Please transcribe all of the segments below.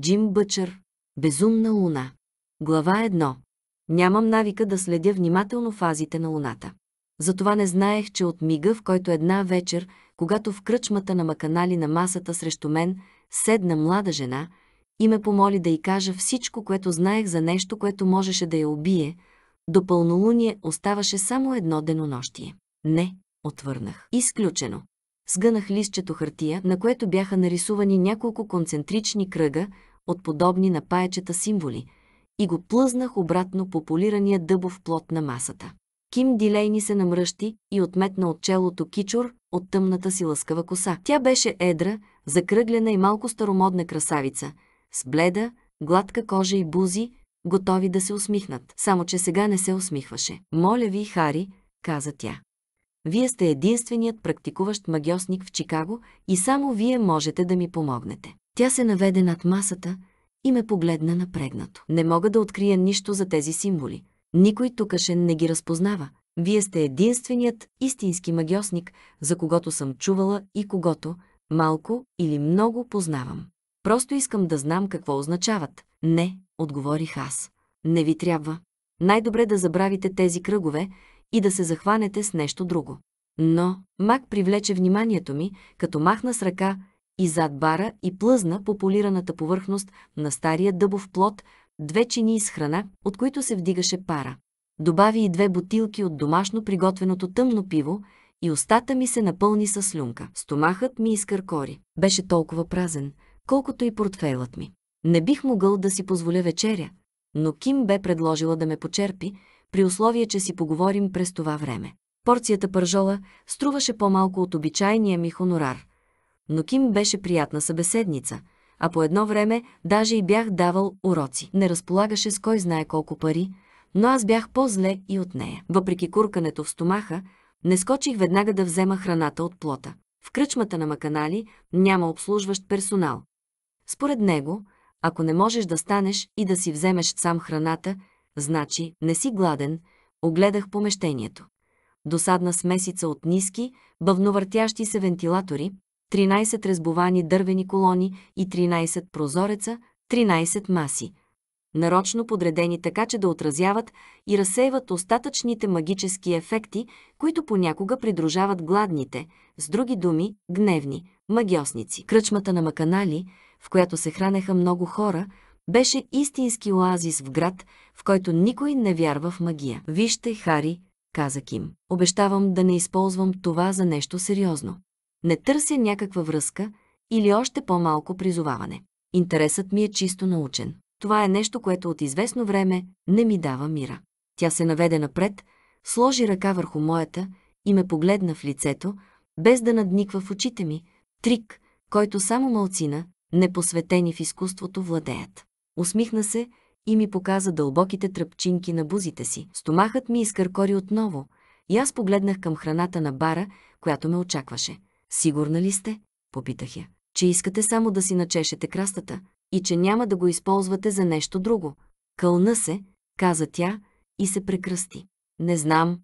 Джим Бъчър. Безумна луна. Глава 1. Нямам навика да следя внимателно фазите на луната. Затова не знаех, че от мига, в който една вечер, когато в кръчмата на маканали на масата срещу мен седна млада жена и ме помоли да й кажа всичко, което знаех за нещо, което можеше да я убие, до пълнолуние оставаше само едно денонощие. Не, отвърнах. Изключено. Сгънах листчето хартия, на което бяха нарисувани няколко концентрични кръга – от подобни на паечета символи и го плъзнах обратно по полирания дъбов плод на масата. Ким Дилейни се намръщи и отметна от челото кичур от тъмната си лъскава коса. Тя беше едра, закръглена и малко старомодна красавица, с бледа, гладка кожа и бузи, готови да се усмихнат. Само, че сега не се усмихваше. «Моля ви, Хари», каза тя. Вие сте единственият практикуващ магиосник в Чикаго и само вие можете да ми помогнете. Тя се наведе над масата и ме погледна напрегнато. Не мога да открия нищо за тези символи. Никой тукашен не ги разпознава. Вие сте единственият истински магиосник, за когото съм чувала и когото малко или много познавам. Просто искам да знам какво означават. Не, отговорих аз. Не ви трябва. Най-добре да забравите тези кръгове и да се захванете с нещо друго. Но мак привлече вниманието ми, като махна с ръка и зад бара и плъзна по полираната повърхност на стария дъбов плод две чини с храна, от които се вдигаше пара. Добави и две бутилки от домашно приготвеното тъмно пиво и устата ми се напълни с слюнка. Стомахът ми изкъркори. Беше толкова празен, колкото и портфейлът ми. Не бих могъл да си позволя вечеря, но Ким бе предложила да ме почерпи, при условие, че си поговорим през това време. Порцията пържола струваше по-малко от обичайния ми хонорар – но Ким беше приятна събеседница, а по едно време даже и бях давал уроци. Не разполагаше с кой знае колко пари, но аз бях по-зле и от нея. Въпреки куркането в стомаха, не скочих веднага да взема храната от плота. В кръчмата на Маканали няма обслужващ персонал. Според него, ако не можеш да станеш и да си вземеш сам храната, значи не си гладен, огледах помещението. Досадна смесица от ниски, бавновъртящи се вентилатори, 13 резбовани дървени колони и 13 прозореца, 13 маси, нарочно подредени така, че да отразяват и разсейват остатъчните магически ефекти, които понякога придружават гладните, с други думи – гневни, магиосници. Кръчмата на Маканали, в която се хранеха много хора, беше истински оазис в град, в който никой не вярва в магия. Вижте, Хари, каза Ким. Обещавам да не използвам това за нещо сериозно. Не търся някаква връзка или още по-малко призоваване. Интересът ми е чисто научен. Това е нещо, което от известно време не ми дава мира. Тя се наведе напред, сложи ръка върху моята и ме погледна в лицето, без да надниква в очите ми, трик, който само малцина, непосветени в изкуството, владеят. Усмихна се и ми показа дълбоките тръпчинки на бузите си. Стомахът ми изкъркори отново и аз погледнах към храната на бара, която ме очакваше. Сигурна ли сте, попитах я, че искате само да си начешете крастата и че няма да го използвате за нещо друго. Кълна се, каза тя и се прекръсти. Не знам.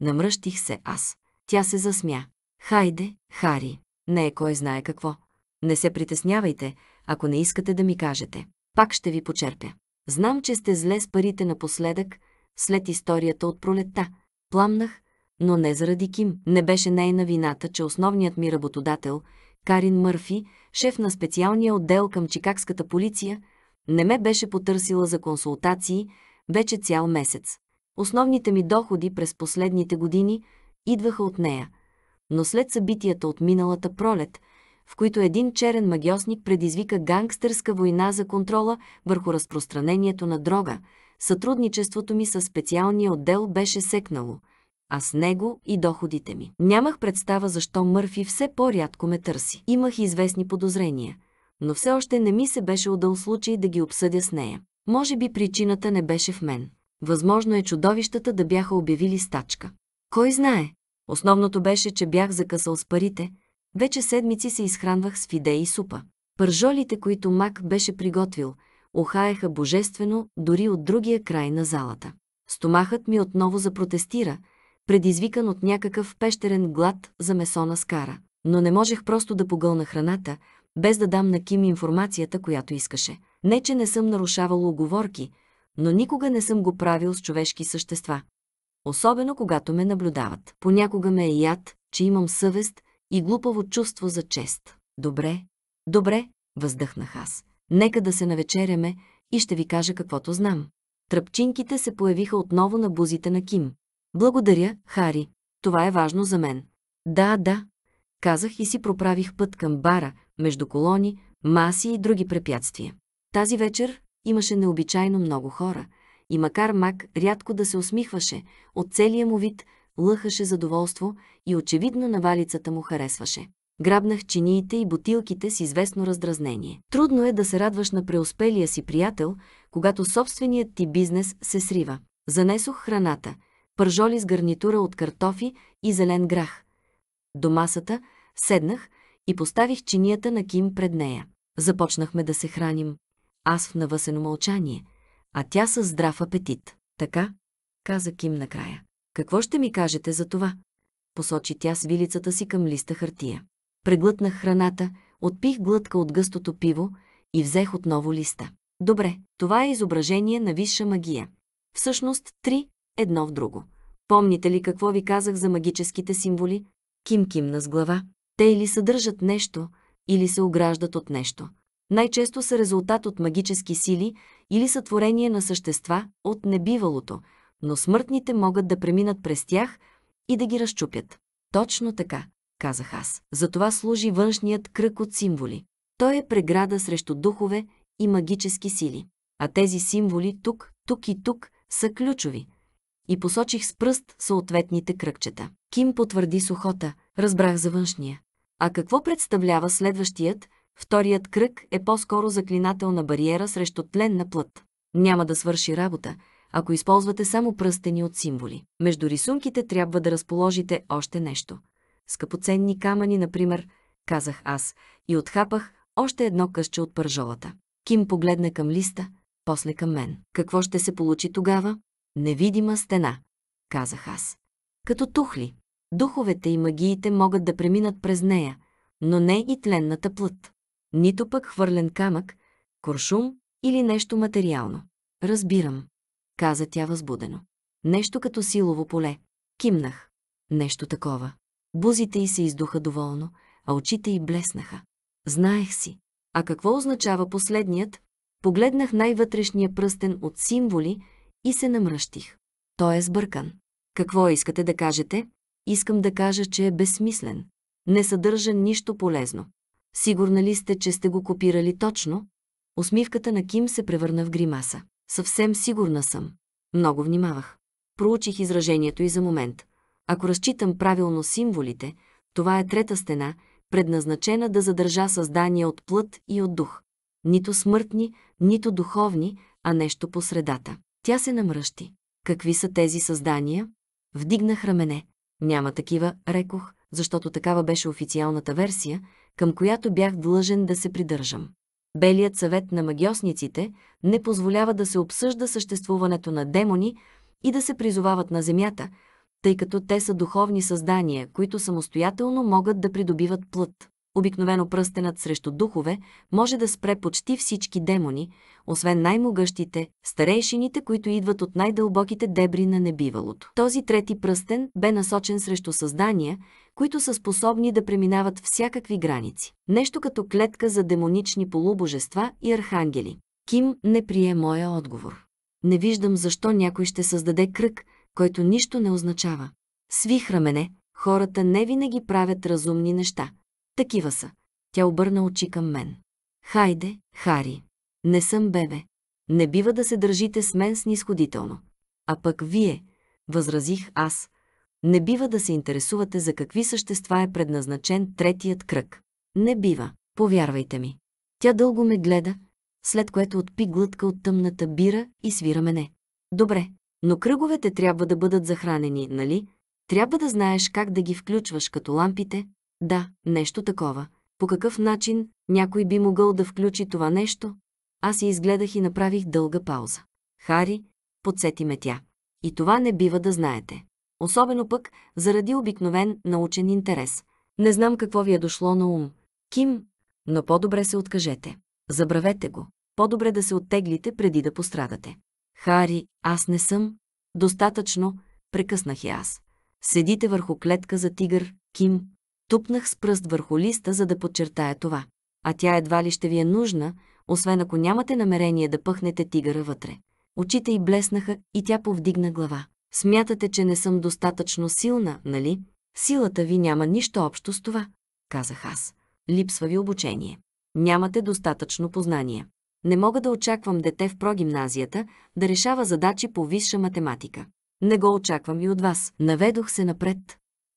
Намръщих се аз. Тя се засмя. Хайде, Хари, не е кой знае какво. Не се притеснявайте, ако не искате да ми кажете. Пак ще ви почерпя. Знам, че сте зле с парите напоследък, след историята от пролетта. Пламнах, но не заради Ким. Не беше нейна вината, че основният ми работодател, Карин Мърфи, шеф на специалния отдел към чикагската полиция, не ме беше потърсила за консултации вече цял месец. Основните ми доходи през последните години идваха от нея. Но след събитията от миналата пролет, в които един черен магиосник предизвика гангстерска война за контрола върху разпространението на дрога, сътрудничеството ми с специалния отдел беше секнало – а с него и доходите ми. Нямах представа защо Мърфи все по-рядко ме търси. Имах известни подозрения, но все още не ми се беше удал случай да ги обсъдя с нея. Може би причината не беше в мен. Възможно е чудовищата да бяха обявили стачка. Кой знае? Основното беше, че бях закъсал с парите. Вече седмици се изхранвах с фиде и супа. Пържолите, които Мак беше приготвил, ухаеха божествено дори от другия край на залата. Стомахът ми отново запротестира – предизвикан от някакъв пещерен глад за месо на скара. Но не можех просто да погълна храната, без да дам на Ким информацията, която искаше. Не, че не съм нарушавал оговорки, но никога не съм го правил с човешки същества. Особено когато ме наблюдават. Понякога ме е яд, че имам съвест и глупаво чувство за чест. Добре, добре, въздъхнах аз. Нека да се навечеряме и ще ви кажа каквото знам. Тръпчинките се появиха отново на бузите на Ким. Благодаря, Хари. Това е важно за мен. Да, да, казах и си проправих път към бара, между колони, маси и други препятствия. Тази вечер имаше необичайно много хора и макар Мак рядко да се усмихваше, от целия му вид лъхаше задоволство и очевидно навалицата му харесваше. Грабнах чиниите и бутилките с известно раздразнение. Трудно е да се радваш на преуспелия си приятел, когато собственият ти бизнес се срива. Занесох храната – пържоли с гарнитура от картофи и зелен грах. До масата седнах и поставих чинията на Ким пред нея. Започнахме да се храним. Аз в навъсено мълчание, а тя с здрав апетит. Така, каза Ким накрая. Какво ще ми кажете за това? Посочи тя с вилицата си към листа хартия. Преглътнах храната, отпих глътка от гъстото пиво и взех отново листа. Добре, това е изображение на висша магия. Всъщност три, едно в друго. Помните ли какво ви казах за магическите символи? Ким кимна с глава. Те или съдържат нещо, или се ограждат от нещо. Най-често са резултат от магически сили или сътворение на същества от небивалото, но смъртните могат да преминат през тях и да ги разчупят. Точно така, казах аз. Затова служи външният кръг от символи. Той е преграда срещу духове и магически сили. А тези символи тук, тук и тук са ключови, и посочих с пръст съответните кръгчета. Ким потвърди сухота, разбрах за външния. А какво представлява следващият, вторият кръг е по-скоро заклинателна бариера срещу тлен на плът. Няма да свърши работа, ако използвате само пръстени от символи. Между рисунките трябва да разположите още нещо. Скъпоценни камъни, например, казах аз, и отхапах още едно къще от пържолата. Ким погледна към листа, после към мен. Какво ще се получи тогава? Невидима стена, казах аз. Като тухли. Духовете и магиите могат да преминат през нея, но не и тленната плът. Нито пък хвърлен камък, куршум или нещо материално. Разбирам, каза тя възбудено. Нещо като силово поле. Кимнах. Нещо такова. Бузите й се издуха доволно, а очите й блеснаха. Знаех си. А какво означава последният? Погледнах най-вътрешния пръстен от символи, и се намръщих. Той е сбъркан. Какво искате да кажете? Искам да кажа, че е безсмислен. Не съдържа нищо полезно. Сигурна ли сте, че сте го копирали точно? Усмивката на Ким се превърна в гримаса. Съвсем сигурна съм. Много внимавах. Проучих изражението и за момент. Ако разчитам правилно символите, това е трета стена, предназначена да задържа създания от плът и от дух. Нито смъртни, нито духовни, а нещо по средата. Тя се намръщи. Какви са тези създания? Вдигнах рамене. Няма такива, рекох, защото такава беше официалната версия, към която бях длъжен да се придържам. Белият съвет на магиосниците не позволява да се обсъжда съществуването на демони и да се призовават на земята, тъй като те са духовни създания, които самостоятелно могат да придобиват плът. Обикновено пръстенът срещу духове може да спре почти всички демони, освен най-могъщите, старейшините, които идват от най-дълбоките дебри на небивалото. Този трети пръстен бе насочен срещу създания, които са способни да преминават всякакви граници. Нещо като клетка за демонични полубожества и архангели. Ким не прие моя отговор. Не виждам защо някой ще създаде кръг, който нищо не означава. Свих рамене, хората не винаги правят разумни неща. Такива са. Тя обърна очи към мен. Хайде, Хари. Не съм бебе. Не бива да се държите с мен снисходително. А пък вие, възразих аз, не бива да се интересувате за какви същества е предназначен третият кръг. Не бива, повярвайте ми. Тя дълго ме гледа, след което отпи глътка от тъмната бира и свира мене. Добре, но кръговете трябва да бъдат захранени, нали? Трябва да знаеш как да ги включваш като лампите, да, нещо такова. По какъв начин някой би могъл да включи това нещо? Аз я изгледах и направих дълга пауза. Хари, подсети ме тя. И това не бива да знаете. Особено пък заради обикновен научен интерес. Не знам какво ви е дошло на ум. Ким, но по-добре се откажете. Забравете го. По-добре да се оттеглите преди да пострадате. Хари, аз не съм. Достатъчно, прекъснах и аз. Седите върху клетка за тигър, Ким, Тупнах с пръст върху листа, за да подчертая това. А тя едва ли ще ви е нужна, освен ако нямате намерение да пъхнете тигъра вътре. Очите й блеснаха и тя повдигна глава. Смятате, че не съм достатъчно силна, нали? Силата ви няма нищо общо с това, казах аз. Липсва ви обучение. Нямате достатъчно познание. Не мога да очаквам дете в прогимназията да решава задачи по висша математика. Не го очаквам и от вас. Наведох се напред,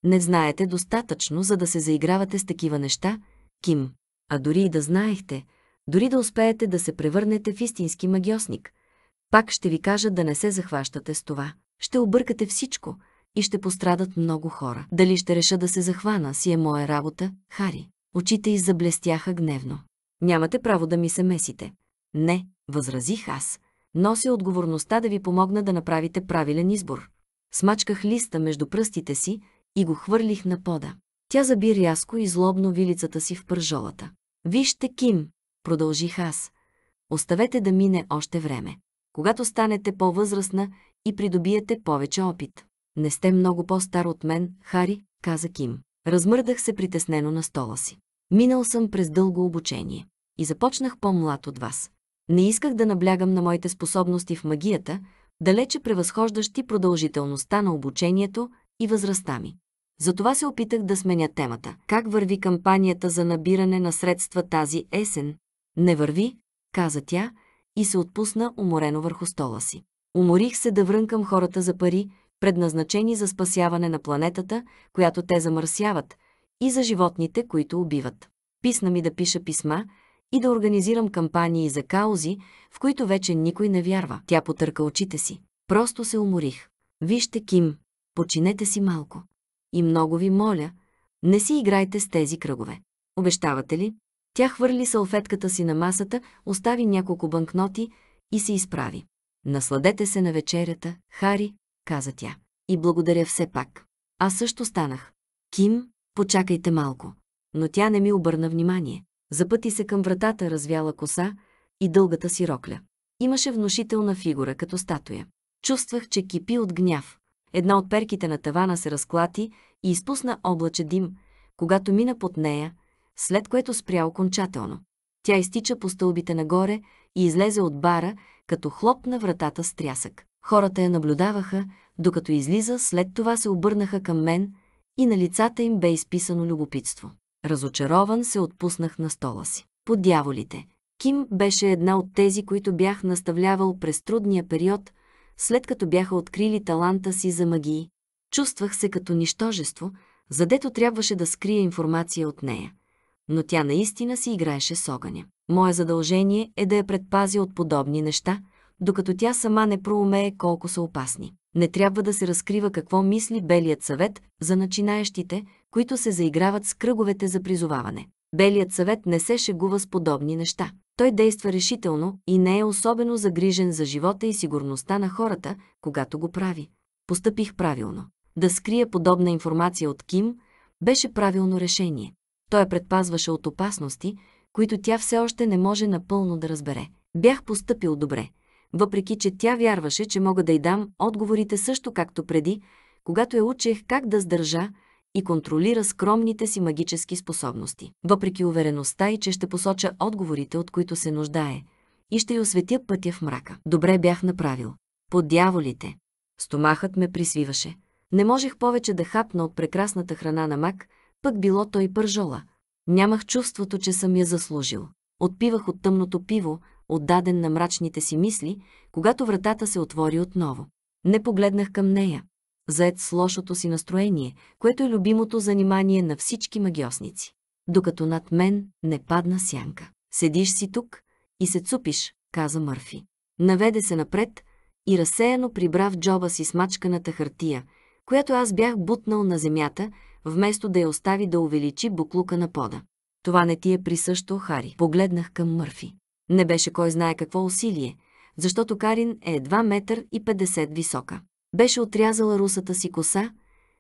не знаете достатъчно, за да се заигравате с такива неща, Ким. А дори и да знаехте, дори да успеете да се превърнете в истински магиосник, пак ще ви кажа да не се захващате с това. Ще объркате всичко и ще пострадат много хора. Дали ще реша да се захвана, си е моя работа, Хари. Очите й заблестяха гневно. Нямате право да ми се месите. Не, възразих аз. Нося отговорността да ви помогна да направите правилен избор. Смачках листа между пръстите си и го хвърлих на пода. Тя заби рязко и злобно вилицата си в пържолата. Вижте, Ким, продължих аз. Оставете да мине още време. Когато станете по-възрастна и придобиете повече опит. Не сте много по-стар от мен, Хари, каза Ким. Размърдах се притеснено на стола си. Минал съм през дълго обучение и започнах по-млад от вас. Не исках да наблягам на моите способности в магията, далече превъзхождащи продължителността на обучението и възрастта ми. Затова се опитах да сменя темата. Как върви кампанията за набиране на средства тази есен? Не върви, каза тя и се отпусна уморено върху стола си. Уморих се да врънкам хората за пари, предназначени за спасяване на планетата, която те замърсяват, и за животните, които убиват. Писна ми да пиша писма и да организирам кампании за каузи, в които вече никой не вярва. Тя потърка очите си. Просто се уморих. Вижте, Ким, починете си малко. И много ви моля, не си играйте с тези кръгове. Обещавате ли? Тя хвърли салфетката си на масата, остави няколко банкноти и се изправи. Насладете се на вечерята, Хари, каза тя. И благодаря все пак. Аз също станах. Ким, почакайте малко. Но тя не ми обърна внимание. Запъти се към вратата, развяла коса и дългата си рокля. Имаше внушителна фигура, като статуя. Чувствах, че кипи от гняв. Една от перките на тавана се разклати и изпусна облаче дим, когато мина под нея, след което спря окончателно. Тя изтича по стълбите нагоре и излезе от бара, като хлопна вратата с трясък. Хората я наблюдаваха, докато излиза, след това се обърнаха към мен и на лицата им бе изписано любопитство. Разочарован се отпуснах на стола си. По дяволите. Ким беше една от тези, които бях наставлявал през трудния период, след като бяха открили таланта си за магии. Чувствах се като нищожество, задето трябваше да скрия информация от нея. Но тя наистина си играеше с огъня. Мое задължение е да я предпазя от подобни неща, докато тя сама не проумее колко са опасни. Не трябва да се разкрива какво мисли Белият съвет за начинаещите, които се заиграват с кръговете за призоваване. Белият съвет не се шегува с подобни неща. Той действа решително и не е особено загрижен за живота и сигурността на хората, когато го прави. Постъпих правилно. Да скрия подобна информация от Ким беше правилно решение. Той я предпазваше от опасности, които тя все още не може напълно да разбере. Бях постъпил добре, въпреки че тя вярваше, че мога да й дам отговорите също както преди, когато я учех как да сдържа, и контролира скромните си магически способности. Въпреки увереността и че ще посоча отговорите, от които се нуждае, и ще й осветя пътя в мрака. Добре бях направил. По дяволите. Стомахът ме присвиваше. Не можех повече да хапна от прекрасната храна на мак, пък било той пържола. Нямах чувството, че съм я заслужил. Отпивах от тъмното пиво, отдаден на мрачните си мисли, когато вратата се отвори отново. Не погледнах към нея заед с лошото си настроение, което е любимото занимание на всички магиосници. Докато над мен не падна сянка. Седиш си тук и се цупиш, каза Мърфи. Наведе се напред и разсеяно прибра в джоба си смачканата хартия, която аз бях бутнал на земята, вместо да я остави да увеличи буклука на пода. Това не ти е присъщо, Хари. Погледнах към Мърфи. Не беше кой знае какво усилие, защото Карин е едва метър и 50 висока. Беше отрязала русата си коса,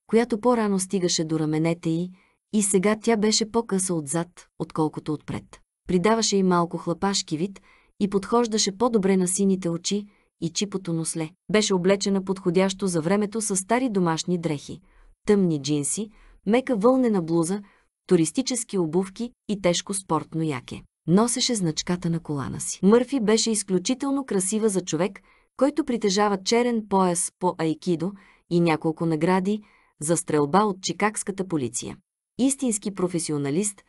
която по-рано стигаше до раменете й, и сега тя беше по-къса отзад, отколкото отпред. Придаваше й малко хлапашки вид и подхождаше по-добре на сините очи и чипото носле. Беше облечена подходящо за времето с стари домашни дрехи, тъмни джинси, мека вълнена блуза, туристически обувки и тежко спортно яке. Носеше значката на колана си. Мърфи беше изключително красива за човек – който притежава черен пояс по айкидо и няколко награди за стрелба от чикагската полиция. Истински професионалист,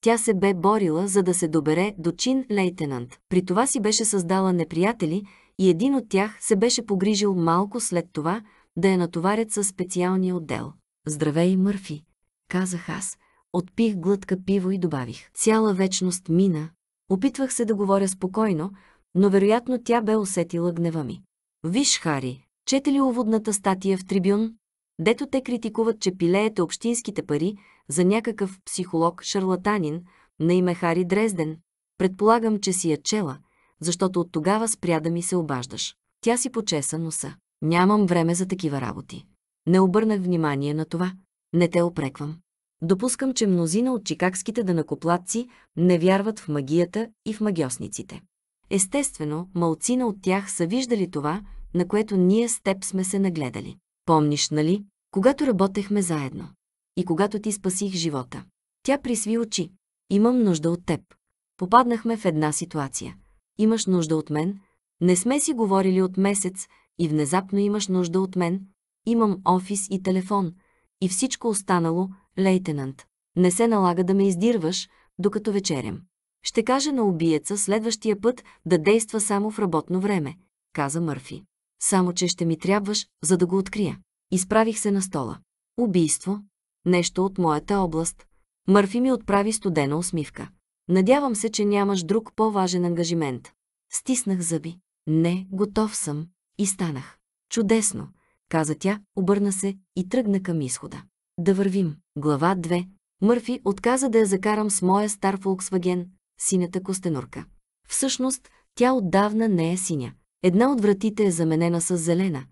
тя се бе борила, за да се добере до чин лейтенант. При това си беше създала неприятели и един от тях се беше погрижил малко след това да я натоварят със специалния отдел. Здравей, Мърфи, казах аз. Отпих глътка пиво и добавих. Цяла вечност мина. Опитвах се да говоря спокойно, но вероятно тя бе усетила гнева ми. Виж, Хари, чете ли уводната статия в Трибюн, дето те критикуват, че пилеете общинските пари за някакъв психолог-шарлатанин на име Хари Дрезден? Предполагам, че си я чела, защото от тогава спря да ми се обаждаш. Тя си почеса носа. Нямам време за такива работи. Не обърнах внимание на това. Не те опреквам. Допускам, че мнозина от чикагските данакоплатци не вярват в магията и в магиосниците. Естествено, малцина от тях са виждали това, на което ние с теб сме се нагледали. Помниш, нали, когато работехме заедно и когато ти спасих живота. Тя присви очи. Имам нужда от теб. Попаднахме в една ситуация. Имаш нужда от мен. Не сме си говорили от месец и внезапно имаш нужда от мен. Имам офис и телефон. И всичко останало, лейтенант. Не се налага да ме издирваш, докато вечерям. Ще кажа на убиеца следващия път да действа само в работно време, каза Мърфи. Само, че ще ми трябваш, за да го открия. Изправих се на стола. Убийство? Нещо от моята област. Мърфи ми отправи студена усмивка. Надявам се, че нямаш друг по-важен ангажимент. Стиснах зъби. Не, готов съм. И станах. Чудесно, каза тя, обърна се и тръгна към изхода. Да вървим. Глава 2. Мърфи отказа да я закарам с моя стар Volkswagen, синята костенурка. Всъщност, тя отдавна не е синя. Една от вратите е заменена с зелена,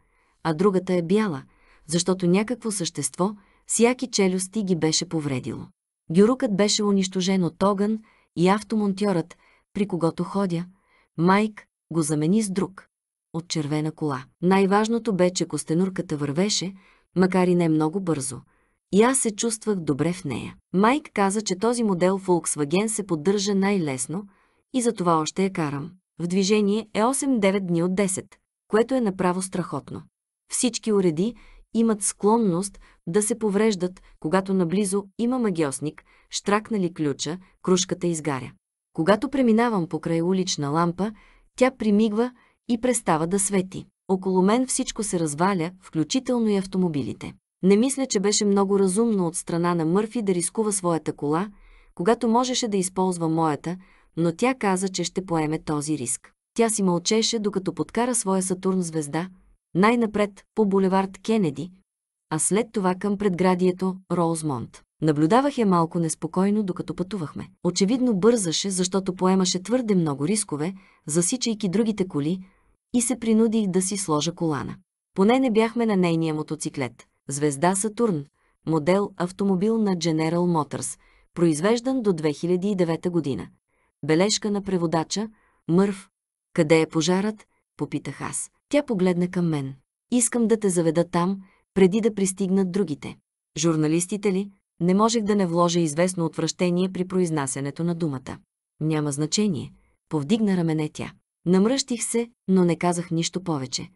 а другата е бяла, защото някакво същество с яки челюсти ги беше повредило. Гюрукът беше унищожен от огън и автомонтьорът, при когото ходя, Майк го замени с друг от червена кола. Най-важното бе, че костенурката вървеше, макар и не много бързо – и аз се чувствах добре в нея. Майк каза, че този модел Volkswagen се поддържа най-лесно и за това още я карам. В движение е 8-9 дни от 10, което е направо страхотно. Всички уреди имат склонност да се повреждат, когато наблизо има магиосник, штракнали ключа, кружката изгаря. Когато преминавам покрай улична лампа, тя примигва и престава да свети. Около мен всичко се разваля, включително и автомобилите. Не мисля, че беше много разумно от страна на Мърфи да рискува своята кола, когато можеше да използва моята, но тя каза, че ще поеме този риск. Тя си мълчеше, докато подкара своя Сатурн звезда, най-напред по булевард Кенеди, а след това към предградието Роузмонт. Наблюдавах я малко неспокойно, докато пътувахме. Очевидно бързаше, защото поемаше твърде много рискове, засичайки другите коли, и се принудих да си сложа колана. Поне не бяхме на нейния мотоциклет. Звезда Сатурн, модел автомобил на General Motors, произвеждан до 2009 година. Бележка на преводача Мърв. Къде е пожарът? Попитах аз. Тя погледна към мен. Искам да те заведа там, преди да пристигнат другите. Журналистите ли? Не можех да не вложа известно отвращение при произнасянето на думата. Няма значение. Повдигна рамене тя. Намръщих се, но не казах нищо повече.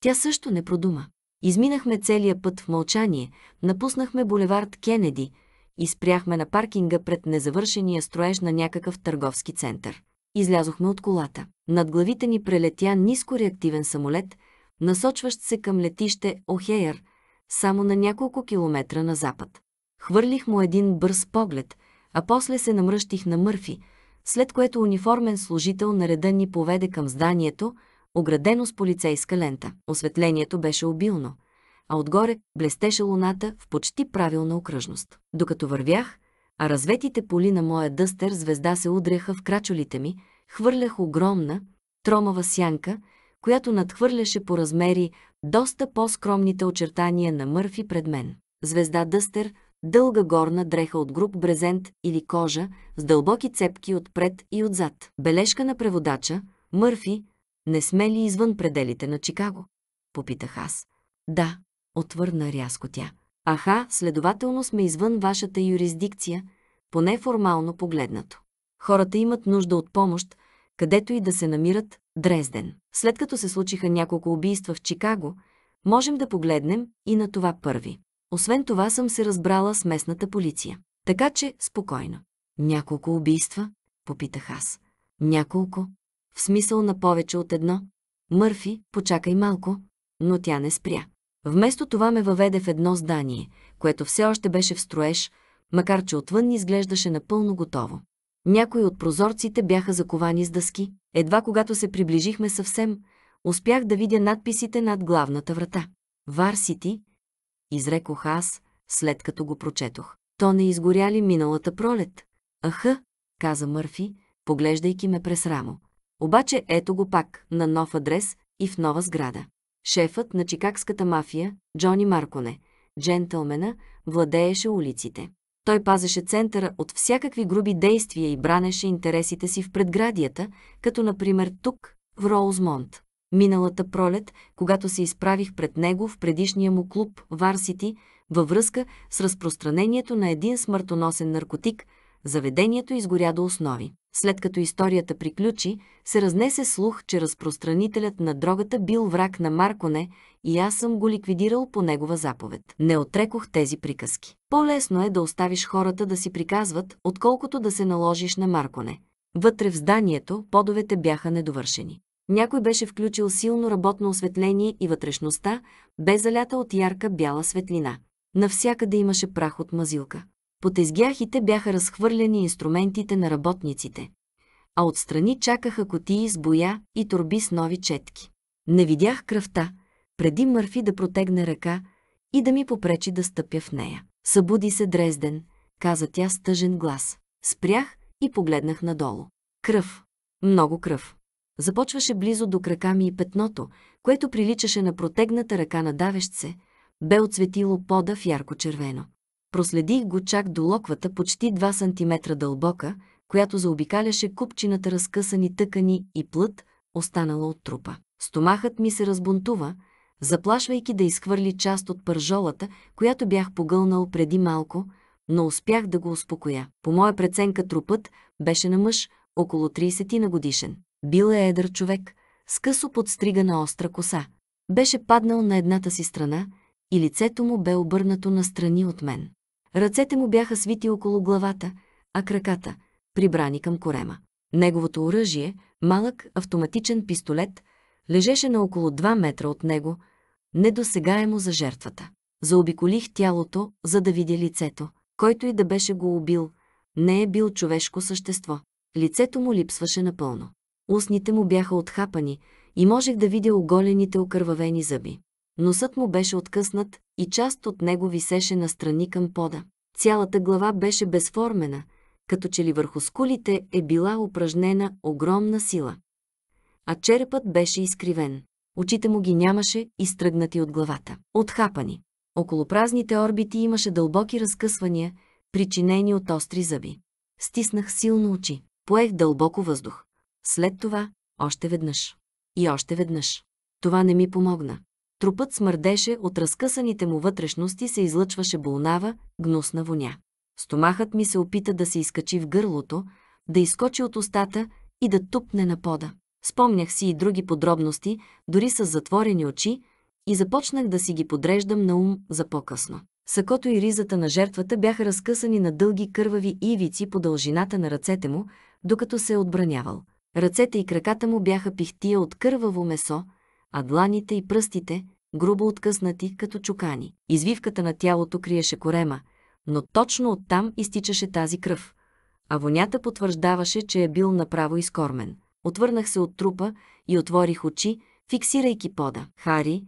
Тя също не продума. Изминахме целия път в мълчание, напуснахме булевард Кенеди и спряхме на паркинга пред незавършения строеж на някакъв търговски център. Излязохме от колата. Над главите ни прелетя ниско реактивен самолет, насочващ се към летище Охейър, само на няколко километра на запад. Хвърлих му един бърз поглед, а после се намръщих на Мърфи, след което униформен служител на реда ни поведе към зданието, оградено с полицейска лента. Осветлението беше обилно, а отгоре блестеше луната в почти правилна окръжност. Докато вървях, а разветите поли на моя дъстер звезда се удряха в крачолите ми, хвърлях огромна, тромава сянка, която надхвърляше по размери доста по-скромните очертания на Мърфи пред мен. Звезда дъстер, дълга горна дреха от груб брезент или кожа, с дълбоки цепки отпред и отзад. Бележка на преводача, Мърфи, не сме ли извън пределите на Чикаго? Попитах аз. Да, отвърна рязко тя. Аха, следователно сме извън вашата юрисдикция, поне формално погледнато. Хората имат нужда от помощ, където и да се намират Дрезден. След като се случиха няколко убийства в Чикаго, можем да погледнем и на това първи. Освен това съм се разбрала с местната полиция. Така че спокойно. Няколко убийства? Попитах аз. Няколко? в смисъл на повече от едно. Мърфи, почакай малко, но тя не спря. Вместо това ме въведе в едно здание, което все още беше в строеж, макар че отвън изглеждаше напълно готово. Някои от прозорците бяха заковани с дъски. Едва когато се приближихме съвсем, успях да видя надписите над главната врата. Варсити, изрекох аз, след като го прочетох. То не изгоряли миналата пролет? Аха, каза Мърфи, поглеждайки ме през рамо. Обаче ето го пак, на нов адрес и в нова сграда. Шефът на чикагската мафия, Джони Марконе, джентълмена, владееше улиците. Той пазеше центъра от всякакви груби действия и бранеше интересите си в предградията, като например тук, в Роузмонт. Миналата пролет, когато се изправих пред него в предишния му клуб Варсити, във връзка с разпространението на един смъртоносен наркотик – заведението изгоря до основи. След като историята приключи, се разнесе слух, че разпространителят на дрогата бил враг на Марконе и аз съм го ликвидирал по негова заповед. Не отрекох тези приказки. По-лесно е да оставиш хората да си приказват, отколкото да се наложиш на Марконе. Вътре в зданието подовете бяха недовършени. Някой беше включил силно работно осветление и вътрешността бе залята от ярка бяла светлина. Навсякъде имаше прах от мазилка. По тезгяхите бяха разхвърлени инструментите на работниците, а отстрани чакаха котии с боя и турби с нови четки. Не видях кръвта, преди Мърфи да протегне ръка и да ми попречи да стъпя в нея. Събуди се Дрезден, каза тя с тъжен глас. Спрях и погледнах надолу. Кръв. Много кръв. Започваше близо до крака ми и петното, което приличаше на протегната ръка на давещ се, бе отцветило пода в ярко-червено. Проследих го чак до локвата, почти 2 см дълбока, която заобикаляше купчината разкъсани тъкани и плът, останала от трупа. Стомахът ми се разбунтува, заплашвайки да изхвърли част от пържолата, която бях погълнал преди малко, но успях да го успокоя. По моя преценка трупът беше на мъж, около 30 на годишен. Бил е едър човек, с късо подстригана остра коса. Беше паднал на едната си страна и лицето му бе обърнато настрани от мен. Ръцете му бяха свити около главата, а краката – прибрани към корема. Неговото оръжие, малък автоматичен пистолет, лежеше на около 2 метра от него, недосегаемо за жертвата. Заобиколих тялото, за да видя лицето. Който и да беше го убил, не е бил човешко същество. Лицето му липсваше напълно. Устните му бяха отхапани и можех да видя оголените окървавени зъби. Носът му беше откъснат и част от него висеше настрани към пода. Цялата глава беше безформена, като че ли върху скулите е била упражнена огромна сила. А черепът беше изкривен. Очите му ги нямаше, изтръгнати от главата. Отхапани. Около празните орбити имаше дълбоки разкъсвания, причинени от остри зъби. Стиснах силно очи. Поех дълбоко въздух. След това още веднъж. И още веднъж. Това не ми помогна трупът смърдеше, от разкъсаните му вътрешности се излъчваше болнава, гнусна воня. Стомахът ми се опита да се изкачи в гърлото, да изкочи от устата и да тупне на пода. Спомнях си и други подробности, дори с затворени очи, и започнах да си ги подреждам на ум за по-късно. Сакото и ризата на жертвата бяха разкъсани на дълги кървави ивици по дължината на ръцете му, докато се е отбранявал. Ръцете и краката му бяха пихтия от кърваво месо, а дланите и пръстите, грубо откъснати, като чукани. Извивката на тялото криеше корема, но точно оттам изтичаше тази кръв. А вонята потвърждаваше, че е бил направо изкормен. Отвърнах се от трупа и отворих очи, фиксирайки пода. Хари,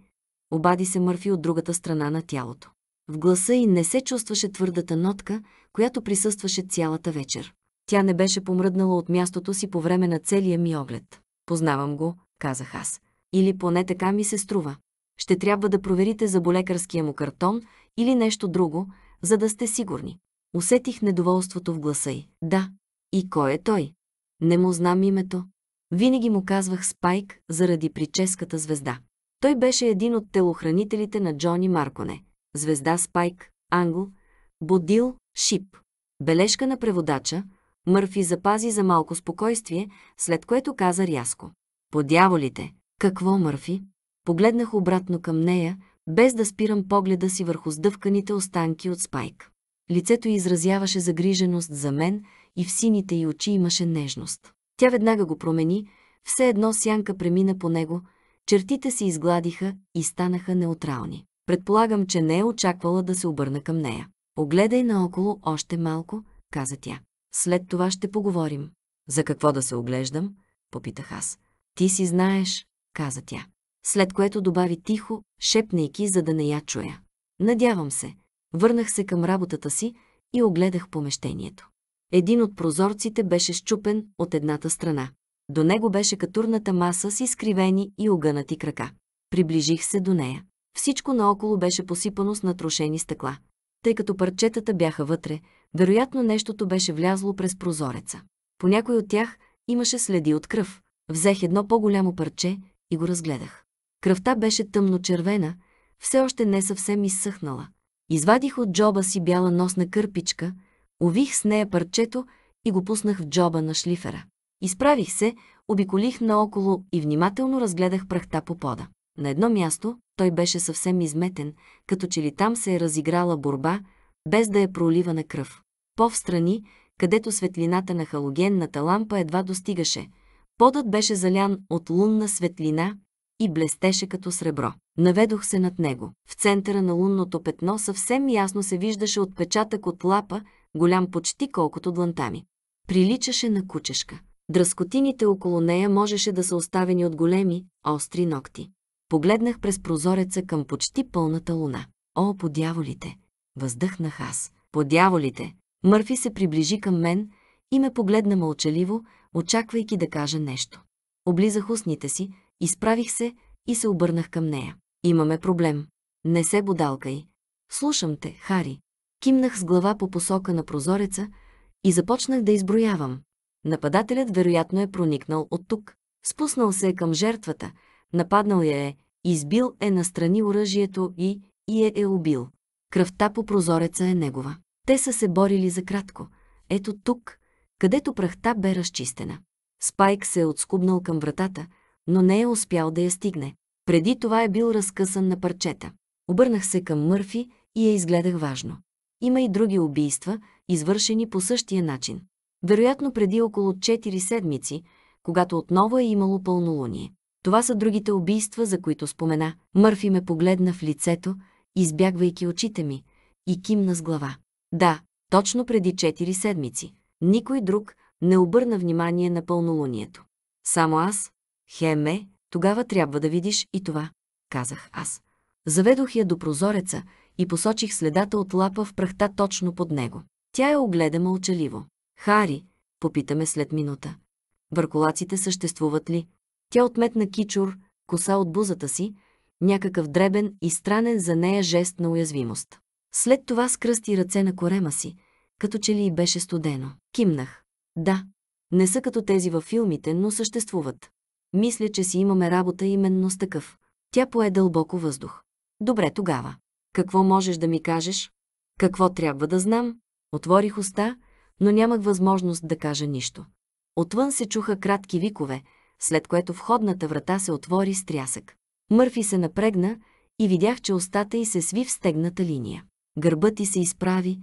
обади се Мърфи от другата страна на тялото. В гласа й не се чувстваше твърдата нотка, която присъстваше цялата вечер. Тя не беше помръднала от мястото си по време на целия ми оглед. Познавам го, казах аз или поне така ми се струва. Ще трябва да проверите заболекарския му картон или нещо друго, за да сте сигурни. Усетих недоволството в гласа й. Да. И кой е той? Не му знам името. Винаги му казвах Спайк заради прическата звезда. Той беше един от телохранителите на Джони Марконе. Звезда Спайк, Англ, Бодил, Шип. Бележка на преводача, Мърфи запази за малко спокойствие, след което каза рязко. Подяволите, какво, Мърфи? Погледнах обратно към нея, без да спирам погледа си върху сдъвканите останки от спайк. Лицето изразяваше загриженост за мен и в сините й очи имаше нежност. Тя веднага го промени, все едно сянка премина по него, чертите си изгладиха и станаха неутрални. Предполагам, че не е очаквала да се обърна към нея. Огледай наоколо още малко, каза тя. След това ще поговорим. За какво да се оглеждам? Попитах аз. Ти си знаеш, каза тя. След което добави тихо, шепнейки, за да не я чуя. Надявам се. Върнах се към работата си и огледах помещението. Един от прозорците беше щупен от едната страна. До него беше катурната маса с изкривени и огънати крака. Приближих се до нея. Всичко наоколо беше посипано с натрошени стъкла. Тъй като парчетата бяха вътре, вероятно нещото беше влязло през прозореца. По някой от тях имаше следи от кръв. Взех едно по-голямо парче и го разгледах. Кръвта беше тъмно-червена, все още не съвсем изсъхнала. Извадих от джоба си бяла носна кърпичка, увих с нея парчето и го пуснах в джоба на шлифера. Изправих се, обиколих наоколо и внимателно разгледах прахта по пода. На едно място той беше съвсем изметен, като че ли там се е разиграла борба, без да е пролива на кръв. По-встрани, където светлината на халогенната лампа едва достигаше – Подът беше залян от лунна светлина и блестеше като сребро. Наведох се над него. В центъра на лунното петно съвсем ясно се виждаше отпечатък от лапа, голям почти колкото дланта ми. Приличаше на кучешка. Дръскотините около нея можеше да са оставени от големи, остри ногти. Погледнах през прозореца към почти пълната луна. О, подяволите! Въздъхнах аз. Подяволите! Мърфи се приближи към мен и ме погледна мълчаливо, очаквайки да каже нещо. Облизах устните си, изправих се и се обърнах към нея. Имаме проблем. Не се бодалкай. Слушам те, Хари. Кимнах с глава по посока на прозореца и започнах да изброявам. Нападателят вероятно е проникнал от тук. Спуснал се е към жертвата, нападнал я е, избил е настрани оръжието и, и е е убил. Кръвта по прозореца е негова. Те са се борили за кратко. Ето тук, където прахта бе разчистена. Спайк се е отскубнал към вратата, но не е успял да я стигне. Преди това е бил разкъсан на парчета. Обърнах се към Мърфи и я изгледах важно. Има и други убийства, извършени по същия начин. Вероятно преди около 4 седмици, когато отново е имало пълнолуние. Това са другите убийства, за които спомена. Мърфи ме погледна в лицето, избягвайки очите ми, и кимна с глава. Да, точно преди 4 седмици. Никой друг не обърна внимание на пълнолунието. Само аз, Хеме, тогава трябва да видиш и това, казах аз. Заведох я до прозореца и посочих следата от лапа в пръхта точно под него. Тя я е огледа мълчаливо. Хари, попитаме след минута. Върколаците съществуват ли? Тя отметна кичур, коса от бузата си, някакъв дребен и странен за нея жест на уязвимост. След това скръсти ръце на корема си, като че ли и беше студено. Кимнах. Да, не са като тези във филмите, но съществуват. Мисля, че си имаме работа именно с такъв. Тя пое дълбоко въздух. Добре тогава. Какво можеш да ми кажеш? Какво трябва да знам? Отворих уста, но нямах възможност да кажа нищо. Отвън се чуха кратки викове, след което входната врата се отвори с трясък. Мърфи се напрегна и видях, че устата й се сви в стегната линия. Гърбът й се изправи,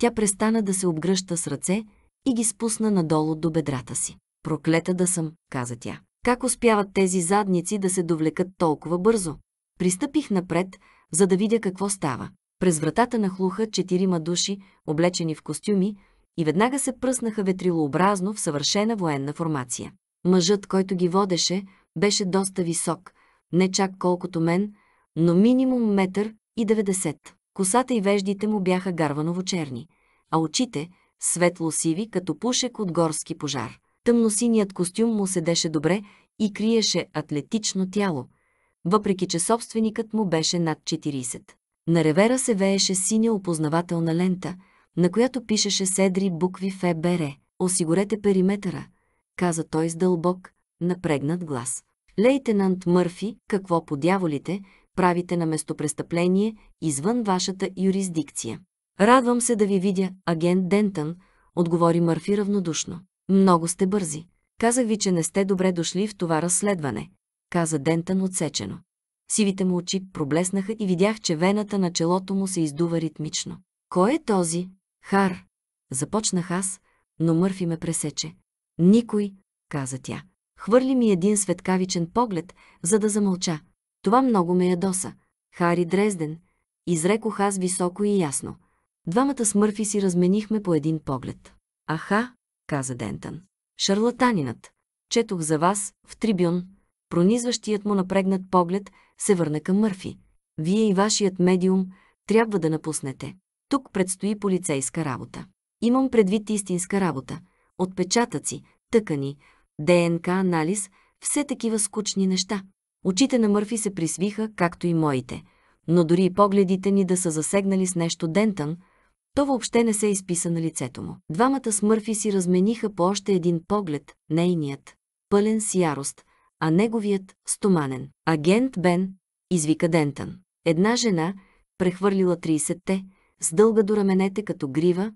тя престана да се обгръща с ръце и ги спусна надолу до бедрата си. Проклета да съм, каза тя. Как успяват тези задници да се довлекат толкова бързо? Пристъпих напред, за да видя какво става. През вратата нахлуха четирима души, облечени в костюми, и веднага се пръснаха ветрилообразно в съвършена военна формация. Мъжът, който ги водеше, беше доста висок, не чак колкото мен, но минимум метър и Косата и веждите му бяха гарваново черни, а очите – светло-сиви, като пушек от горски пожар. Тъмносиният костюм му седеше добре и криеше атлетично тяло, въпреки че собственикът му беше над 40. На ревера се вееше синя опознавателна лента, на която пишеше седри букви ФБР. Осигурете периметъра, каза той с дълбок, напрегнат глас. Лейтенант Мърфи, какво по дяволите, правите на местопрестъпление извън вашата юрисдикция. Радвам се да ви видя, агент Дентън, отговори Мърфи равнодушно. Много сте бързи. Казах ви, че не сте добре дошли в това разследване, каза Дентън отсечено. Сивите му очи проблеснаха и видях, че вената на челото му се издува ритмично. Кой е този? Хар. Започнах аз, но Мърфи ме пресече. Никой, каза тя. Хвърли ми един светкавичен поглед, за да замълча. Това много ме ядоса. Хари Дрезден, изрекох аз високо и ясно. Двамата с Мърфи си разменихме по един поглед. Аха, каза Дентън. Шарлатанинът. Четох за вас, в трибюн. Пронизващият му напрегнат поглед се върна към Мърфи. Вие и вашият медиум трябва да напуснете. Тук предстои полицейска работа. Имам предвид истинска работа. Отпечатъци, тъкани, ДНК анализ, все такива скучни неща. Очите на Мърфи се присвиха, както и моите, но дори и погледите ни да са засегнали с нещо Дентън, то въобще не се изписа на лицето му. Двамата с Мърфи си размениха по още един поглед, нейният, пълен с ярост, а неговият – стоманен. Агент Бен, извика Дентън. Една жена, прехвърлила 30-те, с дълга до раменете като грива,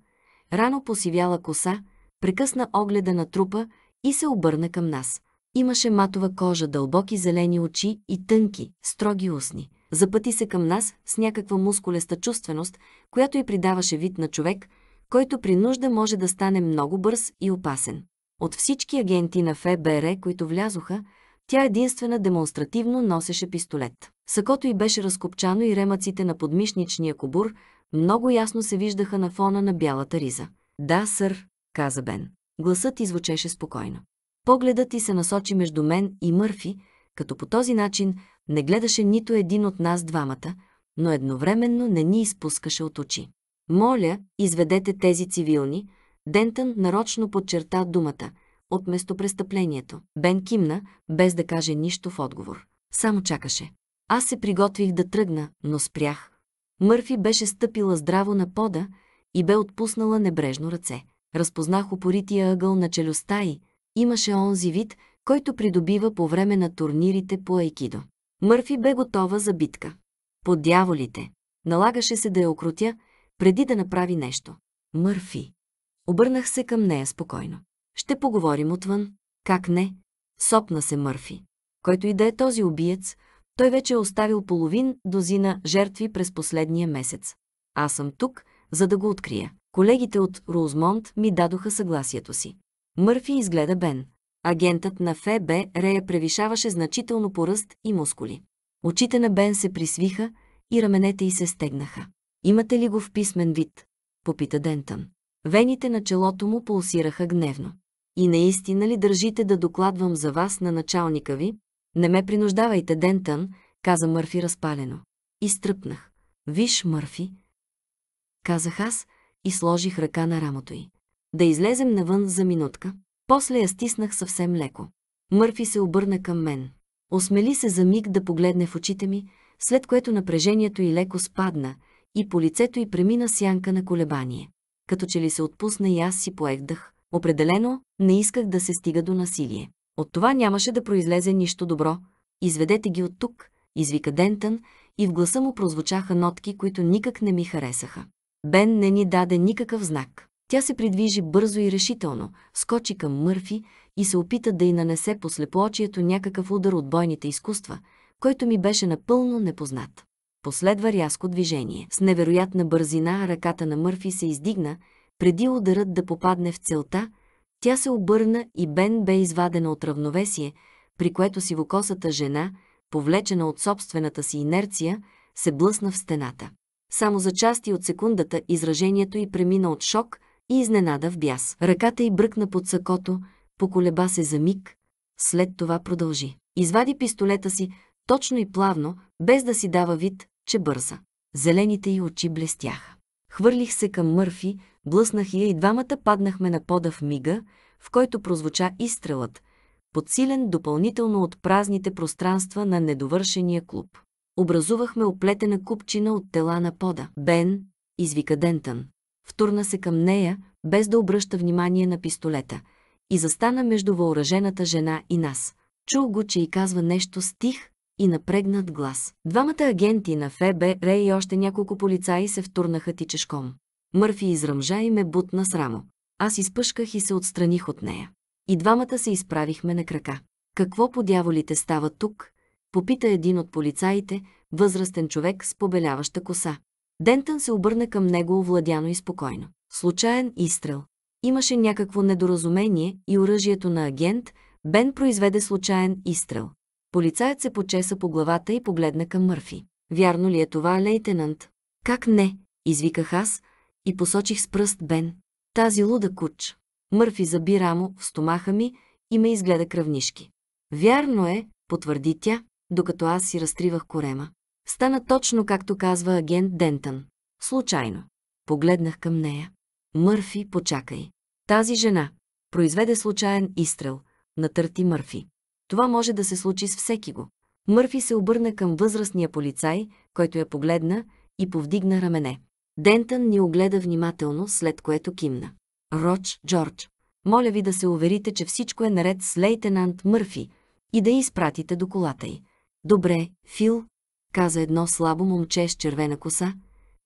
рано посивяла коса, прекъсна огледа на трупа и се обърна към нас – Имаше матова кожа, дълбоки зелени очи и тънки, строги устни. Запъти се към нас с някаква мускулеста чувственост, която й придаваше вид на човек, който при нужда може да стане много бърз и опасен. От всички агенти на ФБР, които влязоха, тя единствена демонстративно носеше пистолет. Сакото й беше разкопчано и ремъците на подмишничния кобур много ясно се виждаха на фона на бялата риза. «Да, сър», каза Бен. Гласът извучеше спокойно. Погледът ти се насочи между мен и Мърфи, като по този начин не гледаше нито един от нас двамата, но едновременно не ни изпускаше от очи. Моля, изведете тези цивилни, Дентън нарочно подчерта думата от местопрестъплението. Бен кимна, без да каже нищо в отговор. Само чакаше. Аз се приготвих да тръгна, но спрях. Мърфи беше стъпила здраво на пода и бе отпуснала небрежно ръце. Разпознах упорития ъгъл на челюста и имаше онзи вид, който придобива по време на турнирите по айкидо. Мърфи бе готова за битка. По дяволите. Налагаше се да я окрутя, преди да направи нещо. Мърфи. Обърнах се към нея спокойно. Ще поговорим отвън. Как не? Сопна се Мърфи. Който и да е този убиец, той вече е оставил половин дозина жертви през последния месец. Аз съм тук, за да го открия. Колегите от Роузмонт ми дадоха съгласието си. Мърфи изгледа Бен. Агентът на ФБ Рея превишаваше значително по ръст и мускули. Очите на Бен се присвиха и раменете й се стегнаха. «Имате ли го в писмен вид?» – попита Дентън. Вените на челото му пулсираха гневно. «И наистина ли държите да докладвам за вас на началника ви?» «Не ме принуждавайте, Дентън», каза Мърфи разпалено. Изтръпнах. «Виж, Мърфи», казах аз и сложих ръка на рамото й. Да излезем навън за минутка. После я стиснах съвсем леко. Мърфи се обърна към мен. Осмели се за миг да погледне в очите ми, след което напрежението й леко спадна и по лицето й премина сянка на колебание. Като че ли се отпусна и аз си поехдах. Определено не исках да се стига до насилие. От това нямаше да произлезе нищо добро. Изведете ги от тук, извика Дентън, и в гласа му прозвучаха нотки, които никак не ми харесаха. Бен не ни даде никакъв знак. Тя се придвижи бързо и решително, скочи към Мърфи и се опита да й нанесе по слепоочието някакъв удар от бойните изкуства, който ми беше напълно непознат. Последва рязко движение. С невероятна бързина ръката на Мърфи се издигна, преди ударът да попадне в целта, тя се обърна и Бен бе извадена от равновесие, при което си сивокосата жена, повлечена от собствената си инерция, се блъсна в стената. Само за части от секундата изражението й премина от шок – и изненада в бяс. Ръката й бръкна под сакото, поколеба се за миг, след това продължи. Извади пистолета си, точно и плавно, без да си дава вид, че бърза. Зелените й очи блестяха. Хвърлих се към Мърфи, блъснах я и двамата паднахме на пода в мига, в който прозвуча изстрелът, подсилен допълнително от празните пространства на недовършения клуб. Образувахме оплетена купчина от тела на пода. Бен, извика Дентън втурна се към нея, без да обръща внимание на пистолета, и застана между въоръжената жена и нас. Чул го, че и казва нещо с тих и напрегнат глас. Двамата агенти на Рей, и още няколко полицаи се втурнаха тичешком. Мърфи изръмжа и ме бутна с рамо. Аз изпъшках и се отстраних от нея. И двамата се изправихме на крака. Какво по дяволите става тук? Попита един от полицаите, възрастен човек с побеляваща коса. Дентън се обърна към него овладяно и спокойно. Случайен изстрел. Имаше някакво недоразумение и оръжието на агент, Бен произведе случайен изстрел. Полицаят се почеса по главата и погледна към Мърфи. Вярно ли е това, лейтенант? Как не? Извиках аз и посочих с пръст Бен. Тази луда куч. Мърфи заби рамо в стомаха ми и ме изгледа кръвнишки. Вярно е, потвърди тя, докато аз си разтривах корема. Стана точно както казва агент Дентън. Случайно. Погледнах към нея. Мърфи, почакай. Тази жена произведе случайен изстрел, натърти Мърфи. Това може да се случи с всеки го. Мърфи се обърна към възрастния полицай, който я погледна и повдигна рамене. Дентън ни огледа внимателно, след което кимна. Роч, Джордж, моля ви да се уверите, че всичко е наред с лейтенант Мърфи и да изпратите до колата й. Добре, Фил, каза едно слабо момче с червена коса,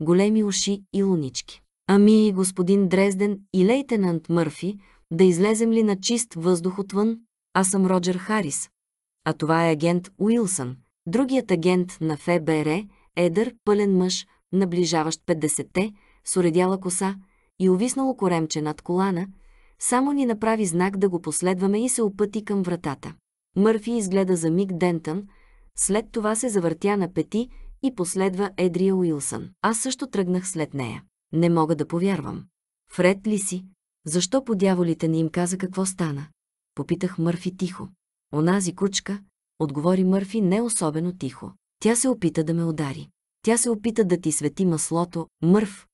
големи уши и лунички. Ами, господин Дрезден и лейтенант Мърфи, да излезем ли на чист въздух отвън? Аз съм Роджер Харис. А това е агент Уилсън. Другият агент на ФБР, е едър, пълен мъж, наближаващ 50-те, с уредяла коса и увиснало коремче над колана, само ни направи знак да го последваме и се опъти към вратата. Мърфи изгледа за миг Дентън, след това се завъртя на пети и последва Едрия Уилсън. Аз също тръгнах след нея. Не мога да повярвам. Фред ли си? Защо по дяволите не им каза какво стана? Попитах Мърфи тихо. Онази кучка, отговори Мърфи не особено тихо. Тя се опита да ме удари. Тя се опита да ти свети маслото, Мърф,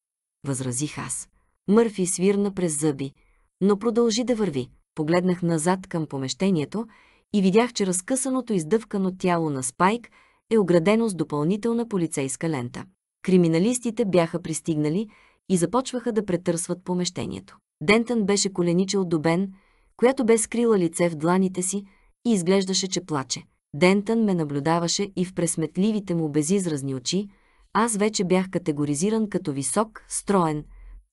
възразих аз. Мърфи свирна през зъби, но продължи да върви. Погледнах назад към помещението и видях, че разкъсаното издъвкано тяло на Спайк е оградено с допълнителна полицейска лента. Криминалистите бяха пристигнали и започваха да претърсват помещението. Дентън беше коленичил до Бен, която бе скрила лице в дланите си и изглеждаше, че плаче. Дентън ме наблюдаваше и в пресметливите му безизразни очи, аз вече бях категоризиран като висок, строен,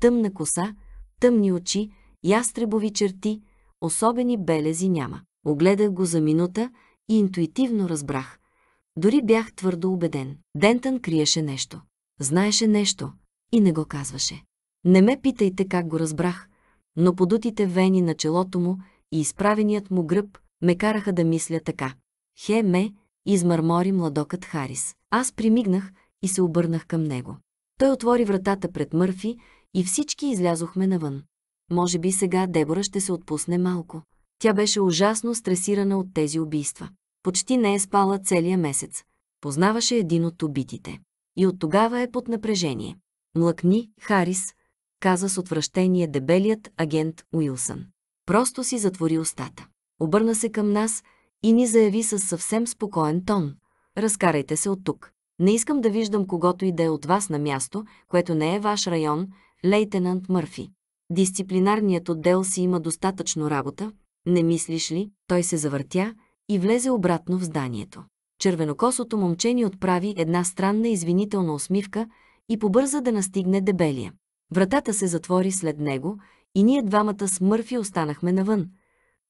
тъмна коса, тъмни очи, ястребови черти, особени белези няма. Огледах го за минута и интуитивно разбрах. Дори бях твърдо убеден. Дентън криеше нещо. Знаеше нещо и не го казваше. Не ме питайте как го разбрах, но подутите вени на челото му и изправеният му гръб ме караха да мисля така. Хе ме, измърмори младокът Харис. Аз примигнах и се обърнах към него. Той отвори вратата пред Мърфи и всички излязохме навън. Може би сега Дебора ще се отпусне малко. Тя беше ужасно стресирана от тези убийства. Почти не е спала целия месец. Познаваше един от убитите. И от тогава е под напрежение. Млъкни, Харис, каза с отвращение дебелият агент Уилсън. Просто си затвори устата. Обърна се към нас и ни заяви със съвсем спокоен тон. Разкарайте се от тук. Не искам да виждам когото и да е от вас на място, което не е ваш район, лейтенант Мърфи. Дисциплинарният отдел си има достатъчно работа, не мислиш ли? Той се завъртя и влезе обратно в зданието. Червенокосото момче ни отправи една странна извинителна усмивка и побърза да настигне дебелия. Вратата се затвори след него и ние двамата с Мърфи останахме навън,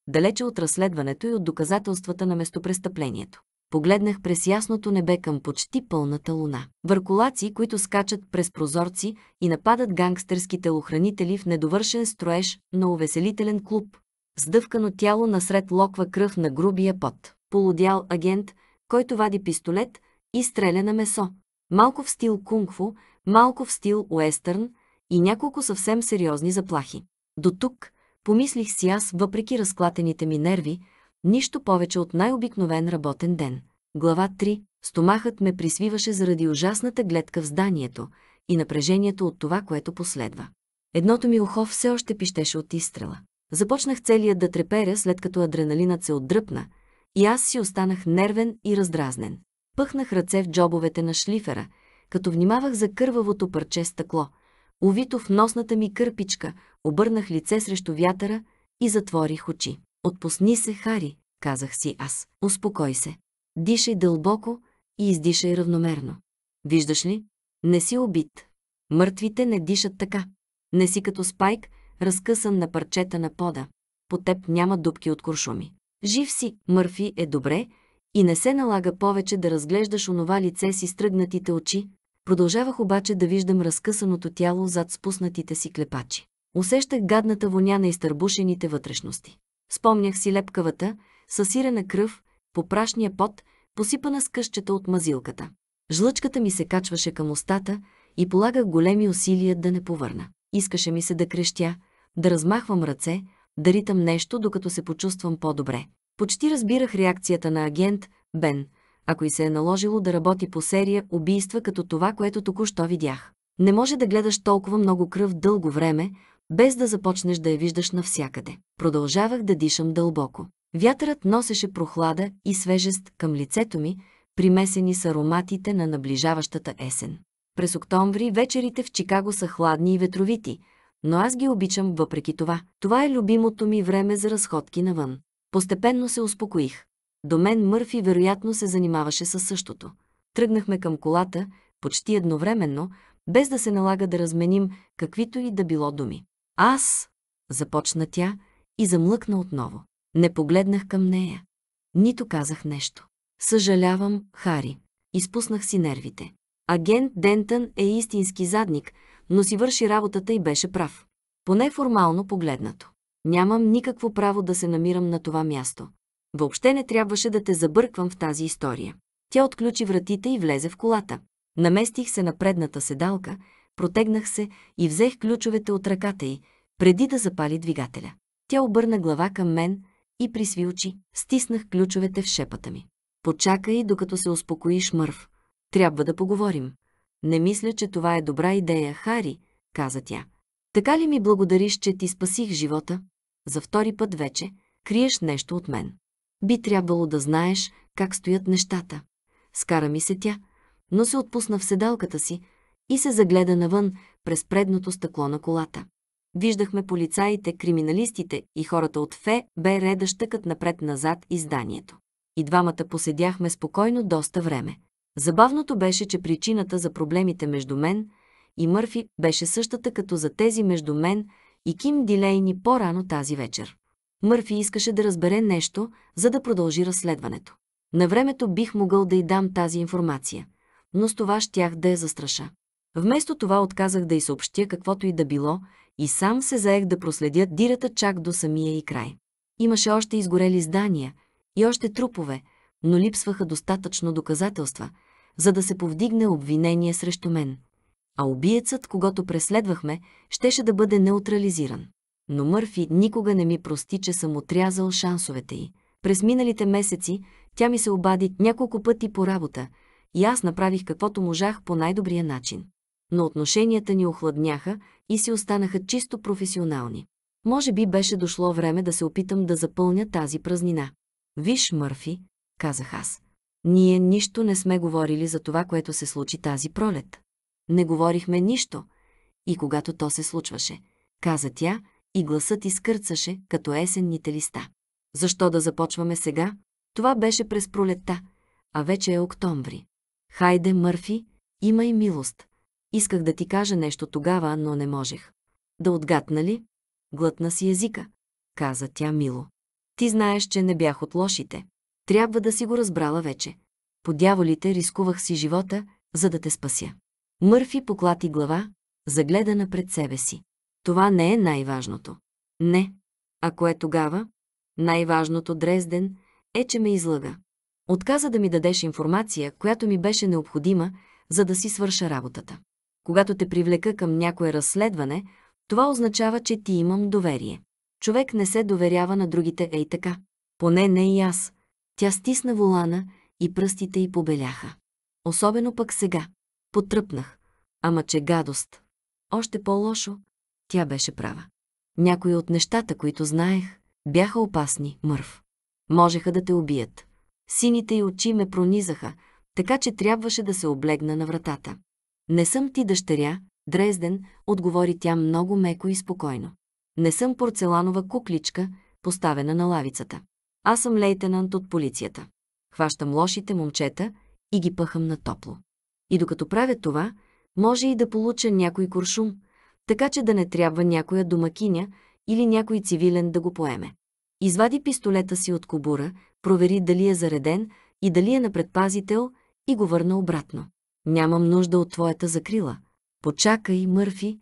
далече от разследването и от доказателствата на местопрестъплението. Погледнах през ясното небе към почти пълната луна. Върколаци, които скачат през прозорци и нападат гангстерските охранители в недовършен строеж на увеселителен клуб сдъвкано тяло насред локва кръв на грубия пот. Полудял агент, който вади пистолет и стреля на месо. Малко в стил кунг-фу, малко в стил уестърн и няколко съвсем сериозни заплахи. До тук, помислих си аз, въпреки разклатените ми нерви, нищо повече от най-обикновен работен ден. Глава 3. Стомахът ме присвиваше заради ужасната гледка в зданието и напрежението от това, което последва. Едното ми ухо все още пищеше от изстрела. Започнах целият да треперя, след като адреналинът се отдръпна, и аз си останах нервен и раздразнен. Пъхнах ръце в джобовете на шлифера, като внимавах за кървавото парче стъкло. Увито в носната ми кърпичка, обърнах лице срещу вятъра и затворих очи. Отпусни се, Хари, казах си аз. Успокой се. Дишай дълбоко и издишай равномерно. Виждаш ли? Не си убит. Мъртвите не дишат така. Не си като Спайк, разкъсан на парчета на пода. По теб няма дубки от куршуми. Жив си, Мърфи е добре и не се налага повече да разглеждаш онова лице си с тръгнатите очи. Продължавах обаче да виждам разкъсаното тяло зад спуснатите си клепачи. Усещах гадната воня на изтърбушените вътрешности. Спомнях си лепкавата, съсирена кръв, попрашния пот, посипана с къщета от мазилката. Жлъчката ми се качваше към устата и полагах големи усилия да не повърна. Искаше ми се да крещя, да размахвам ръце, да ритам нещо, докато се почувствам по-добре. Почти разбирах реакцията на агент Бен, ако и се е наложило да работи по серия убийства като това, което току-що видях. Не може да гледаш толкова много кръв дълго време, без да започнеш да я виждаш навсякъде. Продължавах да дишам дълбоко. Вятърът носеше прохлада и свежест към лицето ми, примесени с ароматите на наближаващата есен. През октомври вечерите в Чикаго са хладни и ветровити – но аз ги обичам въпреки това. Това е любимото ми време за разходки навън. Постепенно се успокоих. До мен Мърфи вероятно се занимаваше със същото. Тръгнахме към колата, почти едновременно, без да се налага да разменим каквито и да било думи. Аз, започна тя и замлъкна отново. Не погледнах към нея. Нито казах нещо. Съжалявам, Хари. Изпуснах си нервите. Агент Дентън е истински задник – но си върши работата и беше прав. Поне формално погледнато. Нямам никакво право да се намирам на това място. Въобще не трябваше да те забърквам в тази история. Тя отключи вратите и влезе в колата. Наместих се на предната седалка, протегнах се и взех ключовете от ръката й, преди да запали двигателя. Тя обърна глава към мен и присви очи. Стиснах ключовете в шепата ми. Почакай, докато се успокоиш, Мърв. Трябва да поговорим. Не мисля, че това е добра идея, Хари, каза тя. Така ли ми благодариш, че ти спасих живота? За втори път вече криеш нещо от мен. Би трябвало да знаеш как стоят нещата. Скара ми се тя, но се отпусна в седалката си и се загледа навън през предното стъкло на колата. Виждахме полицаите, криминалистите и хората от ФЕ бе реда напред-назад изданието. И двамата поседяхме спокойно доста време. Забавното беше, че причината за проблемите между мен и Мърфи беше същата като за тези между мен и Ким Дилейни по-рано тази вечер. Мърфи искаше да разбере нещо, за да продължи разследването. На времето бих могъл да й дам тази информация, но с това щях да я застраша. Вместо това отказах да й съобщя каквото и да било и сам се заех да проследя дирата чак до самия и край. Имаше още изгорели здания и още трупове, но липсваха достатъчно доказателства, за да се повдигне обвинение срещу мен. А убиецът, когато преследвахме, щеше да бъде неутрализиран. Но Мърфи никога не ми прости, че съм отрязал шансовете й. През миналите месеци тя ми се обади няколко пъти по работа и аз направих каквото можах по най-добрия начин. Но отношенията ни охладняха и си останаха чисто професионални. Може би беше дошло време да се опитам да запълня тази празнина. Виж, Мърфи, казах аз. Ние нищо не сме говорили за това, което се случи тази пролет. Не говорихме нищо. И когато то се случваше, каза тя, и гласът изкърцаше, като есенните листа. Защо да започваме сега? Това беше през пролетта, а вече е октомври. Хайде, Мърфи, имай милост. Исках да ти кажа нещо тогава, но не можех. Да отгадна ли? Глътна си езика, каза тя мило. Ти знаеш, че не бях от лошите. Трябва да си го разбрала вече. По дяволите рискувах си живота, за да те спася. Мърфи поклати глава, загледана пред себе си. Това не е най-важното. Не. Ако е тогава, най-важното Дрезден е, че ме излага. Отказа да ми дадеш информация, която ми беше необходима, за да си свърша работата. Когато те привлека към някое разследване, това означава, че ти имам доверие. Човек не се доверява на другите ей така. Поне не и аз, тя стисна волана и пръстите й побеляха. Особено пък сега. Потръпнах. Ама че гадост. Още по-лошо, тя беше права. Някои от нещата, които знаех, бяха опасни, мърв. Можеха да те убият. Сините й очи ме пронизаха, така че трябваше да се облегна на вратата. Не съм ти дъщеря, Дрезден, отговори тя много меко и спокойно. Не съм порцеланова кукличка, поставена на лавицата. Аз съм лейтенант от полицията. Хващам лошите момчета и ги пъхам на топло. И докато правя това, може и да получа някой куршум, така че да не трябва някоя домакиня или някой цивилен да го поеме. Извади пистолета си от кобура, провери дали е зареден и дали е на предпазител и го върна обратно. Нямам нужда от твоята закрила. Почакай, Мърфи,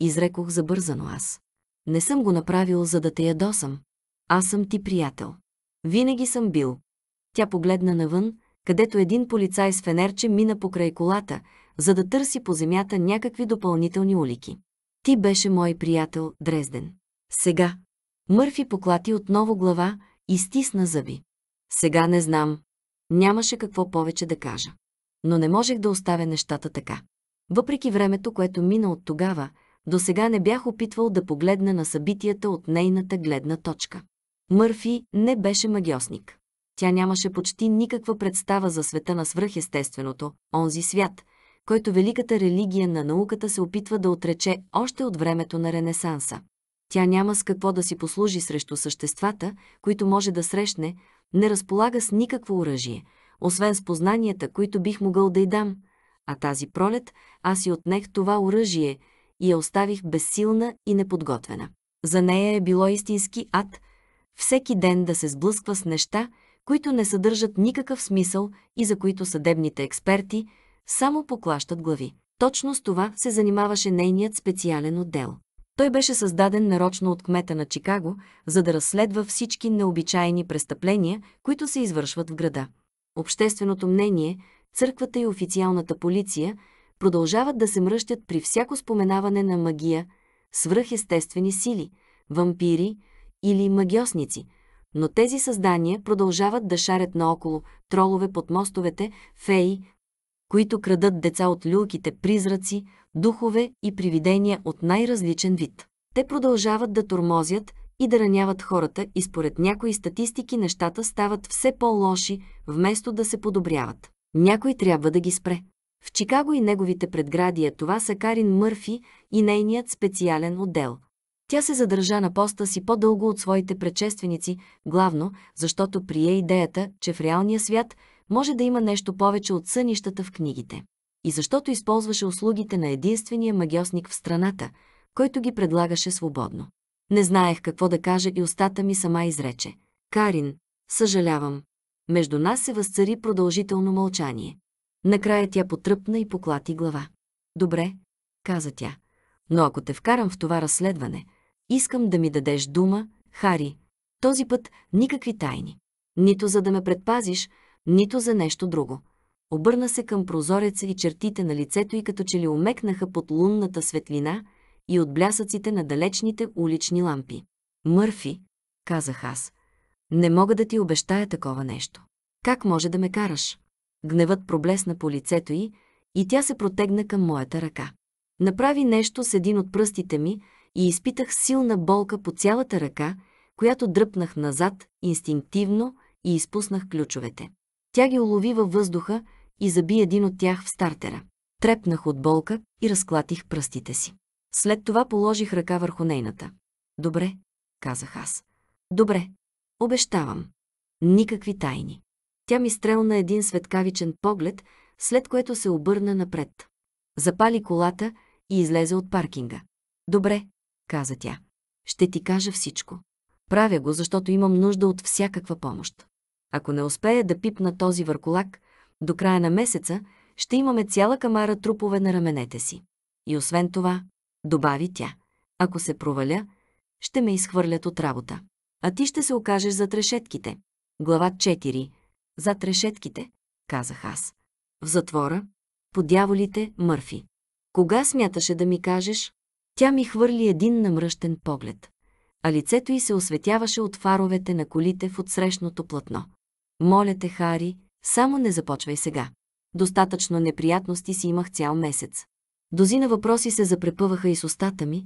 изрекох забързано аз. Не съм го направил, за да те ядосам. Аз съм ти приятел. Винаги съм бил. Тя погледна навън, където един полицай с фенерче мина покрай колата, за да търси по земята някакви допълнителни улики. Ти беше мой приятел, Дрезден. Сега. Мърфи поклати отново глава и стисна зъби. Сега не знам. Нямаше какво повече да кажа. Но не можех да оставя нещата така. Въпреки времето, което мина от тогава, до сега не бях опитвал да погледна на събитията от нейната гледна точка. Мърфи не беше магиосник. Тя нямаше почти никаква представа за света на свръхестественото, онзи свят, който великата религия на науката се опитва да отрече още от времето на Ренесанса. Тя няма с какво да си послужи срещу съществата, които може да срещне, не разполага с никакво оръжие, освен с познанията, които бих могъл да й дам. А тази пролет аз и отнех това оръжие и я оставих безсилна и неподготвена. За нея е било истински ад – всеки ден да се сблъсква с неща, които не съдържат никакъв смисъл и за които съдебните експерти само поклащат глави. Точно с това се занимаваше нейният специален отдел. Той беше създаден нарочно от кмета на Чикаго, за да разследва всички необичайни престъпления, които се извършват в града. Общественото мнение, църквата и официалната полиция продължават да се мръщат при всяко споменаване на магия, свръхестествени сили, вампири, или магиосници, но тези създания продължават да шарят наоколо, тролове под мостовете, феи, които крадат деца от люлките, призраци, духове и привидения от най-различен вид. Те продължават да тормозят и да раняват хората и според някои статистики нещата стават все по-лоши, вместо да се подобряват. Някой трябва да ги спре. В Чикаго и неговите предградия това са Карин Мърфи и нейният специален отдел – тя се задържа на поста си по-дълго от своите предшественици, главно защото прие идеята, че в реалния свят може да има нещо повече от сънищата в книгите. И защото използваше услугите на единствения магиосник в страната, който ги предлагаше свободно. Не знаех какво да кажа и устата ми сама изрече. Карин, съжалявам. Между нас се възцари продължително мълчание. Накрая тя потръпна и поклати глава. Добре, каза тя. Но ако те вкарам в това разследване, Искам да ми дадеш дума, Хари. Този път никакви тайни. Нито за да ме предпазиш, нито за нещо друго. Обърна се към прозореца и чертите на лицето и като че ли омекнаха под лунната светлина и от блясъците на далечните улични лампи. Мърфи, казах аз, не мога да ти обещая такова нещо. Как може да ме караш? Гневът проблесна по лицето й и тя се протегна към моята ръка. Направи нещо с един от пръстите ми, и изпитах силна болка по цялата ръка, която дръпнах назад инстинктивно и изпуснах ключовете. Тя ги улови във въздуха и заби един от тях в стартера. Трепнах от болка и разклатих пръстите си. След това положих ръка върху нейната. Добре, казах аз. Добре, обещавам. Никакви тайни. Тя ми стрелна един светкавичен поглед, след което се обърна напред. Запали колата и излезе от паркинга. Добре, каза тя. Ще ти кажа всичко. Правя го, защото имам нужда от всякаква помощ. Ако не успея да пипна този върколак, до края на месеца ще имаме цяла камара трупове на раменете си. И освен това, добави тя, ако се проваля, ще ме изхвърлят от работа. А ти ще се окажеш за трешетките. Глава 4. За трешетките, казах аз. В затвора, по дяволите, Мърфи. Кога смяташе да ми кажеш, тя ми хвърли един намръщен поглед, а лицето й се осветяваше от фаровете на колите в отсрещното платно. Моля те, Хари, само не започвай сега. Достатъчно неприятности си имах цял месец. Дози на въпроси се запрепъваха и с устата ми,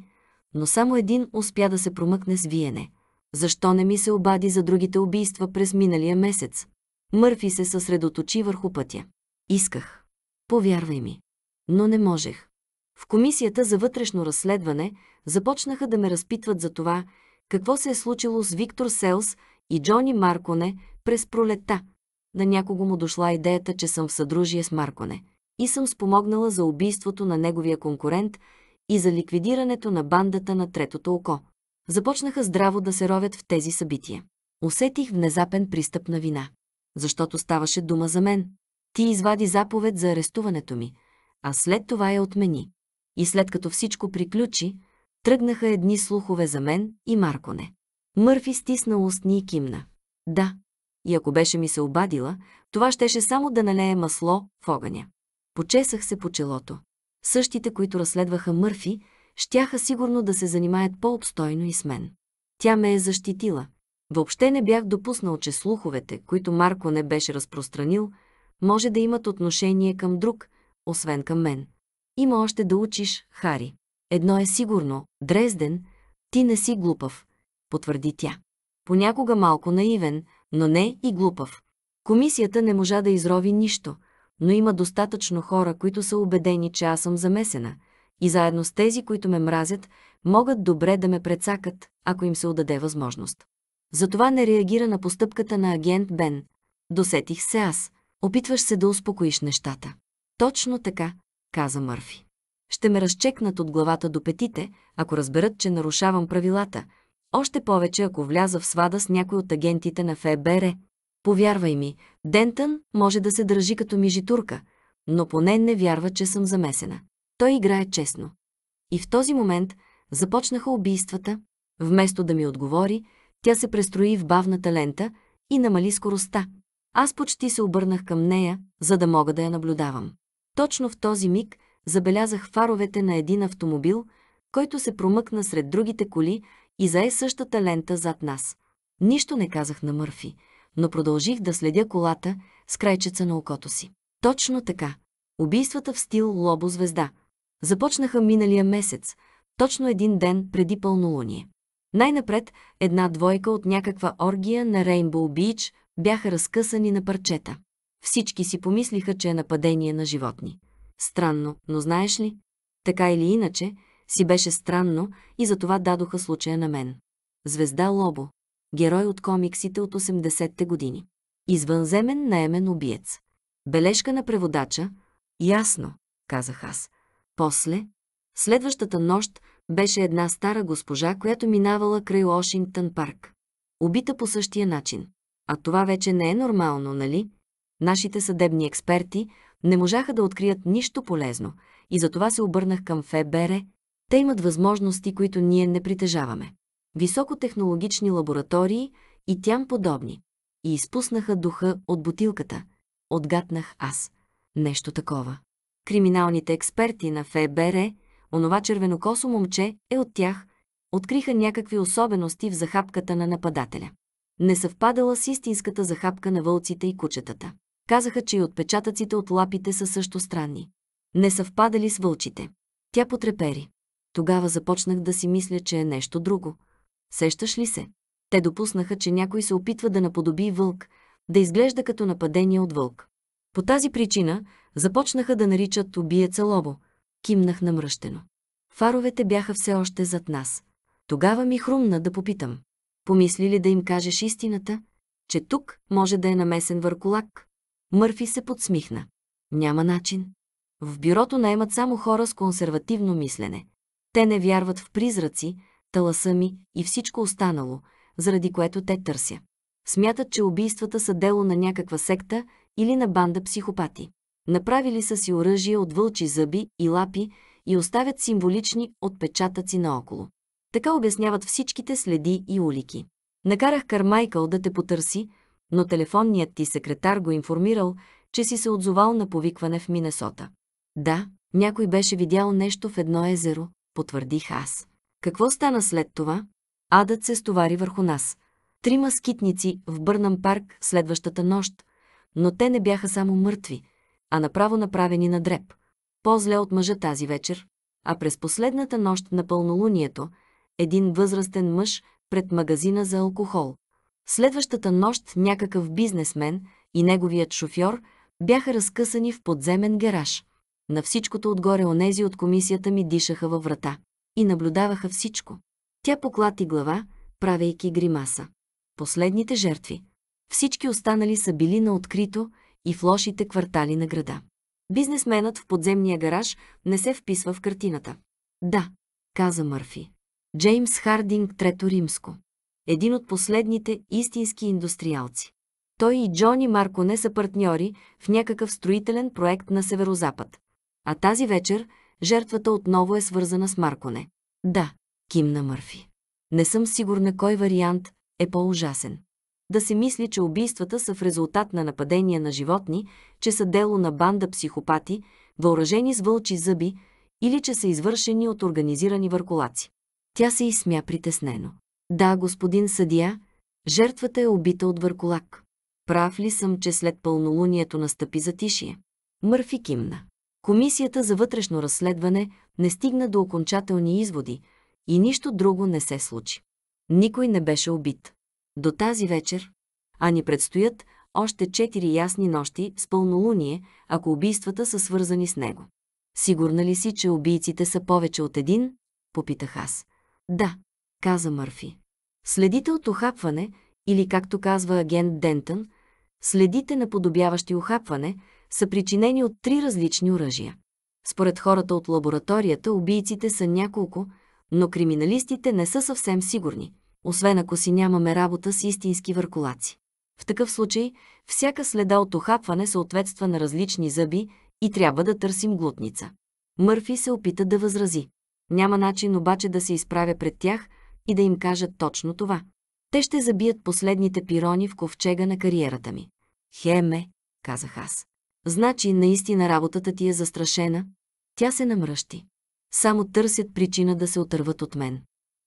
но само един успя да се промъкне с виене. Защо не ми се обади за другите убийства през миналия месец? Мърфи се съсредоточи върху пътя. Исках. Повярвай ми. Но не можех. В комисията за вътрешно разследване започнаха да ме разпитват за това, какво се е случило с Виктор Селс и Джони Марконе през пролета. На някого му дошла идеята, че съм в съдружие с Марконе и съм спомогнала за убийството на неговия конкурент и за ликвидирането на бандата на Третото око. Започнаха здраво да се ровят в тези събития. Усетих внезапен пристъп на вина, защото ставаше дума за мен. Ти извади заповед за арестуването ми, а след това я отмени и след като всичко приключи, тръгнаха едни слухове за мен и Марконе. Мърфи стисна устни и кимна. Да, и ако беше ми се обадила, това щеше само да налее масло в огъня. Почесах се по челото. Същите, които разследваха Мърфи, щяха сигурно да се занимаят по-обстойно и с мен. Тя ме е защитила. Въобще не бях допуснал, че слуховете, които Марко не беше разпространил, може да имат отношение към друг, освен към мен. Има още да учиш, Хари. Едно е сигурно, Дрезден, ти не си глупав, потвърди тя. Понякога малко наивен, но не и глупав. Комисията не можа да изрови нищо, но има достатъчно хора, които са убедени, че аз съм замесена, и заедно с тези, които ме мразят, могат добре да ме прецакат, ако им се отдаде възможност. Затова не реагира на постъпката на агент Бен. Досетих се аз. Опитваш се да успокоиш нещата. Точно така, каза Мърфи. Ще ме разчекнат от главата до петите, ако разберат, че нарушавам правилата, още повече ако вляза в свада с някой от агентите на ФБР. Повярвай ми, Дентън може да се държи като мижитурка, но поне не вярва, че съм замесена. Той играе честно. И в този момент започнаха убийствата. Вместо да ми отговори, тя се престрои в бавната лента и намали скоростта. Аз почти се обърнах към нея, за да мога да я наблюдавам. Точно в този миг забелязах фаровете на един автомобил, който се промъкна сред другите коли и зае същата лента зад нас. Нищо не казах на Мърфи, но продължих да следя колата с крайчеца на окото си. Точно така. Убийствата в стил Лобо звезда. Започнаха миналия месец, точно един ден преди пълнолуние. Най-напред една двойка от някаква оргия на Рейнбоу Бич бяха разкъсани на парчета. Всички си помислиха, че е нападение на животни. Странно, но знаеш ли? Така или иначе, си беше странно и затова дадоха случая на мен. Звезда Лобо. Герой от комиксите от 80-те години. Извънземен наемен убиец. Бележка на преводача. Ясно, казах аз. После, следващата нощ беше една стара госпожа, която минавала край Ошингтън парк. Убита по същия начин. А това вече не е нормално, нали? Нашите съдебни експерти не можаха да открият нищо полезно и затова се обърнах към ФБР. Те имат възможности, които ние не притежаваме. Високотехнологични лаборатории и тям подобни. И изпуснаха духа от бутилката. Отгатнах аз. Нещо такова. Криминалните експерти на ФБР, онова червенокосо момче е от тях, откриха някакви особености в захапката на нападателя не съвпадала с истинската захапка на вълците и кучетата. Казаха, че и отпечатъците от лапите са също странни. Не съвпадали с вълчите. Тя потрепери. Тогава започнах да си мисля, че е нещо друго. Сещаш ли се? Те допуснаха, че някой се опитва да наподоби вълк, да изглежда като нападение от вълк. По тази причина започнаха да наричат убиеца лобо. Кимнах намръщено. Фаровете бяха все още зад нас. Тогава ми хрумна да попитам. Помисли ли да им кажеш истината, че тук може да е намесен върколак? Мърфи се подсмихна. Няма начин. В бюрото наймат само хора с консервативно мислене. Те не вярват в призраци, таласами и всичко останало, заради което те търся. Смятат, че убийствата са дело на някаква секта или на банда психопати. Направили са си оръжие от вълчи зъби и лапи и оставят символични отпечатъци наоколо. Така обясняват всичките следи и улики. Накарах Кармайкъл да те потърси, но телефонният ти секретар го информирал, че си се отзовал на повикване в Минесота. Да, някой беше видял нещо в едно езеро, потвърдих аз. Какво стана след това? Адът се стовари върху нас. Трима скитници в Бърнам парк следващата нощ, но те не бяха само мъртви, а направо направени на дреб. По-зле от мъжа тази вечер, а през последната нощ на пълнолунието, един възрастен мъж пред магазина за алкохол. Следващата нощ някакъв бизнесмен и неговият шофьор бяха разкъсани в подземен гараж. На всичкото отгоре онези от комисията ми дишаха във врата и наблюдаваха всичко. Тя поклати глава, правейки гримаса. Последните жертви. Всички останали са били на открито и в лошите квартали на града. Бизнесменът в подземния гараж не се вписва в картината. Да, каза Мърфи. Джеймс Хардинг Трето Римско един от последните истински индустриалци. Той и Джони Марко не са партньори в някакъв строителен проект на Северозапад. А тази вечер жертвата отново е свързана с Марконе. Да, кимна Мърфи. Не съм сигурна кой вариант е по-ужасен. Да се мисли, че убийствата са в резултат на нападения на животни, че са дело на банда психопати, въоръжени с вълчи зъби или че са извършени от организирани върколаци. Тя се изсмя притеснено. Да, господин съдия, жертвата е убита от върколак. Прав ли съм, че след пълнолунието настъпи затишие? Мърфи кимна. Комисията за вътрешно разследване не стигна до окончателни изводи и нищо друго не се случи. Никой не беше убит. До тази вечер, а ни предстоят още четири ясни нощи с пълнолуние, ако убийствата са свързани с него. Сигурна ли си, че убийците са повече от един? Попитах аз. Да, каза Мърфи. Следите от охапване, или както казва агент Дентън, следите на подобяващи охапване са причинени от три различни оръжия. Според хората от лабораторията, убийците са няколко, но криминалистите не са съвсем сигурни, освен ако си нямаме работа с истински въркулаци. В такъв случай, всяка следа от охапване съответства на различни зъби и трябва да търсим глутница. Мърфи се опита да възрази. Няма начин обаче да се изправя пред тях – и да им кажат точно това. Те ще забият последните пирони в ковчега на кариерата ми. Хеме, казах аз. Значи наистина работата ти е застрашена. Тя се намръщи. Само търсят причина да се отърват от мен.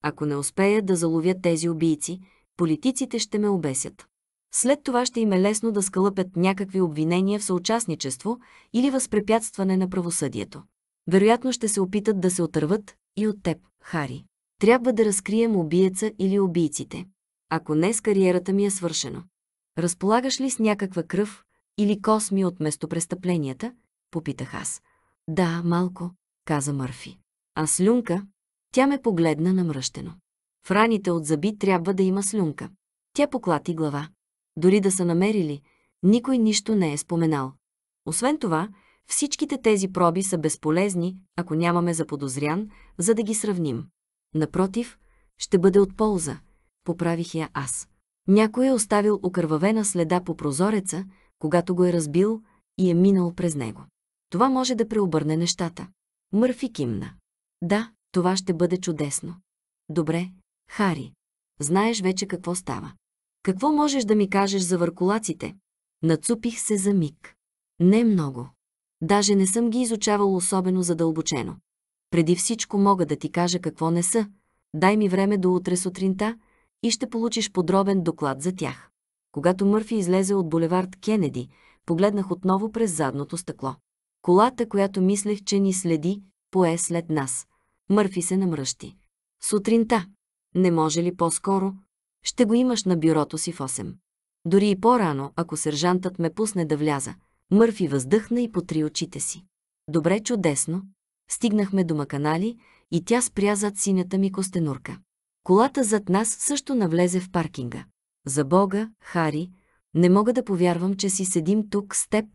Ако не успеят да заловят тези убийци, политиците ще ме обесят. След това ще им е лесно да скълъпят някакви обвинения в съучастничество или възпрепятстване на правосъдието. Вероятно ще се опитат да се отърват и от теб, Хари. Трябва да разкрием убиеца или убийците. Ако не, с кариерата ми е свършено. Разполагаш ли с някаква кръв или косми от местопрестъпленията? Попитах аз. Да, малко, каза Мърфи. А слюнка? Тя ме погледна намръщено. В раните от зъби трябва да има слюнка. Тя поклати глава. Дори да са намерили, никой нищо не е споменал. Освен това, всичките тези проби са безполезни, ако нямаме заподозрян, за да ги сравним. Напротив, ще бъде от полза, поправих я аз. Някой е оставил окървавена следа по прозореца, когато го е разбил и е минал през него. Това може да преобърне нещата. Мърфи кимна. Да, това ще бъде чудесно. Добре, Хари. Знаеш вече какво става. Какво можеш да ми кажеш за въркулаците? Нацупих се за миг. Не много. Даже не съм ги изучавал особено задълбочено. Преди всичко мога да ти кажа какво не са. Дай ми време до утре сутринта и ще получиш подробен доклад за тях. Когато Мърфи излезе от булевард Кенеди, погледнах отново през задното стъкло. Колата, която мислех, че ни следи, пое след нас. Мърфи се намръщи. Сутринта. Не може ли по-скоро? Ще го имаш на бюрото си в 8. Дори и по-рано, ако сержантът ме пусне да вляза. Мърфи въздъхна и потри очите си. Добре, чудесно, Стигнахме до Маканали и тя спря зад синята ми костенурка. Колата зад нас също навлезе в паркинга. За Бога, Хари, не мога да повярвам, че си седим тук с теб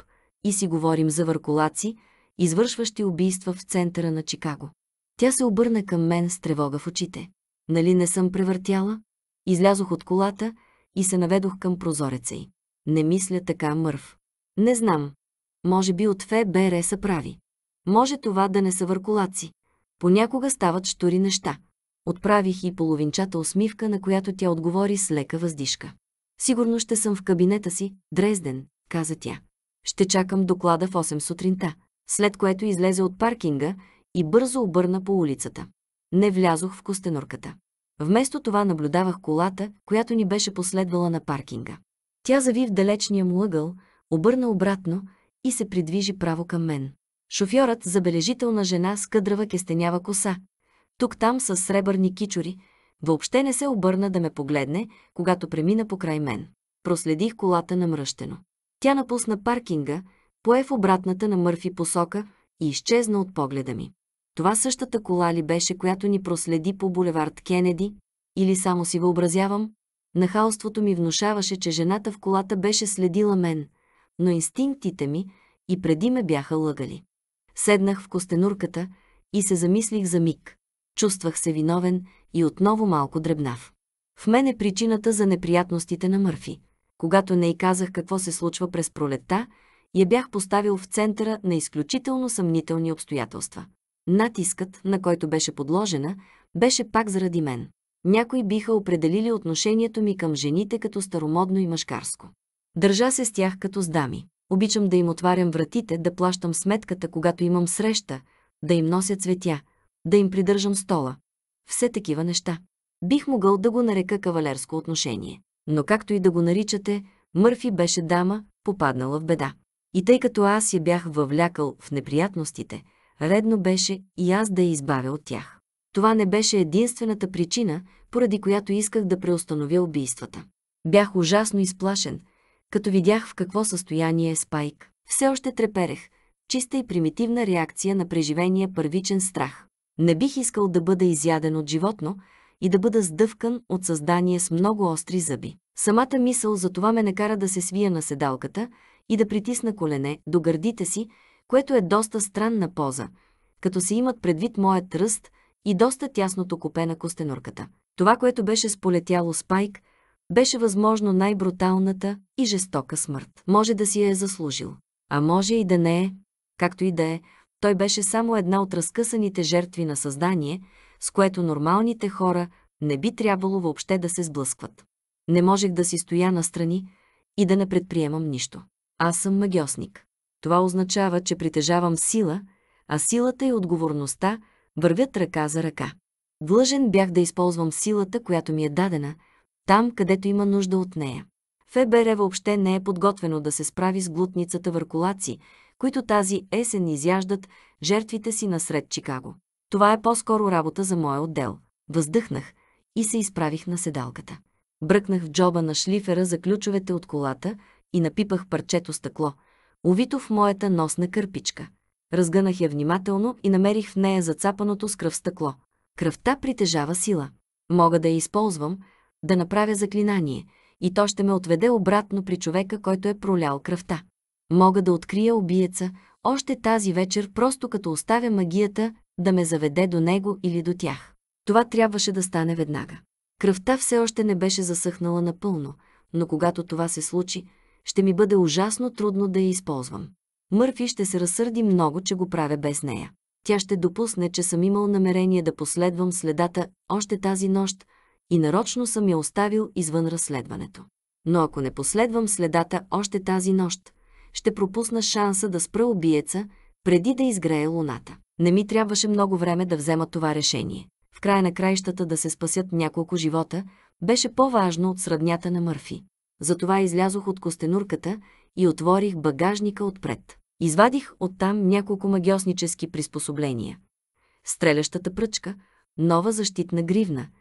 и си говорим за върколаци, извършващи убийства в центъра на Чикаго. Тя се обърна към мен с тревога в очите. Нали не съм превъртяла? Излязох от колата и се наведох към прозореца й. Не мисля така мърв. Не знам. Може би от ФБР са прави. Може това да не са върколаци. Понякога стават штури неща. Отправих и половинчата усмивка, на която тя отговори с лека въздишка. Сигурно ще съм в кабинета си, Дрезден, каза тя. Ще чакам доклада в 8 сутринта, след което излезе от паркинга и бързо обърна по улицата. Не влязох в костенорката. Вместо това наблюдавах колата, която ни беше последвала на паркинга. Тя зави в далечния му ъгъл, обърна обратно и се придвижи право към мен. Шофьорът, забележителна жена с къдрава кестенява коса, тук-там с сребърни кичури, въобще не се обърна да ме погледне, когато премина покрай мен. Проследих колата намръщено. Тя напусна паркинга, поев обратната на Мърфи посока и изчезна от погледа ми. Това същата кола ли беше, която ни проследи по булевард Кенеди? Или само си въобразявам? Нахалството ми внушаваше, че жената в колата беше следила мен, но инстинктите ми и преди ме бяха лъгали. Седнах в костенурката и се замислих за миг. Чувствах се виновен и отново малко дребнав. В мен е причината за неприятностите на Мърфи. Когато не й казах какво се случва през пролетта, я бях поставил в центъра на изключително съмнителни обстоятелства. Натискът, на който беше подложена, беше пак заради мен. Някои биха определили отношението ми към жените като старомодно и мъжкарско. Държа се с тях като с дами. Обичам да им отварям вратите, да плащам сметката, когато имам среща, да им нося цветя, да им придържам стола. Все такива неща. Бих могъл да го нарека кавалерско отношение. Но както и да го наричате, Мърфи беше дама, попаднала в беда. И тъй като аз я бях въвлякал в неприятностите, редно беше и аз да я избавя от тях. Това не беше единствената причина, поради която исках да преустановя убийствата. Бях ужасно изплашен – като видях в какво състояние е Спайк. Все още треперех. Чиста и примитивна реакция на преживения първичен страх. Не бих искал да бъда изяден от животно и да бъда сдъвкан от създание с много остри зъби. Самата мисъл за това ме накара да се свия на седалката и да притисна колене до гърдите си, което е доста странна поза, като се имат предвид моят ръст и доста тясното копе на костенурката. Това, което беше сполетяло Спайк, беше възможно най-бруталната и жестока смърт. Може да си я е заслужил, а може и да не е. Както и да е, той беше само една от разкъсаните жертви на създание, с което нормалните хора не би трябвало въобще да се сблъскват. Не можех да си стоя настрани и да не предприемам нищо. Аз съм магиосник. Това означава, че притежавам сила, а силата и отговорността вървят ръка за ръка. Длъжен бях да използвам силата, която ми е дадена – там, където има нужда от нея. ФБР е въобще не е подготвено да се справи с глутницата върколаци, които тази есен изяждат жертвите си насред Чикаго. Това е по-скоро работа за моя отдел. Въздъхнах и се изправих на седалката. Бръкнах в джоба на шлифера за ключовете от колата и напипах парчето стъкло, увито в моята носна кърпичка. Разгънах я внимателно и намерих в нея зацапаното с кръв стъкло. Кръвта притежава сила. Мога да я използвам – да направя заклинание и то ще ме отведе обратно при човека, който е пролял кръвта. Мога да открия убиеца още тази вечер, просто като оставя магията да ме заведе до него или до тях. Това трябваше да стане веднага. Кръвта все още не беше засъхнала напълно, но когато това се случи, ще ми бъде ужасно трудно да я използвам. Мърфи ще се разсърди много, че го правя без нея. Тя ще допусне, че съм имал намерение да последвам следата още тази нощ, и нарочно съм я оставил извън разследването. Но ако не последвам следата още тази нощ, ще пропусна шанса да спра убиеца преди да изгрее луната. Не ми трябваше много време да взема това решение. В края на краищата да се спасят няколко живота беше по-важно от сръднята на Мърфи. Затова излязох от костенурката и отворих багажника отпред. Извадих оттам няколко магиоснически приспособления. Стрелящата пръчка, нова защитна гривна –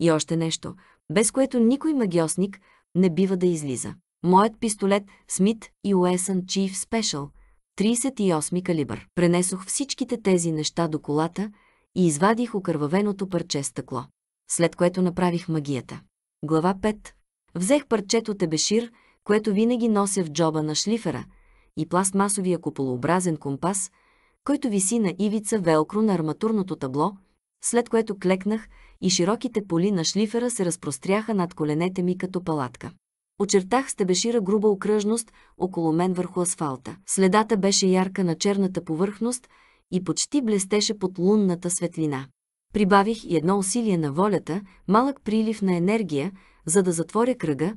и още нещо, без което никой магиосник не бива да излиза. Моят пистолет Смит и Уесън Чиф Спешъл, 38 калибър. Пренесох всичките тези неща до колата и извадих окървавеното парче стъкло, след което направих магията. Глава 5. Взех парчето тебешир, което винаги нося в джоба на шлифера, и пластмасовия куполообразен компас, който виси на ивица велкро на арматурното табло, след което клекнах и широките поли на шлифера се разпростряха над коленете ми като палатка. Очертах стебешира груба окръжност около мен върху асфалта. Следата беше ярка на черната повърхност и почти блестеше под лунната светлина. Прибавих и едно усилие на волята, малък прилив на енергия, за да затворя кръга,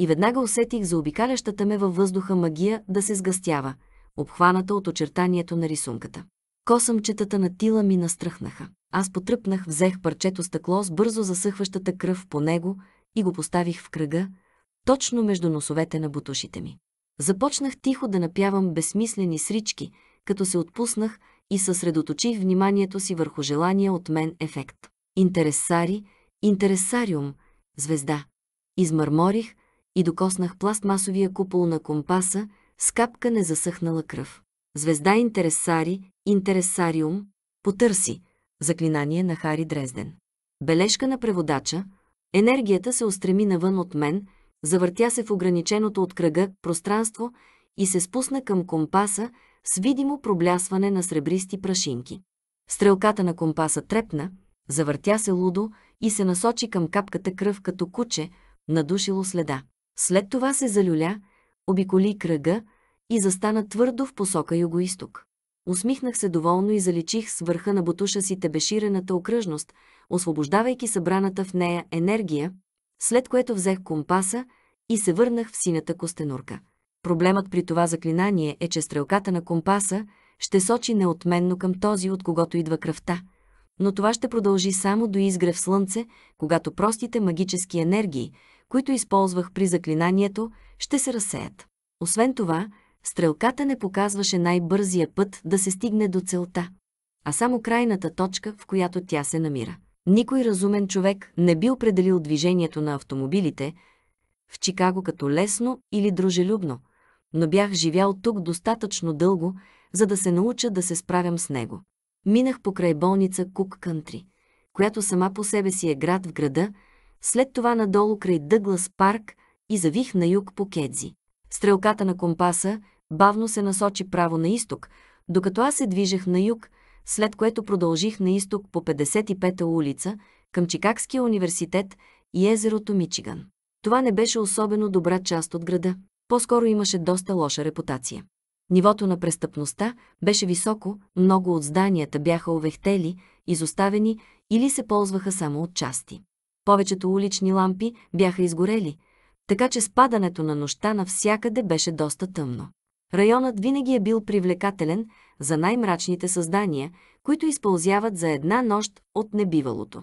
и веднага усетих за обикалящата ме във въздуха магия да се сгъстява, обхваната от очертанието на рисунката. Косъмчетата на тила ми настръхнаха. Аз потръпнах, взех парчето стъкло с бързо засъхващата кръв по него и го поставих в кръга, точно между носовете на бутушите ми. Започнах тихо да напявам безсмислени срички, като се отпуснах и съсредоточих вниманието си върху желания от мен ефект. Интересари, интересариум, звезда. Измърморих и докоснах пластмасовия купол на компаса с капка незасъхнала кръв. Звезда интересари, интересариум, потърси, Заклинание на Хари Дрезден. Бележка на преводача. Енергията се устреми навън от мен, завъртя се в ограниченото от кръга пространство и се спусна към компаса с видимо проблясване на сребристи прашинки. Стрелката на компаса трепна, завъртя се лудо и се насочи към капката кръв като куче, надушило следа. След това се залюля, обиколи кръга и застана твърдо в посока юго-исток. Усмихнах се доволно и заличих с върха на бутуша си тебеширената окръжност, освобождавайки събраната в нея енергия, след което взех компаса и се върнах в сината костенурка. Проблемът при това заклинание е, че стрелката на компаса ще сочи неотменно към този, от когото идва кръвта. Но това ще продължи само до изгрев слънце, когато простите магически енергии, които използвах при заклинанието, ще се разсеят. Освен това, стрелката не показваше най-бързия път да се стигне до целта, а само крайната точка, в която тя се намира. Никой разумен човек не би определил движението на автомобилите в Чикаго като лесно или дружелюбно, но бях живял тук достатъчно дълго, за да се науча да се справям с него. Минах покрай болница Кук Кънтри, която сама по себе си е град в града, след това надолу край Дъглас парк и завих на юг по Кедзи. Стрелката на компаса бавно се насочи право на изток, докато аз се движех на юг, след което продължих на изток по 55-та улица към Чикагския университет и езерото Мичиган. Това не беше особено добра част от града. По-скоро имаше доста лоша репутация. Нивото на престъпността беше високо, много от зданията бяха овехтели, изоставени или се ползваха само от части. Повечето улични лампи бяха изгорели, така че спадането на нощта навсякъде беше доста тъмно. Районът винаги е бил привлекателен за най-мрачните създания, които изпълзяват за една нощ от небивалото.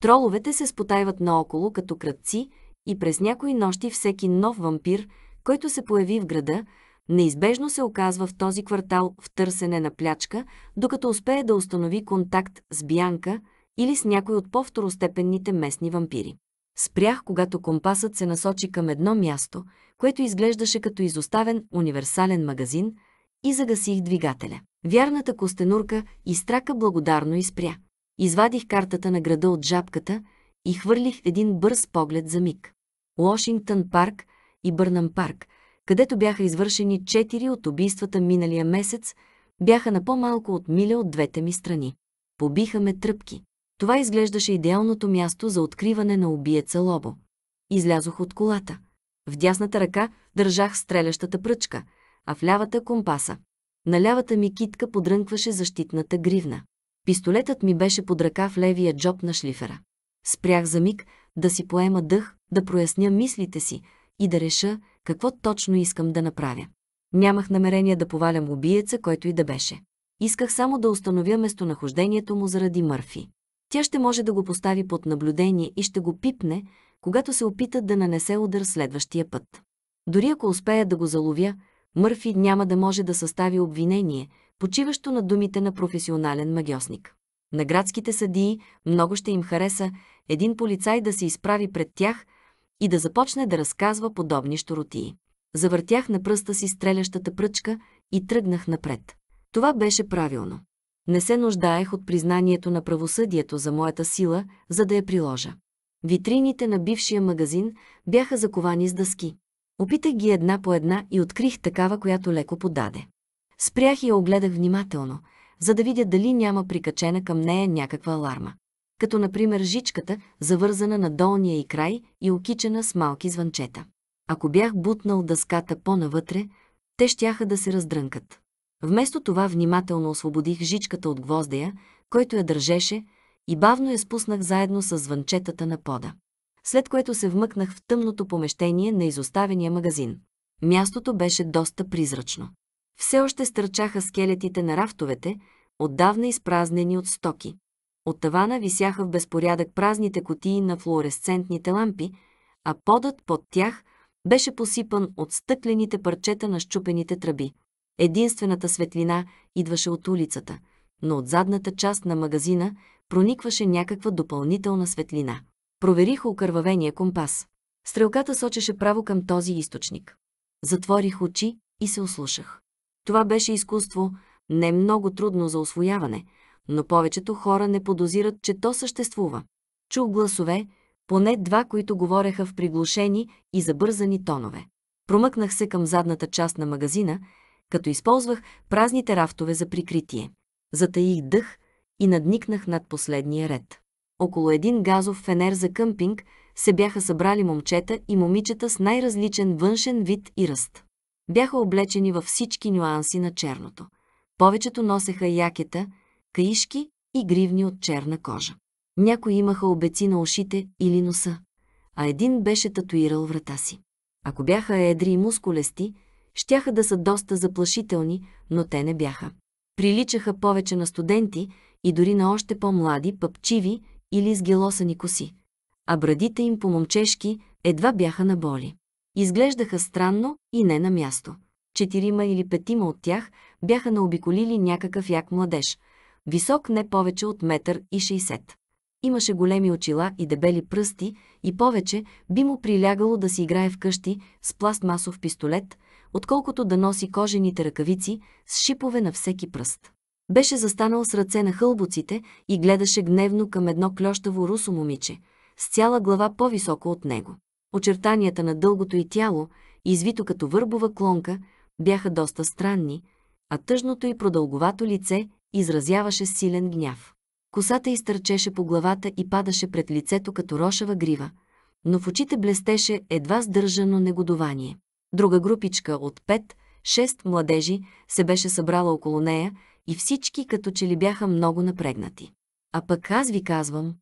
Троловете се спотайват наоколо като кръдци, и през някои нощи всеки нов вампир, който се появи в града, неизбежно се оказва в този квартал в търсене на плячка, докато успее да установи контакт с Бянка или с някой от по-второстепенните местни вампири. Спрях, когато компасът се насочи към едно място, което изглеждаше като изоставен универсален магазин, и загасих двигателя. Вярната костенурка изтрака благодарно и спря. Извадих картата на града от жабката и хвърлих един бърз поглед за миг. Уошингтън парк и Бърнам парк, където бяха извършени четири от убийствата миналия месец, бяха на по-малко от миля от двете ми страни. Побиха ме тръпки. Това изглеждаше идеалното място за откриване на убиеца Лобо. Излязох от колата. В дясната ръка държах стрелящата пръчка, а в лявата – компаса. На лявата ми китка подрънкваше защитната гривна. Пистолетът ми беше под ръка в левия джоб на шлифера. Спрях за миг да си поема дъх, да проясня мислите си и да реша какво точно искам да направя. Нямах намерение да повалям убиеца, който и да беше. Исках само да установя местонахождението му заради Мърфи. Тя ще може да го постави под наблюдение и ще го пипне, когато се опита да нанесе удар следващия път. Дори ако успея да го заловя, Мърфи няма да може да състави обвинение, почиващо на думите на професионален магиосник. На градските съдии много ще им хареса един полицай да се изправи пред тях и да започне да разказва подобни щуротии. Завъртях на пръста си стрелящата пръчка и тръгнах напред. Това беше правилно. Не се нуждаех от признанието на правосъдието за моята сила, за да я приложа. Витрините на бившия магазин бяха заковани с дъски. Опитах ги една по една и открих такава, която леко подаде. Спрях и я огледах внимателно, за да видя дали няма прикачена към нея някаква аларма. Като например жичката, завързана на долния и край и окичена с малки звънчета. Ако бях бутнал дъската по-навътре, те щяха да се раздрънкат. Вместо това внимателно освободих жичката от гвоздея, който я държеше, и бавно я спуснах заедно с звънчетата на пода. След което се вмъкнах в тъмното помещение на изоставения магазин. Мястото беше доста призрачно. Все още стърчаха скелетите на рафтовете, отдавна изпразнени от стоки. От тавана висяха в безпорядък празните котии на флуоресцентните лампи, а подът под тях беше посипан от стъклените парчета на щупените тръби. Единствената светлина идваше от улицата, но от задната част на магазина проникваше някаква допълнителна светлина. Проверих окървавения компас. Стрелката сочеше право към този източник. Затворих очи и се услушах. Това беше изкуство, не много трудно за освояване, но повечето хора не подозират, че то съществува. Чух гласове, поне два, които говореха в приглушени и забързани тонове. Промъкнах се към задната част на магазина като използвах празните рафтове за прикритие. Затаих дъх и надникнах над последния ред. Около един газов фенер за къмпинг се бяха събрали момчета и момичета с най-различен външен вид и ръст. Бяха облечени във всички нюанси на черното. Повечето носеха якета, каишки и гривни от черна кожа. Някои имаха обеци на ушите или носа, а един беше татуирал врата си. Ако бяха едри и мускулести, щяха да са доста заплашителни, но те не бяха. Приличаха повече на студенти и дори на още по-млади, пъпчиви или с гелосани коси. А брадите им по-момчешки едва бяха на боли. Изглеждаха странно и не на място. Четирима или петима от тях бяха наобиколили някакъв як младеж, висок не повече от метър и 60. Имаше големи очила и дебели пръсти и повече би му прилягало да си играе вкъщи с пластмасов пистолет – отколкото да носи кожените ръкавици с шипове на всеки пръст. Беше застанал с ръце на хълбоците и гледаше гневно към едно клющаво русо момиче, с цяла глава по-високо от него. Очертанията на дългото и тяло, извито като върбова клонка, бяха доста странни, а тъжното и продълговато лице изразяваше силен гняв. Косата изтърчеше по главата и падаше пред лицето като рошава грива, но в очите блестеше едва сдържано негодование. Друга групичка от пет, шест младежи се беше събрала около нея и всички като че ли бяха много напрегнати. А пък аз ви казвам,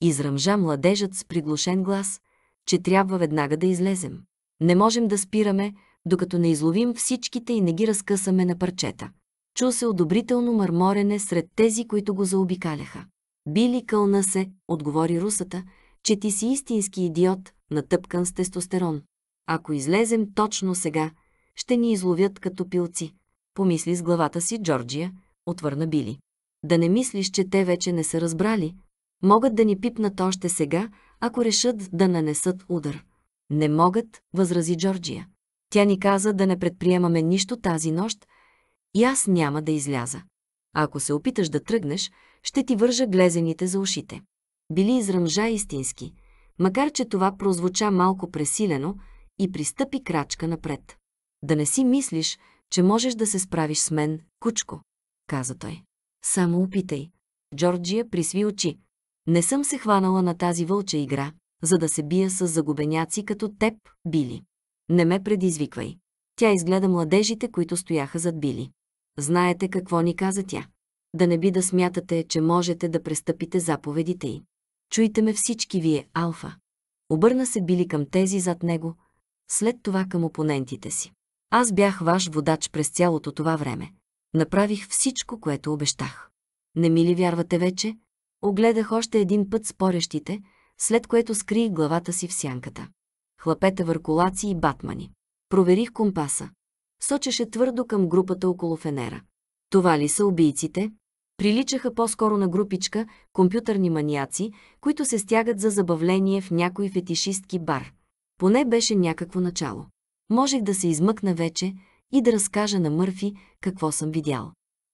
изръмжа младежът с приглушен глас, че трябва веднага да излезем. Не можем да спираме, докато не изловим всичките и не ги разкъсаме на парчета. Чу се одобрително мърморене сред тези, които го заобикаляха. Били кълна се, отговори русата, че ти си истински идиот, натъпкан с тестостерон. Ако излезем точно сега, ще ни изловят като пилци. Помисли с главата си Джорджия, отвърна Били. Да не мислиш, че те вече не са разбрали. Могат да ни пипнат още сега, ако решат да нанесат удар. Не могат, възрази Джорджия. Тя ни каза да не предприемаме нищо тази нощ и аз няма да изляза. А ако се опиташ да тръгнеш, ще ти вържа глезените за ушите. Били изръмжа истински. Макар, че това прозвуча малко пресилено, и пристъпи крачка напред. Да не си мислиш, че можеш да се справиш с мен, кучко, каза той. Само опитай. Джорджия присви очи. Не съм се хванала на тази вълча игра, за да се бия с загубеняци като теб, Били. Не ме предизвиквай. Тя изгледа младежите, които стояха зад Били. Знаете какво ни каза тя. Да не би да смятате, че можете да престъпите заповедите й. Чуйте ме всички вие, Алфа. Обърна се Били към тези зад него, след това към опонентите си. Аз бях ваш водач през цялото това време. Направих всичко, което обещах. Не ми ли вярвате вече? Огледах още един път спорещите, след което скрих главата си в сянката. Хлапета върколаци и батмани. Проверих компаса. Сочеше твърдо към групата около фенера. Това ли са убийците? Приличаха по-скоро на групичка компютърни маниаци, които се стягат за забавление в някой фетишистки бар. Поне беше някакво начало. Можех да се измъкна вече и да разкажа на Мърфи какво съм видял.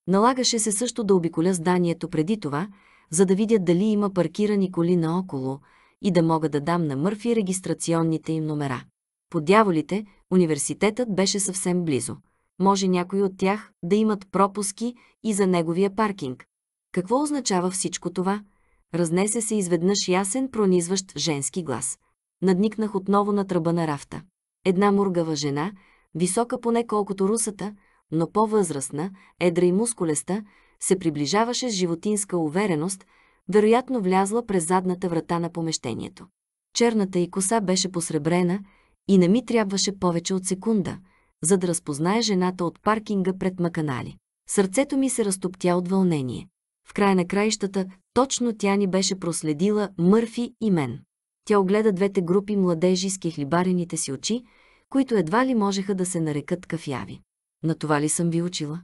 Налагаше се също да обиколя зданието преди това, за да видя дали има паркирани коли наоколо и да мога да дам на Мърфи регистрационните им номера. По дяволите, университетът беше съвсем близо. Може някои от тях да имат пропуски и за неговия паркинг. Какво означава всичко това? Разнесе се изведнъж ясен пронизващ женски глас надникнах отново на тръба на рафта. Една мургава жена, висока поне колкото русата, но по-възрастна, едра и мускулеста, се приближаваше с животинска увереност, вероятно влязла през задната врата на помещението. Черната й коса беше посребрена и не ми трябваше повече от секунда, за да разпознае жената от паркинга пред Маканали. Сърцето ми се разтоптя от вълнение. В края на краищата точно тя ни беше проследила Мърфи и мен. Тя огледа двете групи младежи с кихлибарените си очи, които едва ли можеха да се нарекат кафяви. На това ли съм ви учила?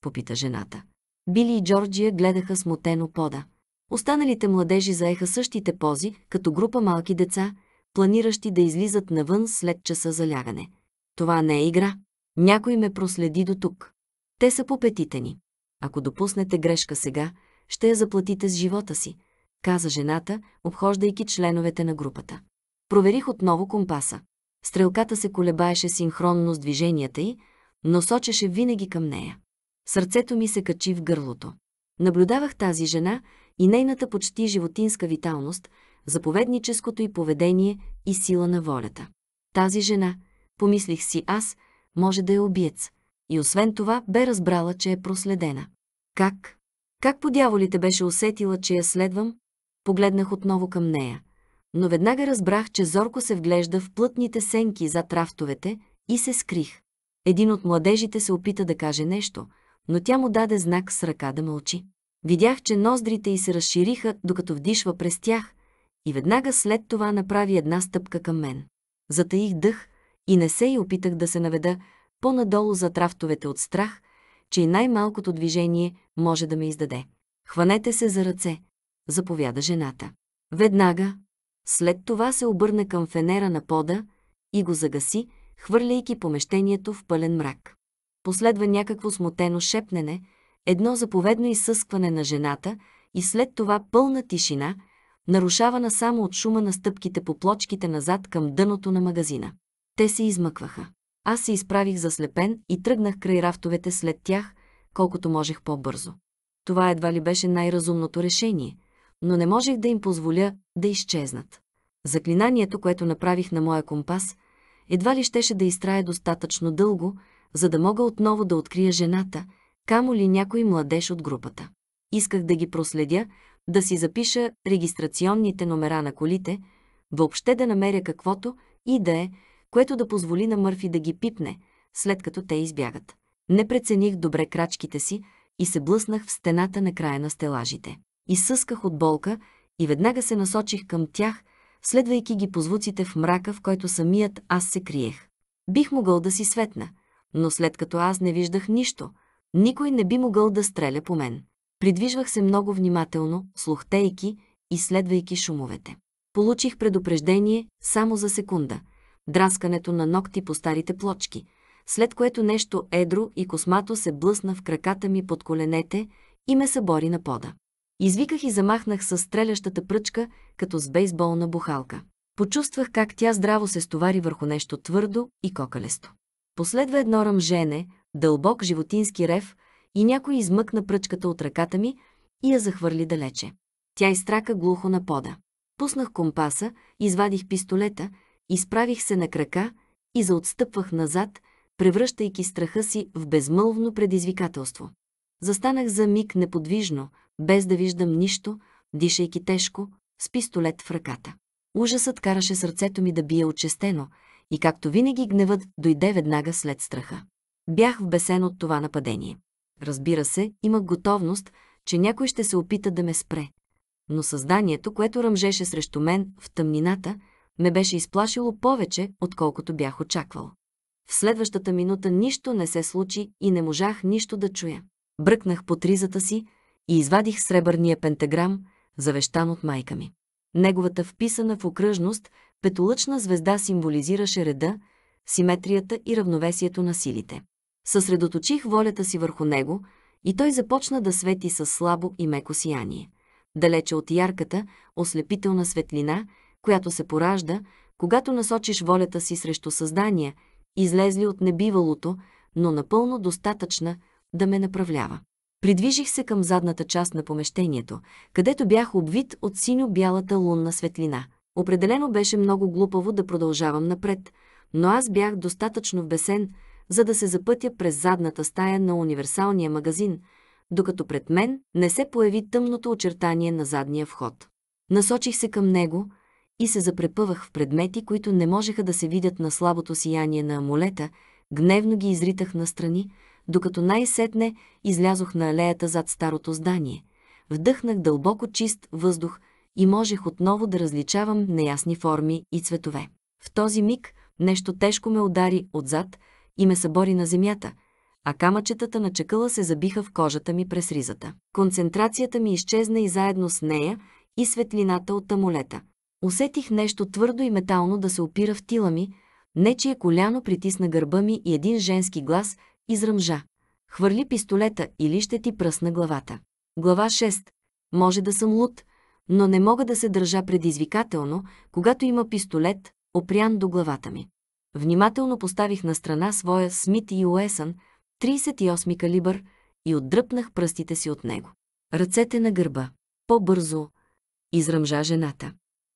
Попита жената. Били и Джорджия гледаха смутено пода. Останалите младежи заеха същите пози, като група малки деца, планиращи да излизат навън след часа за лягане. Това не е игра. Някой ме проследи до тук. Те са по петите ни. Ако допуснете грешка сега, ще я заплатите с живота си, каза жената, обхождайки членовете на групата. Проверих отново компаса. Стрелката се колебаеше синхронно с движенията й, но сочеше винаги към нея. Сърцето ми се качи в гърлото. Наблюдавах тази жена и нейната почти животинска виталност, заповедническото й поведение и сила на волята. Тази жена, помислих си аз, може да е убиец. И освен това бе разбрала, че е проследена. Как? Как по дяволите беше усетила, че я следвам? погледнах отново към нея. Но веднага разбрах, че зорко се вглежда в плътните сенки за трафтовете и се скрих. Един от младежите се опита да каже нещо, но тя му даде знак с ръка да мълчи. Видях, че ноздрите й се разшириха, докато вдишва през тях, и веднага след това направи една стъпка към мен. Затаих дъх и не се и опитах да се наведа по-надолу за трафтовете от страх, че и най-малкото движение може да ме издаде. Хванете се за ръце, заповяда жената. Веднага, след това се обърна към фенера на пода и го загаси, хвърляйки помещението в пълен мрак. Последва някакво смутено шепнене, едно заповедно изсъскване на жената и след това пълна тишина, нарушавана само от шума на стъпките по плочките назад към дъното на магазина. Те се измъкваха. Аз се изправих заслепен и тръгнах край рафтовете след тях, колкото можех по-бързо. Това едва ли беше най-разумното решение – но не можех да им позволя да изчезнат. Заклинанието, което направих на моя компас, едва ли щеше да изтрая достатъчно дълго, за да мога отново да открия жената, камо ли някой младеж от групата. Исках да ги проследя, да си запиша регистрационните номера на колите, въобще да намеря каквото и да е, което да позволи на Мърфи да ги пипне, след като те избягат. Не прецених добре крачките си и се блъснах в стената на края на стелажите изсъсках от болка и веднага се насочих към тях, следвайки ги по звуците в мрака, в който самият аз се криех. Бих могъл да си светна, но след като аз не виждах нищо, никой не би могъл да стреля по мен. Придвижвах се много внимателно, слухтейки и следвайки шумовете. Получих предупреждение само за секунда. Драскането на ногти по старите плочки, след което нещо едро и космато се блъсна в краката ми под коленете и ме събори на пода. Извиках и замахнах с стрелящата пръчка, като с бейсболна бухалка. Почувствах как тя здраво се стовари върху нещо твърдо и кокалесто. Последва едно ръмжене, дълбок животински рев и някой измъкна пръчката от ръката ми и я захвърли далече. Тя изтрака глухо на пода. Пуснах компаса, извадих пистолета, изправих се на крака и заотстъпвах назад, превръщайки страха си в безмълвно предизвикателство. Застанах за миг неподвижно, без да виждам нищо, дишайки тежко, с пистолет в ръката. Ужасът караше сърцето ми да бие отчестено и както винаги гневът дойде веднага след страха. Бях вбесен от това нападение. Разбира се, имах готовност, че някой ще се опита да ме спре. Но създанието, което ръмжеше срещу мен в тъмнината, ме беше изплашило повече, отколкото бях очаквал. В следващата минута нищо не се случи и не можах нищо да чуя. Бръкнах по тризата си, и извадих сребърния пентаграм, завещан от майка ми. Неговата вписана в окръжност петолъчна звезда символизираше реда, симетрията и равновесието на силите. Съсредоточих волята си върху него и той започна да свети с слабо и меко сияние, далече от ярката, ослепителна светлина, която се поражда, когато насочиш волята си срещу създания, излезли от небивалото, но напълно достатъчна да ме направлява. Придвижих се към задната част на помещението, където бях обвит от синьо-бялата лунна светлина. Определено беше много глупаво да продължавам напред, но аз бях достатъчно вбесен, за да се запътя през задната стая на универсалния магазин, докато пред мен не се появи тъмното очертание на задния вход. Насочих се към него и се запрепъвах в предмети, които не можеха да се видят на слабото сияние на амулета, гневно ги изритах настрани, докато най-сетне излязох на алеята зад старото здание. Вдъхнах дълбоко чист въздух и можех отново да различавам неясни форми и цветове. В този миг нещо тежко ме удари отзад и ме събори на земята, а камъчетата на чакъла се забиха в кожата ми през ризата. Концентрацията ми изчезна и заедно с нея и светлината от амулета. Усетих нещо твърдо и метално да се опира в тила ми, нечие коляно притисна гърба ми и един женски глас изръмжа. Хвърли пистолета или ще ти пръсна главата. Глава 6. Може да съм луд, но не мога да се държа предизвикателно, когато има пистолет, опрян до главата ми. Внимателно поставих на страна своя Смит и Уесън, 38 калибър, и отдръпнах пръстите си от него. Ръцете на гърба. По-бързо. Изръмжа жената.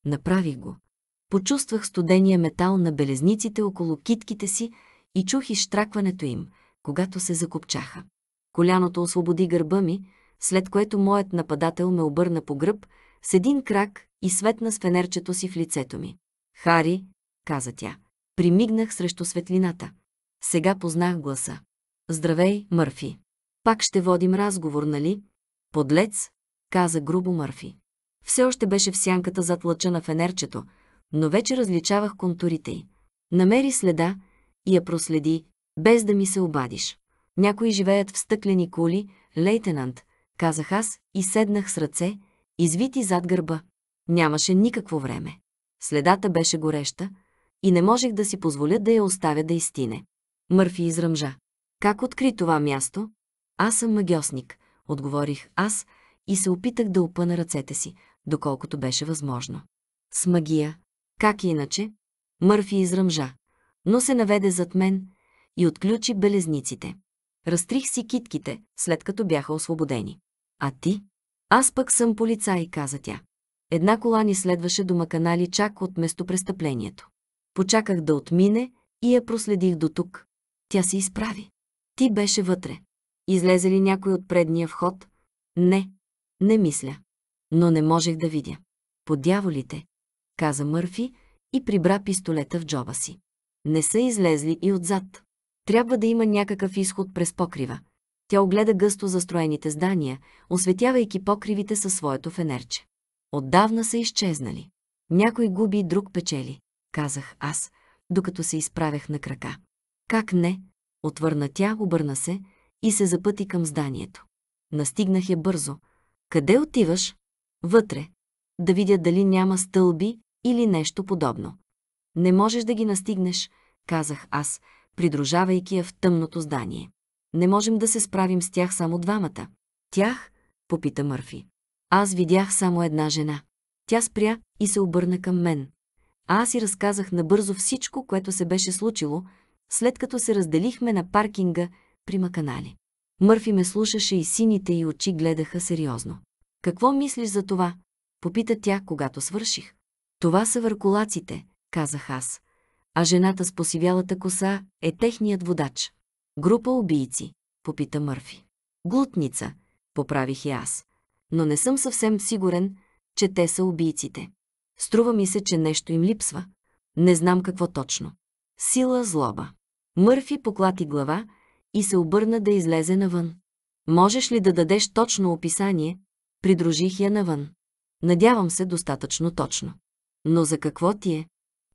Направих го. Почувствах студения метал на белезниците около китките си и чух изштракването им – когато се закопчаха. Коляното освободи гърба ми, след което моят нападател ме обърна по гръб с един крак и светна с фенерчето си в лицето ми. «Хари», каза тя. Примигнах срещу светлината. Сега познах гласа. «Здравей, Мърфи. Пак ще водим разговор, нали?» «Подлец», каза грубо Мърфи. Все още беше в сянката зад лъча на фенерчето, но вече различавах контурите й. Намери следа и я проследи без да ми се обадиш. Някои живеят в стъклени кули, лейтенант, казах аз и седнах с ръце, извити зад гърба. Нямаше никакво време. Следата беше гореща и не можех да си позволя да я оставя да изтине. Мърфи изръмжа. Как откри това място? Аз съм магиосник, отговорих аз и се опитах да опъна ръцете си, доколкото беше възможно. С магия. Как иначе? Мърфи изръмжа. Но се наведе зад мен – и отключи белезниците. Разтрих си китките, след като бяха освободени. А ти? Аз пък съм полицай, каза тя. Една кола ни следваше до Маканали чак от местопрестъплението. Почаках да отмине и я проследих до тук. Тя се изправи. Ти беше вътре. Излезе ли някой от предния вход? Не, не мисля. Но не можех да видя. По дяволите, каза Мърфи и прибра пистолета в джоба си. Не са излезли и отзад. Трябва да има някакъв изход през покрива. Тя огледа гъсто застроените здания, осветявайки покривите със своето фенерче. Отдавна са изчезнали. Някой губи, друг печели, казах аз, докато се изправях на крака. Как не? Отвърна тя, обърна се и се запъти към зданието. Настигнах я бързо. Къде отиваш? Вътре. Да видя дали няма стълби или нещо подобно. Не можеш да ги настигнеш, казах аз, придружавайки я в тъмното здание. Не можем да се справим с тях само двамата. Тях? попита Мърфи. Аз видях само една жена. Тя спря и се обърна към мен. А аз и разказах набързо всичко, което се беше случило, след като се разделихме на паркинга при Маканали. Мърфи ме слушаше и сините й очи гледаха сериозно. Какво мислиш за това? Попита тя, когато свърших. Това са върколаците, казах аз а жената с посивялата коса е техният водач. Група убийци, попита Мърфи. Глутница, поправих и аз. Но не съм съвсем сигурен, че те са убийците. Струва ми се, че нещо им липсва. Не знам какво точно. Сила злоба. Мърфи поклати глава и се обърна да излезе навън. Можеш ли да дадеш точно описание? Придружих я навън. Надявам се достатъчно точно. Но за какво ти е?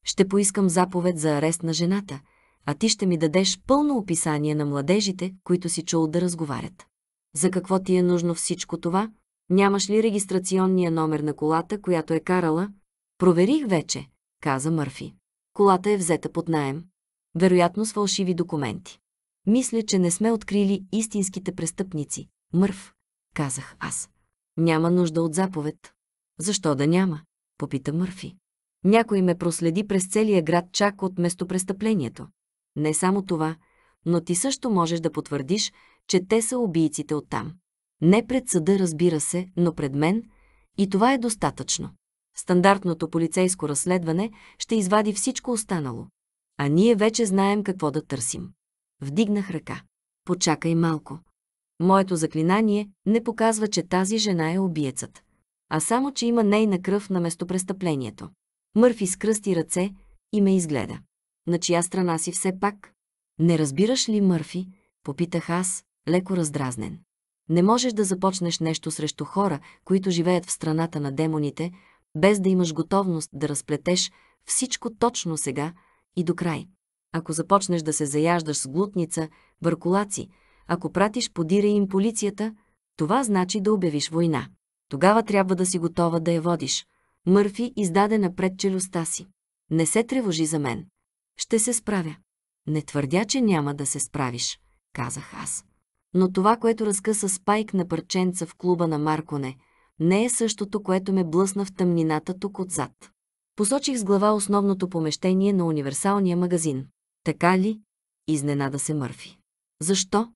Ще поискам заповед за арест на жената, а ти ще ми дадеш пълно описание на младежите, които си чул да разговарят. За какво ти е нужно всичко това? Нямаш ли регистрационния номер на колата, която е карала? Проверих вече, каза Мърфи. Колата е взета под найем. Вероятно с фалшиви документи. Мисля, че не сме открили истинските престъпници. Мърв, казах аз. Няма нужда от заповед. Защо да няма? Попита Мърфи. Някой ме проследи през целия град чак от местопрестъплението. Не само това, но ти също можеш да потвърдиш, че те са убийците оттам. Не пред съда, разбира се, но пред мен и това е достатъчно. Стандартното полицейско разследване ще извади всичко останало. А ние вече знаем какво да търсим. Вдигнах ръка. Почакай малко. Моето заклинание не показва, че тази жена е убиецът, а само, че има нейна кръв на местопрестъплението. Мърфи скръсти ръце и ме изгледа. На чия страна си все пак? Не разбираш ли, Мърфи? Попитах аз, леко раздразнен. Не можеш да започнеш нещо срещу хора, които живеят в страната на демоните, без да имаш готовност да разплетеш всичко точно сега и до край. Ако започнеш да се заяждаш с глутница, върколаци, ако пратиш подире им полицията, това значи да обявиш война. Тогава трябва да си готова да я водиш – Мърфи издаде напред челюстта си. Не се тревожи за мен. Ще се справя. Не твърдя, че няма да се справиш, казах аз. Но това, което разкъса Спайк на парченца в клуба на Марконе, не е същото, което ме блъсна в тъмнината тук отзад. Посочих с глава основното помещение на универсалния магазин. Така ли? Изненада се Мърфи. Защо?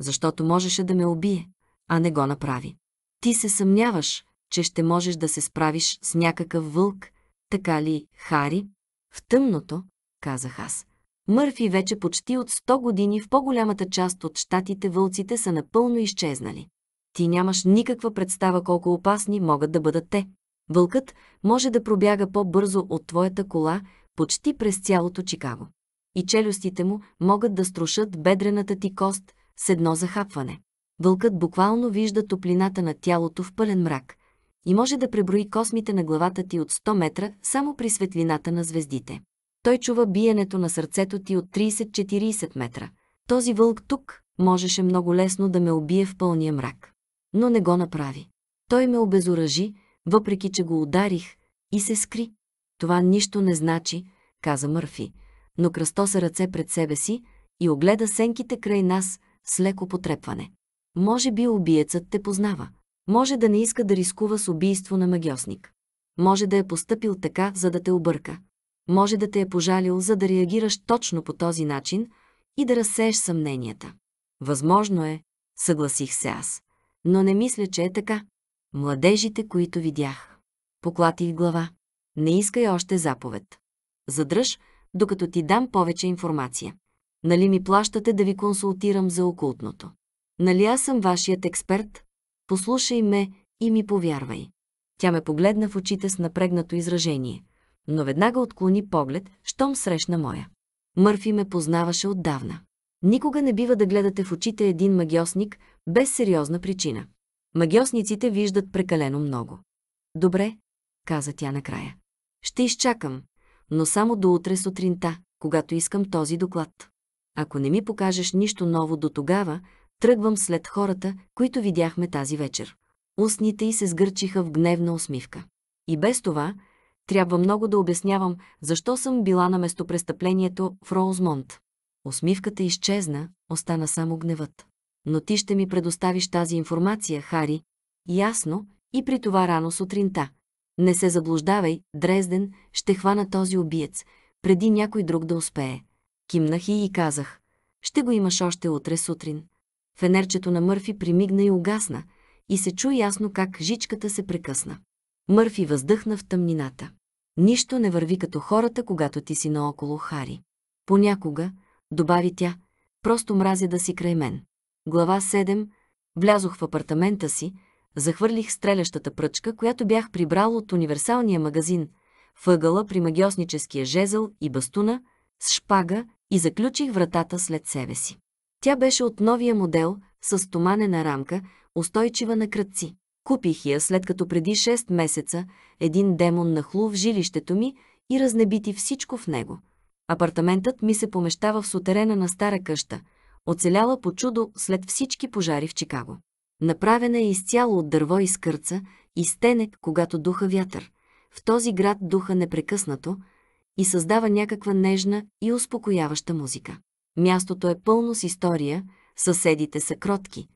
Защото можеше да ме убие, а не го направи. Ти се съмняваш, че ще можеш да се справиш с някакъв вълк, така ли, Хари? В тъмното, казах аз. Мърфи вече почти от 100 години в по-голямата част от щатите вълците са напълно изчезнали. Ти нямаш никаква представа колко опасни могат да бъдат те. Вълкът може да пробяга по-бързо от твоята кола почти през цялото Чикаго. И челюстите му могат да струшат бедрената ти кост с едно захапване. Вълкът буквално вижда топлината на тялото в пълен мрак, и може да преброи космите на главата ти от 100 метра само при светлината на звездите. Той чува биенето на сърцето ти от 30-40 метра. Този вълк тук можеше много лесно да ме убие в пълния мрак. Но не го направи. Той ме обезоръжи, въпреки че го ударих, и се скри. Това нищо не значи, каза Мърфи, но кръстоса ръце пред себе си и огледа сенките край нас с леко потрепване. Може би убиецът те познава. Може да не иска да рискува с убийство на магиосник. Може да е постъпил така, за да те обърка. Може да те е пожалил, за да реагираш точно по този начин и да разсееш съмненията. Възможно е, съгласих се аз. Но не мисля, че е така. Младежите, които видях. Поклатих глава. Не искай още заповед. Задръж, докато ти дам повече информация. Нали ми плащате да ви консултирам за окултното? Нали аз съм вашият експерт? Послушай ме и ми повярвай. Тя ме погледна в очите с напрегнато изражение, но веднага отклони поглед, щом срещна моя. Мърфи ме познаваше отдавна. Никога не бива да гледате в очите един магиосник без сериозна причина. Магиосниците виждат прекалено много. Добре, каза тя накрая. Ще изчакам, но само до утре сутринта, когато искам този доклад. Ако не ми покажеш нищо ново до тогава, Тръгвам след хората, които видяхме тази вечер. Устните й се сгърчиха в гневна усмивка. И без това, трябва много да обяснявам, защо съм била на местопрестъплението в Роузмонт. Усмивката изчезна, остана само гневът. Но ти ще ми предоставиш тази информация, Хари. Ясно, и при това рано сутринта. Не се заблуждавай, Дрезден ще хвана този убиец, преди някой друг да успее. Кимнах и и казах. Ще го имаш още утре сутрин. Фенерчето на Мърфи примигна и угасна, и се чу ясно как жичката се прекъсна. Мърфи въздъхна в тъмнината. Нищо не върви като хората, когато ти си наоколо Хари. Понякога, добави тя, просто мразя да си край мен. Глава 7. Влязох в апартамента си, захвърлих стрелящата пръчка, която бях прибрал от универсалния магазин, въгъла при магиосническия жезъл и бастуна, с шпага и заключих вратата след себе си. Тя беше от новия модел, с томанена рамка, устойчива на кръци. Купих я след като преди 6 месеца един демон нахлу в жилището ми и разнебити всичко в него. Апартаментът ми се помещава в сутерена на стара къща, оцеляла по чудо след всички пожари в Чикаго. Направена е изцяло от дърво и скърца и стенек, когато духа вятър. В този град духа непрекъснато и създава някаква нежна и успокояваща музика. Мястото е пълно с история, съседите са кротки,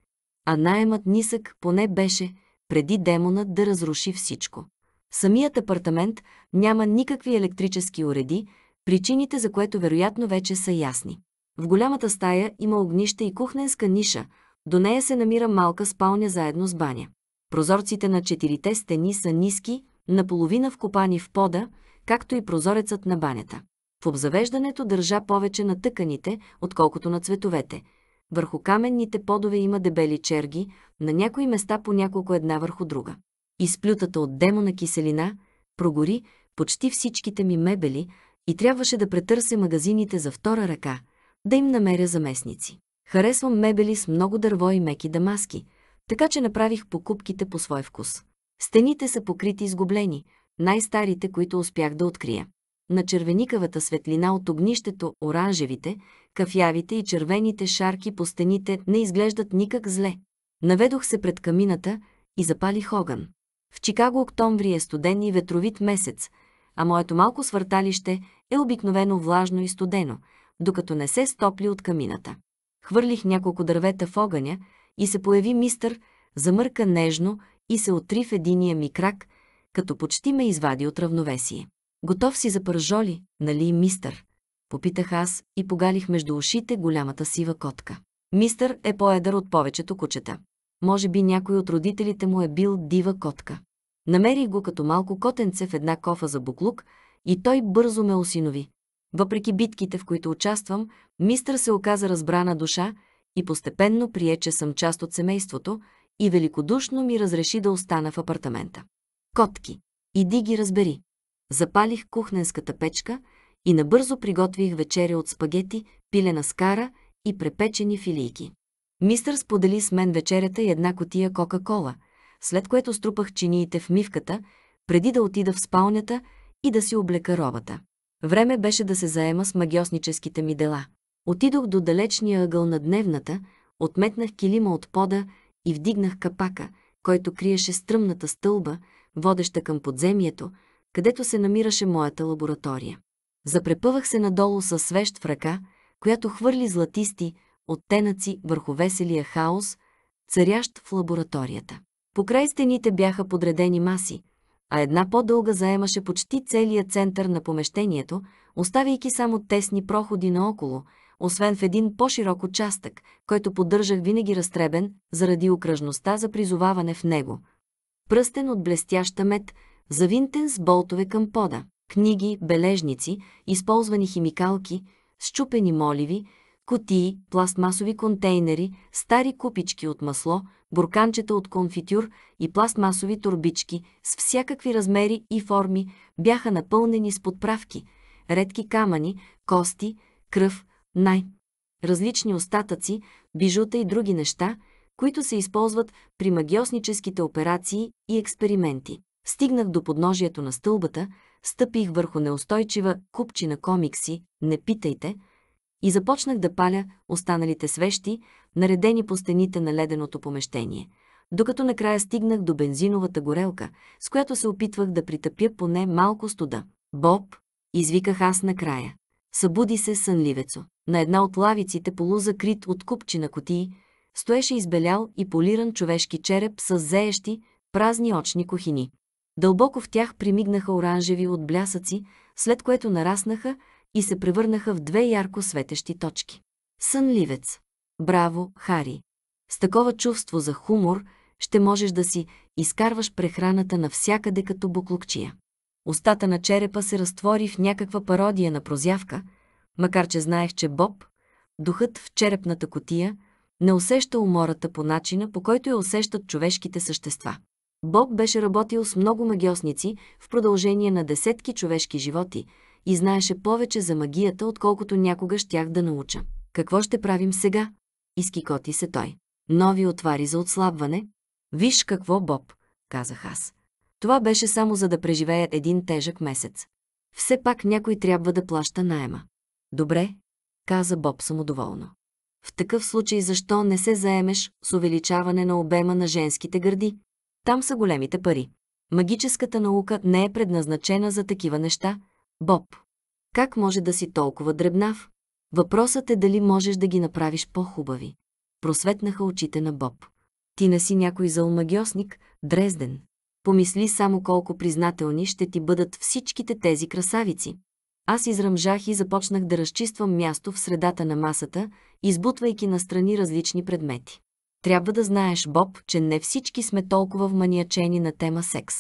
а найемът нисък поне беше, преди демонът да разруши всичко. Самият апартамент няма никакви електрически уреди, причините за което вероятно вече са ясни. В голямата стая има огнище и кухненска ниша, до нея се намира малка спалня заедно с баня. Прозорците на четирите стени са ниски, наполовина вкопани в пода, както и прозорецът на банята. В обзавеждането държа повече на тъканите, отколкото на цветовете. Върху каменните подове има дебели черги, на някои места по няколко една върху друга. Изплютата от демона киселина прогори почти всичките ми мебели и трябваше да претърся магазините за втора ръка, да им намеря заместници. Харесвам мебели с много дърво и меки дамаски, така че направих покупките по свой вкус. Стените са покрити изгублени, най-старите, които успях да открия на червеникавата светлина от огнището, оранжевите, кафявите и червените шарки по стените не изглеждат никак зле. Наведох се пред камината и запалих огън. В Чикаго октомври е студен и ветровит месец, а моето малко свърталище е обикновено влажно и студено, докато не се стопли от камината. Хвърлих няколко дървета в огъня и се появи мистър, замърка нежно и се отри в единия ми крак, като почти ме извади от равновесие. Готов си за пържоли, нали, мистър? Попитах аз и погалих между ушите голямата сива котка. Мистър е по-едър от повечето кучета. Може би някой от родителите му е бил дива котка. Намерих го като малко котенце в една кофа за буклук и той бързо ме осинови. Въпреки битките, в които участвам, мистър се оказа разбрана душа и постепенно прие, че съм част от семейството и великодушно ми разреши да остана в апартамента. Котки, иди ги разбери. Запалих кухненската печка и набързо приготвих вечеря от спагети, пилена скара и препечени филийки. Мистър сподели с мен вечерята и една котия Кока-Кола, след което струпах чиниите в мивката, преди да отида в спалнята и да си облека робата. Време беше да се заема с магиосническите ми дела. Отидох до далечния ъгъл на дневната, отметнах килима от пода и вдигнах капака, който криеше стръмната стълба, водеща към подземието, където се намираше моята лаборатория. Запрепъвах се надолу със свещ в ръка, която хвърли златисти оттенъци върху веселия хаос, царящ в лабораторията. По край стените бяха подредени маси, а една по-дълга заемаше почти целия център на помещението, оставяйки само тесни проходи наоколо, освен в един по-широк участък, който поддържах винаги разтребен заради окръжността за призоваване в него. Пръстен от блестяща мед, завинтен с болтове към пода, книги, бележници, използвани химикалки, счупени моливи, кутии, пластмасови контейнери, стари купички от масло, бурканчета от конфитюр и пластмасови турбички с всякакви размери и форми бяха напълнени с подправки, редки камъни, кости, кръв, най- различни остатъци, бижута и други неща, които се използват при магиосническите операции и експерименти. Стигнах до подножието на стълбата, стъпих върху неустойчива купчина комикси «Не питайте» и започнах да паля останалите свещи, наредени по стените на леденото помещение, докато накрая стигнах до бензиновата горелка, с която се опитвах да притъпя поне малко студа. «Боб!» – извиках аз накрая. Събуди се сънливецо. На една от лавиците, полузакрит от купчина котии, стоеше избелял и полиран човешки череп с зеещи, празни очни кухини. Дълбоко в тях примигнаха оранжеви от блясъци, след което нараснаха и се превърнаха в две ярко светещи точки. Сънливец. Браво, Хари! С такова чувство за хумор ще можеш да си изкарваш прехраната навсякъде като буклукчия. Остата на черепа се разтвори в някаква пародия на прозявка, макар че знаех, че Боб, духът в черепната котия, не усеща умората по начина, по който я усещат човешките същества. Бог беше работил с много магиосници в продължение на десетки човешки животи и знаеше повече за магията, отколкото някога щях да науча. Какво ще правим сега? Изкикоти се той. Нови отвари за отслабване. Виж какво, Боб, казах аз. Това беше само за да преживея един тежък месец. Все пак някой трябва да плаща найема. Добре, каза Боб самодоволно. В такъв случай защо не се заемеш с увеличаване на обема на женските гърди? Там са големите пари. Магическата наука не е предназначена за такива неща, Боб. Как може да си толкова дребнав? Въпросът е дали можеш да ги направиш по-хубави. Просветнаха очите на Боб. Ти не си някой залмагиосник, дрезден. Помисли само колко признателни ще ти бъдат всичките тези красавици. Аз изръмжах и започнах да разчиствам място в средата на масата, избутвайки настрани различни предмети. Трябва да знаеш, Боб, че не всички сме толкова вманиачени на тема секс.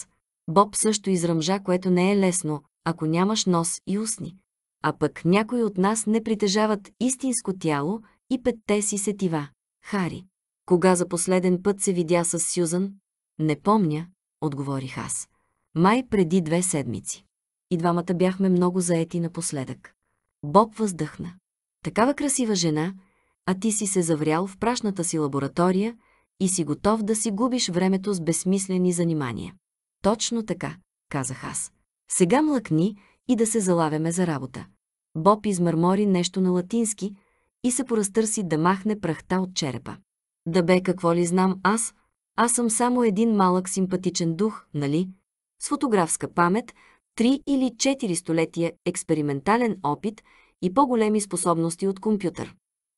Боб също изръмжа, което не е лесно, ако нямаш нос и устни. А пък някои от нас не притежават истинско тяло и петте си сетива. Хари, кога за последен път се видя с Сюзан? Не помня, отговорих аз. Май преди две седмици. И двамата бяхме много заети напоследък. Боб въздъхна. Такава красива жена – а ти си се заврял в прашната си лаборатория и си готов да си губиш времето с безсмислени занимания. Точно така, казах аз. Сега млъкни и да се залавяме за работа. Боб измърмори нещо на латински и се поразтърси да махне прахта от черепа. Да бе, какво ли знам аз? Аз съм само един малък симпатичен дух, нали? С фотографска памет, три или четири столетия експериментален опит и по-големи способности от компютър.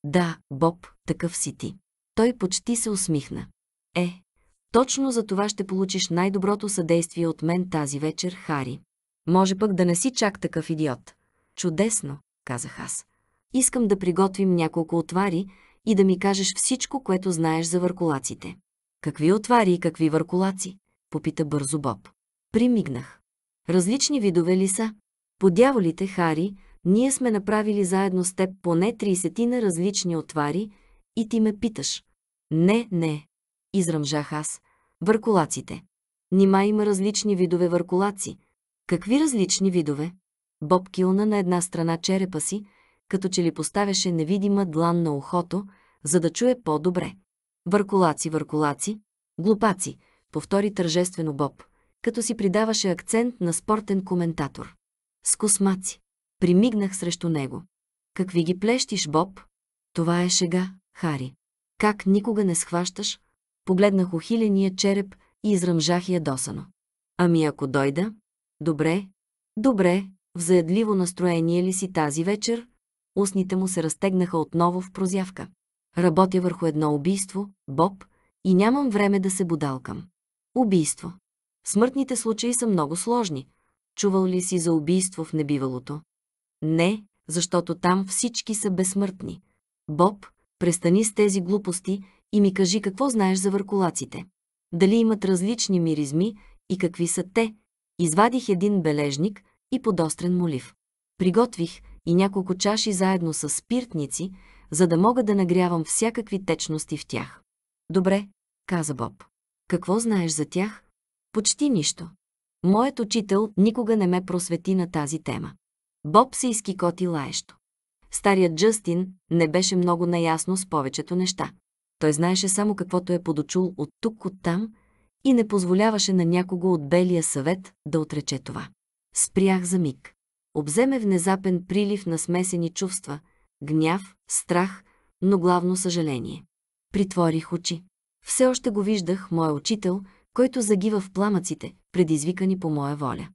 Да, Боб, такъв си ти. Той почти се усмихна. Е, точно за това ще получиш най-доброто съдействие от мен тази вечер, Хари. Може пък да не си чак такъв идиот. Чудесно, казах аз. Искам да приготвим няколко отвари и да ми кажеш всичко, което знаеш за върколаците. Какви отвари и какви върколаци? Попита бързо Боб. Примигнах. Различни видове ли са? Подяволите, Хари, ние сме направили заедно с теб поне 30 на различни отвари и ти ме питаш. Не, не, изръмжах аз. Върколаците. Нима има различни видове върколаци. Какви различни видове? Боб килна на една страна черепа си, като че ли поставяше невидима длан на ухото, за да чуе по-добре. Върколаци, върколаци, глупаци, повтори тържествено Боб, като си придаваше акцент на спортен коментатор. С космаци. Примигнах срещу него. Какви ги плещиш, Боб? Това е шега, Хари. Как никога не схващаш? Погледнах ухиления череп и изръмжах я досано. Ами ако дойда? Добре. Добре, в заедливо настроение ли си тази вечер? Устните му се разтегнаха отново в прозявка. Работя върху едно убийство, Боб, и нямам време да се будалкам. Убийство. Смъртните случаи са много сложни. Чувал ли си за убийство в небивалото? Не, защото там всички са безсмъртни. Боб, престани с тези глупости и ми кажи какво знаеш за въркулаците. Дали имат различни миризми и какви са те? Извадих един бележник и подострен молив. Приготвих и няколко чаши заедно с спиртници, за да мога да нагрявам всякакви течности в тях. Добре, каза Боб. Какво знаеш за тях? Почти нищо. Моят учител никога не ме просвети на тази тема. Боб се изкикоти лаещо. Старият Джъстин не беше много наясно с повечето неща. Той знаеше само каквото е подочул от тук, от там и не позволяваше на някого от Белия съвет да отрече това. Спрях за миг. Обземе внезапен прилив на смесени чувства – гняв, страх, но главно съжаление. Притворих очи. Все още го виждах, мой учител, който загива в пламъците, предизвикани по моя воля.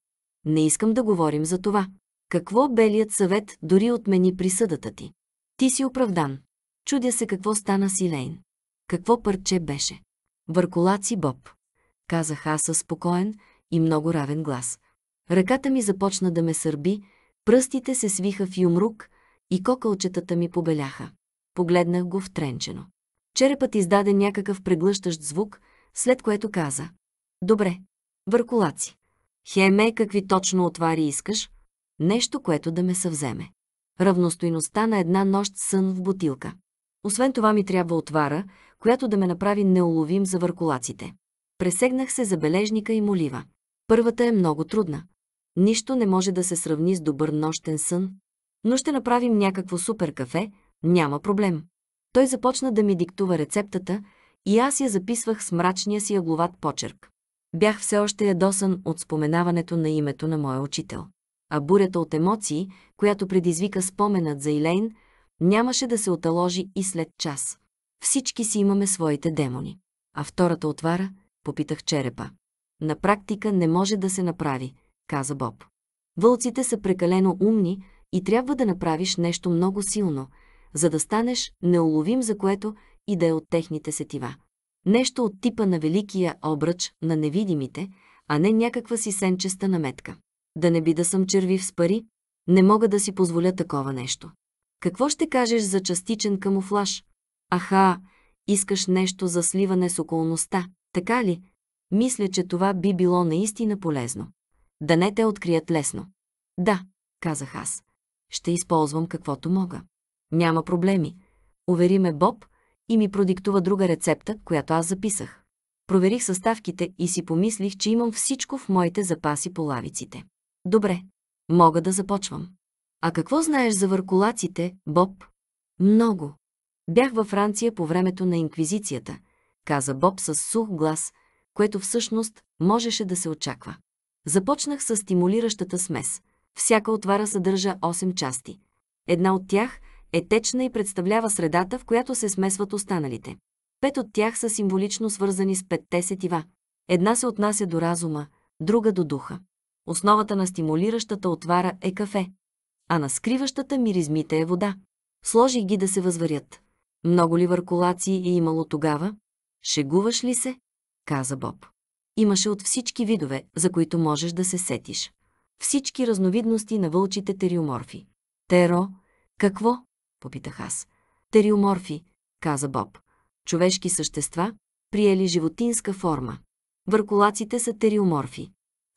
Не искам да говорим за това, какво белият съвет дори отмени присъдата ти? Ти си оправдан. Чудя се какво стана с Илейн. Какво парче беше? Върколаци Боб. Казах аз със спокоен и много равен глас. Ръката ми започна да ме сърби, пръстите се свиха в юмрук и кокълчетата ми побеляха. Погледнах го втренчено. Черепът издаде някакъв преглъщащ звук, след което каза. Добре, върколаци. Хеме, какви точно отвари искаш, нещо, което да ме съвземе. Равностойността на една нощ сън в бутилка. Освен това ми трябва отвара, която да ме направи неуловим за въркулаците. Пресегнах се за бележника и молива. Първата е много трудна. Нищо не може да се сравни с добър нощен сън. Но ще направим някакво супер кафе, няма проблем. Той започна да ми диктува рецептата и аз я записвах с мрачния си ягловат почерк. Бях все още ядосан от споменаването на името на моя учител а бурята от емоции, която предизвика споменът за Илейн, нямаше да се оталожи и след час. Всички си имаме своите демони. А втората отвара, попитах черепа. На практика не може да се направи, каза Боб. Вълците са прекалено умни и трябва да направиш нещо много силно, за да станеш неуловим за което и да е от техните сетива. Нещо от типа на великия обръч на невидимите, а не някаква си сенчеста наметка да не би да съм червив с пари, не мога да си позволя такова нещо. Какво ще кажеш за частичен камуфлаж? Аха, искаш нещо за сливане с околността, така ли? Мисля, че това би било наистина полезно. Да не те открият лесно. Да, казах аз. Ще използвам каквото мога. Няма проблеми. Увери ме Боб и ми продиктува друга рецепта, която аз записах. Проверих съставките и си помислих, че имам всичко в моите запаси по лавиците. Добре, мога да започвам. А какво знаеш за въркулаците, Боб? Много. Бях във Франция по времето на инквизицията, каза Боб с сух глас, което всъщност можеше да се очаква. Започнах с стимулиращата смес. Всяка отвара съдържа 8 части. Една от тях е течна и представлява средата, в която се смесват останалите. Пет от тях са символично свързани с петте сетива. Една се отнася до разума, друга до духа. Основата на стимулиращата отвара е кафе, а на скриващата миризмите е вода. Сложих ги да се възварят. Много ли въркулации е имало тогава? Шегуваш ли се? каза Боб. Имаше от всички видове, за които можеш да се сетиш. Всички разновидности на вълчите териоморфи. Теро, какво? попитах аз. Териоморфи, каза Боб. Човешки същества, приели животинска форма. Въркулаците са териоморфи.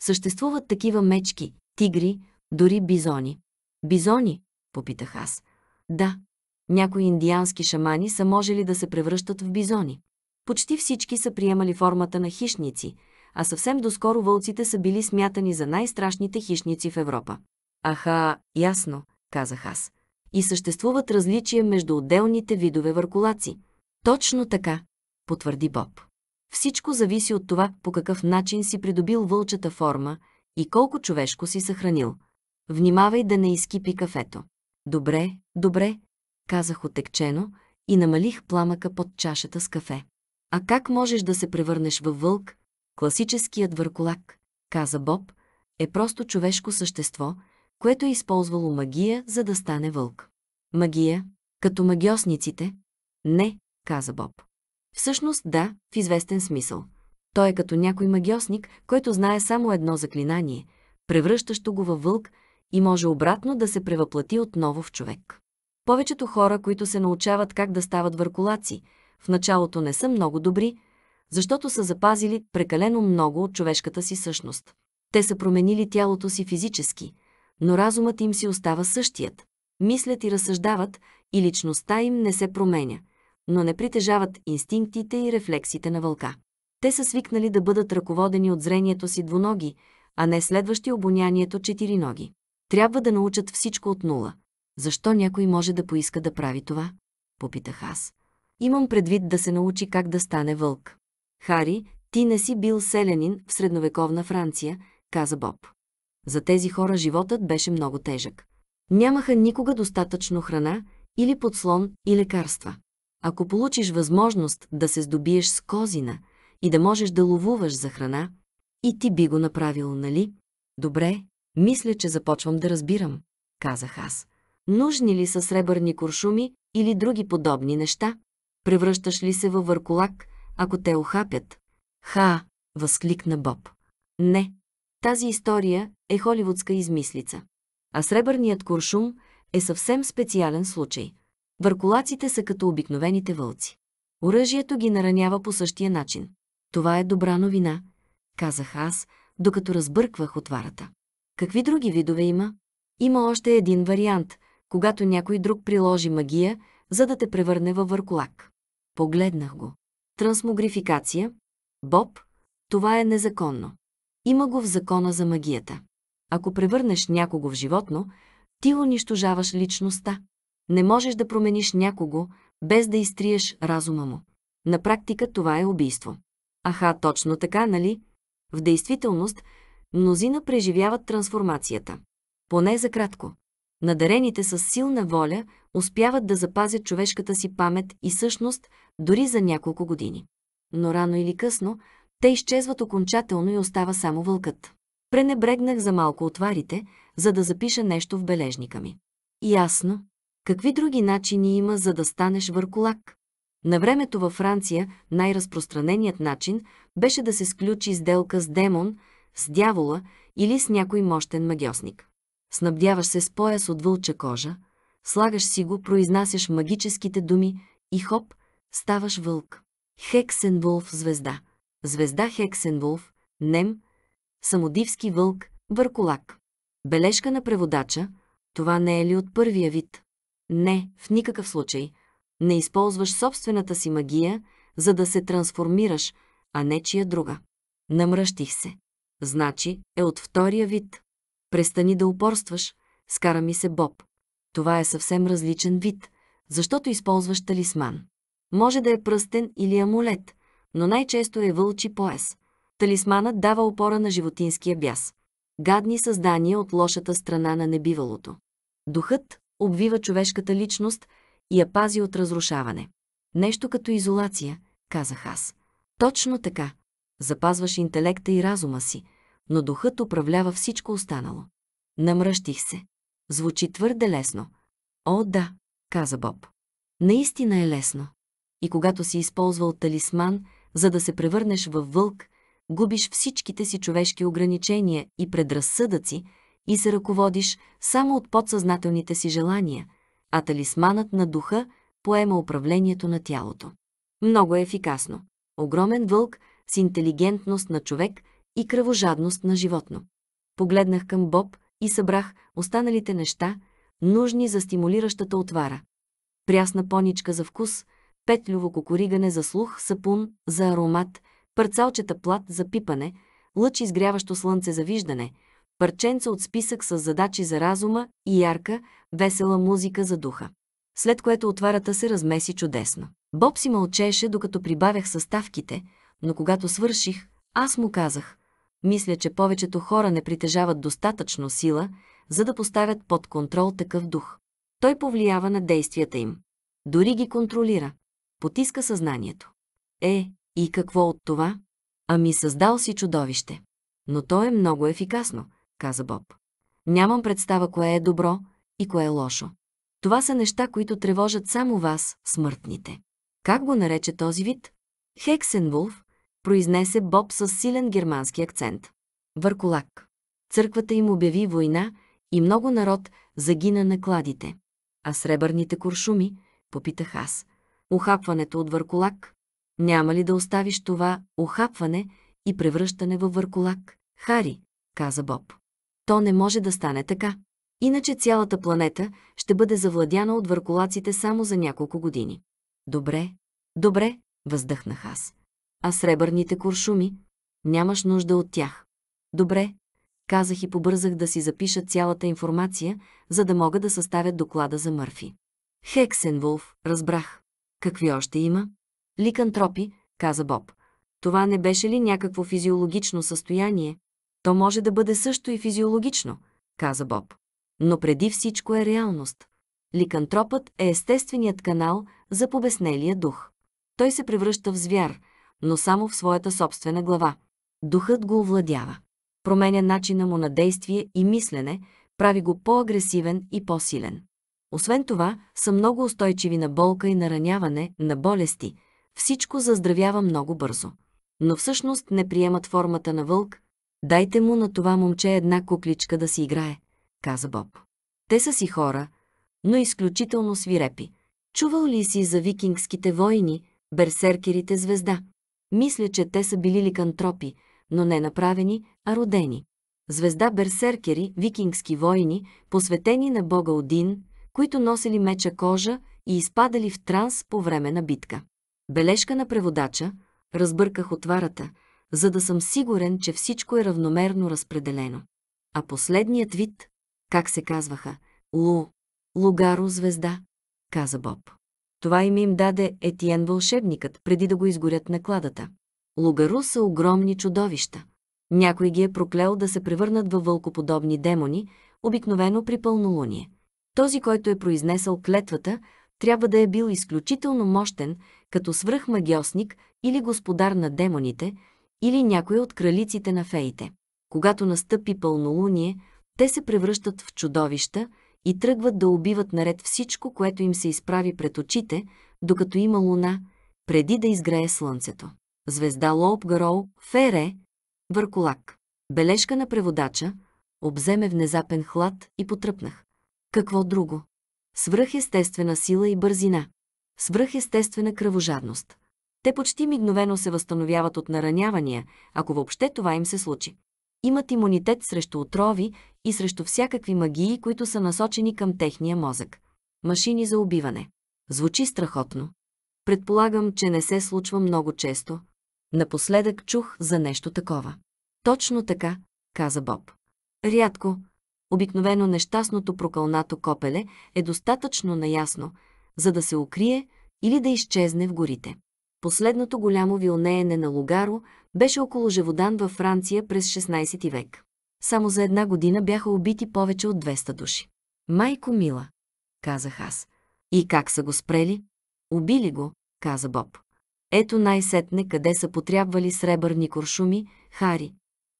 Съществуват такива мечки, тигри, дори бизони. Бизони? Попитах аз. Да. Някои индиански шамани са можели да се превръщат в бизони. Почти всички са приемали формата на хищници, а съвсем доскоро вълците са били смятани за най-страшните хищници в Европа. Аха, ясно, казах аз. И съществуват различия между отделните видове въркулаци. Точно така, потвърди Боб. Всичко зависи от това, по какъв начин си придобил вълчата форма и колко човешко си съхранил. Внимавай да не изкипи кафето. Добре, добре, казах отекчено и намалих пламъка под чашата с кафе. А как можеш да се превърнеш във вълк? Класическият върколак, каза Боб, е просто човешко същество, което е използвало магия, за да стане вълк. Магия, като магиосниците? Не, каза Боб. Всъщност да, в известен смисъл. Той е като някой магиосник, който знае само едно заклинание, превръщащо го във вълк и може обратно да се превъплати отново в човек. Повечето хора, които се научават как да стават въркулаци, в началото не са много добри, защото са запазили прекалено много от човешката си същност. Те са променили тялото си физически, но разумът им си остава същият. Мислят и разсъждават, и личността им не се променя – но не притежават инстинктите и рефлексите на вълка. Те са свикнали да бъдат ръководени от зрението си двуноги, а не следващи обонянието четириноги. Трябва да научат всичко от нула. Защо някой може да поиска да прави това? Попитах аз. Имам предвид да се научи как да стане вълк. Хари, ти не си бил селянин в средновековна Франция, каза Боб. За тези хора животът беше много тежък. Нямаха никога достатъчно храна или подслон и лекарства. Ако получиш възможност да се здобиеш с козина и да можеш да ловуваш за храна, и ти би го направил, нали? Добре, мисля, че започвам да разбирам, казах аз. Нужни ли са сребърни куршуми или други подобни неща? Превръщаш ли се във върколак, ако те охапят? Ха! възкликна Боб. Не, тази история е холивудска измислица. А сребърният куршум е съвсем специален случай – Върколаците са като обикновените вълци. Оръжието ги наранява по същия начин. Това е добра новина, казах аз, докато разбърквах отварата. Какви други видове има? Има още един вариант, когато някой друг приложи магия, за да те превърне във върколак. Погледнах го. Трансмогрификация. Боб, това е незаконно. Има го в закона за магията. Ако превърнеш някого в животно, ти унищожаваш личността. Не можеш да промениш някого, без да изтриеш разума му. На практика това е убийство. Аха, точно така, нали? В действителност, мнозина преживяват трансформацията. Поне за кратко. Надарените с силна воля успяват да запазят човешката си памет и същност дори за няколко години. Но рано или късно те изчезват окончателно и остава само вълкът. Пренебрегнах за малко отварите, за да запиша нещо в бележника ми. Ясно, Какви други начини има за да станеш върколак? На времето във Франция най-разпространеният начин беше да се сключи сделка с демон, с дявола или с някой мощен магиосник. Снабдяваш се с пояс от вълча кожа, слагаш си го, произнасяш магическите думи и хоп, ставаш вълк. Хексенвулф звезда. Звезда Хексенвулф, нем, самодивски вълк, върколак. Бележка на преводача, това не е ли от първия вид? Не, в никакъв случай. Не използваш собствената си магия, за да се трансформираш, а не чия друга. Намръщих се. Значи е от втория вид. Престани да упорстваш, скара ми се Боб. Това е съвсем различен вид, защото използваш талисман. Може да е пръстен или амулет, но най-често е вълчи пояс. Талисманът дава опора на животинския бяс. Гадни създания от лошата страна на небивалото. Духът, обвива човешката личност и я пази от разрушаване. Нещо като изолация, казах аз. Точно така. Запазваш интелекта и разума си, но духът управлява всичко останало. Намръщих се. Звучи твърде лесно. О, да, каза Боб. Наистина е лесно. И когато си използвал талисман, за да се превърнеш във вълк, губиш всичките си човешки ограничения и предразсъдъци, и се ръководиш само от подсъзнателните си желания, а талисманът на духа поема управлението на тялото. Много е ефикасно. Огромен вълк с интелигентност на човек и кръвожадност на животно. Погледнах към Боб и събрах останалите неща, нужни за стимулиращата отвара. Прясна поничка за вкус, петлюво кукуригане за слух, сапун за аромат, парцалчета плат за пипане, лъч изгряващо слънце за виждане – парченца от списък с задачи за разума и ярка, весела музика за духа. След което отварата се размеси чудесно. Боб си мълчеше, докато прибавях съставките, но когато свърших, аз му казах. Мисля, че повечето хора не притежават достатъчно сила, за да поставят под контрол такъв дух. Той повлиява на действията им. Дори ги контролира. Потиска съзнанието. Е, и какво от това? Ами създал си чудовище. Но то е много ефикасно – каза Боб. Нямам представа кое е добро и кое е лошо. Това са неща, които тревожат само вас, смъртните. Как го нарече този вид? Хексенвулф, произнесе Боб с силен германски акцент. Върколак. Църквата им обяви война и много народ загина на кладите. А сребърните куршуми, попитах аз. Охапването от върколак. Няма ли да оставиш това охапване и превръщане във върколак? Хари, каза Боб. То не може да стане така. Иначе цялата планета ще бъде завладяна от върколаците само за няколко години. Добре, добре, въздъхнах аз. А сребърните куршуми? Нямаш нужда от тях. Добре, казах и побързах да си запиша цялата информация, за да мога да съставя доклада за Мърфи. Хексенвулф, разбрах. Какви още има? Ликантропи, каза Боб. Това не беше ли някакво физиологично състояние, то може да бъде също и физиологично, каза Боб. Но преди всичко е реалност. Ликантропът е естественият канал за побеснелия дух. Той се превръща в звяр, но само в своята собствена глава. Духът го овладява. Променя начина му на действие и мислене, прави го по-агресивен и по-силен. Освен това, са много устойчиви на болка и нараняване, на болести. Всичко заздравява много бързо. Но всъщност не приемат формата на вълк, Дайте му на това момче една кукличка да си играе, каза Боб. Те са си хора, но изключително свирепи. Чувал ли си за викингските войни, берсеркерите звезда? Мисля, че те са били ликантропи, но не направени, а родени. Звезда берсеркери, викингски войни, посветени на бога Один, които носили меча кожа и изпадали в транс по време на битка. Бележка на преводача, разбърках отварата – за да съм сигурен, че всичко е равномерно разпределено. А последният вид, как се казваха, Лу, Лугаро звезда, каза Боб. Това име им даде Етиен Вълшебникът, преди да го изгорят накладата. Лугаро са огромни чудовища. Някой ги е проклел да се превърнат във вълкоподобни демони, обикновено при пълнолуние. Този, който е произнесъл клетвата, трябва да е бил изключително мощен, като свръхмагиосник или господар на демоните, или някоя от кралиците на феите. Когато настъпи пълнолуние, те се превръщат в чудовища и тръгват да убиват наред всичко, което им се изправи пред очите, докато има луна, преди да изгрее слънцето. Звезда Лоопгароу, Фере, Върколак. Бележка на преводача обземе внезапен хлад и потръпнах. Какво друго? Свръхестествена сила и бързина. Свръхестествена кръвожадност. Те почти мигновено се възстановяват от наранявания, ако въобще това им се случи. Имат имунитет срещу отрови и срещу всякакви магии, които са насочени към техния мозък. Машини за убиване. Звучи страхотно. Предполагам, че не се случва много често. Напоследък чух за нещо такова. Точно така, каза Боб. Рядко, обикновено нещастното прокълнато копеле е достатъчно наясно, за да се укрие или да изчезне в горите. Последното голямо вилнеене на Лугаро беше около Жеводан във Франция през 16 век. Само за една година бяха убити повече от 200 души. Майко мила, казах аз. И как са го спрели? Убили го, каза Боб. Ето най-сетне къде са потрябвали сребърни куршуми, хари.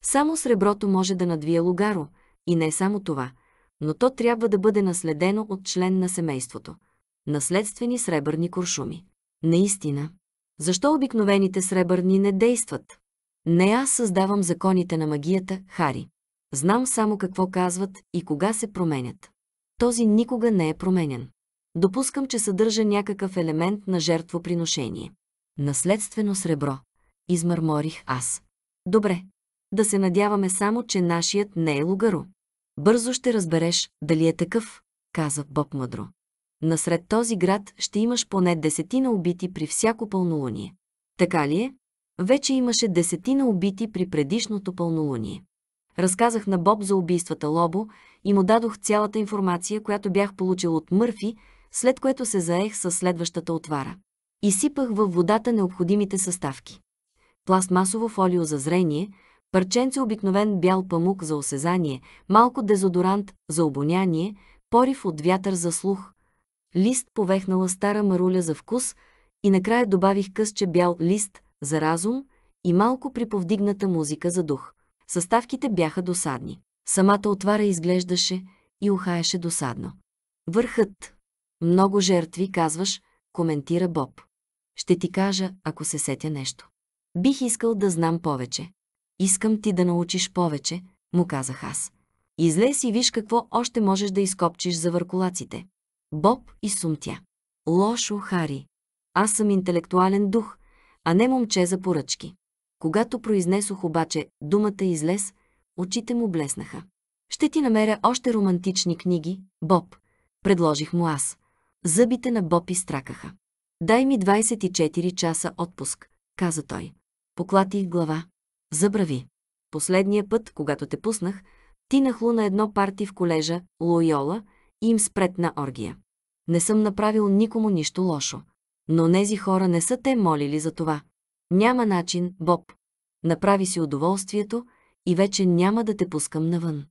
Само среброто може да надвие Лугаро, и не само това, но то трябва да бъде наследено от член на семейството. Наследствени сребърни куршуми. Наистина. Защо обикновените сребърни не действат? Не аз създавам законите на магията, Хари. Знам само какво казват и кога се променят. Този никога не е променен. Допускам, че съдържа някакъв елемент на жертвоприношение. Наследствено сребро. Измърморих аз. Добре. Да се надяваме само, че нашият не е лугаро. Бързо ще разбереш дали е такъв, каза Боб мъдро. Насред този град ще имаш поне десетина убити при всяко пълнолуние. Така ли е? Вече имаше десетина убити при предишното пълнолуние. Разказах на Боб за убийствата Лобо и му дадох цялата информация, която бях получил от Мърфи, след което се заех със следващата отвара. Изсипах във водата необходимите съставки. Пластмасово фолио за зрение, парченце обикновен бял памук за осезание, малко дезодорант за обоняние, порив от вятър за слух, лист повехнала стара маруля за вкус и накрая добавих късче бял лист за разум и малко приповдигната музика за дух. Съставките бяха досадни. Самата отвара изглеждаше и ухаеше досадно. Върхът. Много жертви, казваш, коментира Боб. Ще ти кажа, ако се сетя нещо. Бих искал да знам повече. Искам ти да научиш повече, му казах аз. Излез и виж какво още можеш да изкопчиш за въркулаците. Боб и сумтя. Лошо, Хари. Аз съм интелектуален дух, а не момче за поръчки. Когато произнесох обаче думата излез, очите му блеснаха. Ще ти намеря още романтични книги, Боб, предложих му аз. Зъбите на Боб изтракаха. Дай ми 24 часа отпуск, каза той. Поклатих глава. Забрави. Последния път, когато те пуснах, ти на едно парти в колежа, Лойола, и им спретна оргия. Не съм направил никому нищо лошо. Но нези хора не са те молили за това. Няма начин, Боб. Направи си удоволствието и вече няма да те пускам навън.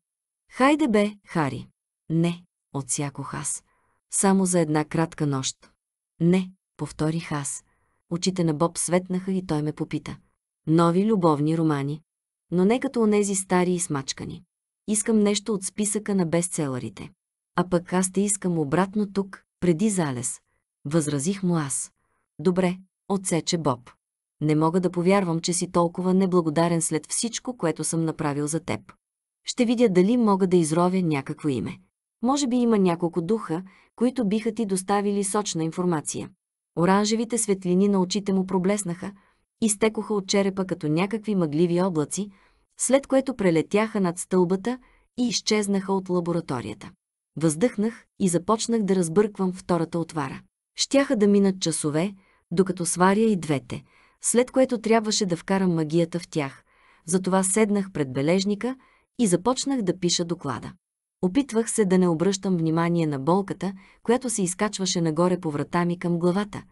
Хайде бе, Хари. Не, отсякох аз. Само за една кратка нощ. Не, повторих аз. Очите на Боб светнаха и той ме попита. Нови любовни романи. Но не като онези стари и смачкани. Искам нещо от списъка на бестселърите. А пък аз те искам обратно тук, преди залез. Възразих му аз. Добре, отсече Боб. Не мога да повярвам, че си толкова неблагодарен след всичко, което съм направил за теб. Ще видя дали мога да изровя някакво име. Може би има няколко духа, които биха ти доставили сочна информация. Оранжевите светлини на очите му проблеснаха, изтекоха от черепа като някакви мъгливи облаци, след което прелетяха над стълбата и изчезнаха от лабораторията. Въздъхнах и започнах да разбърквам втората отвара. Щяха да минат часове, докато сваря и двете, след което трябваше да вкарам магията в тях. Затова седнах пред бележника и започнах да пиша доклада. Опитвах се да не обръщам внимание на болката, която се изкачваше нагоре по врата ми към главата,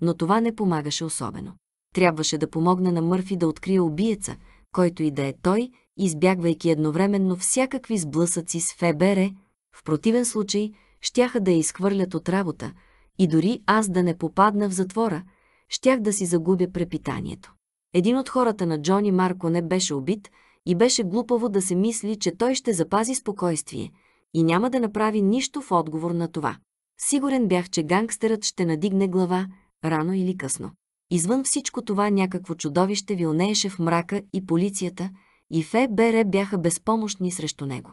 но това не помагаше особено. Трябваше да помогна на Мърфи да открие убиеца, който и да е той, избягвайки едновременно всякакви сблъсъци с Фебере, в противен случай, щяха да я изхвърлят от работа и дори аз да не попадна в затвора, щях да си загубя препитанието. Един от хората на Джони Марко не беше убит и беше глупаво да се мисли, че той ще запази спокойствие и няма да направи нищо в отговор на това. Сигурен бях, че гангстерът ще надигне глава, рано или късно. Извън всичко това някакво чудовище вилнееше в мрака и полицията, и ФБР бяха безпомощни срещу него.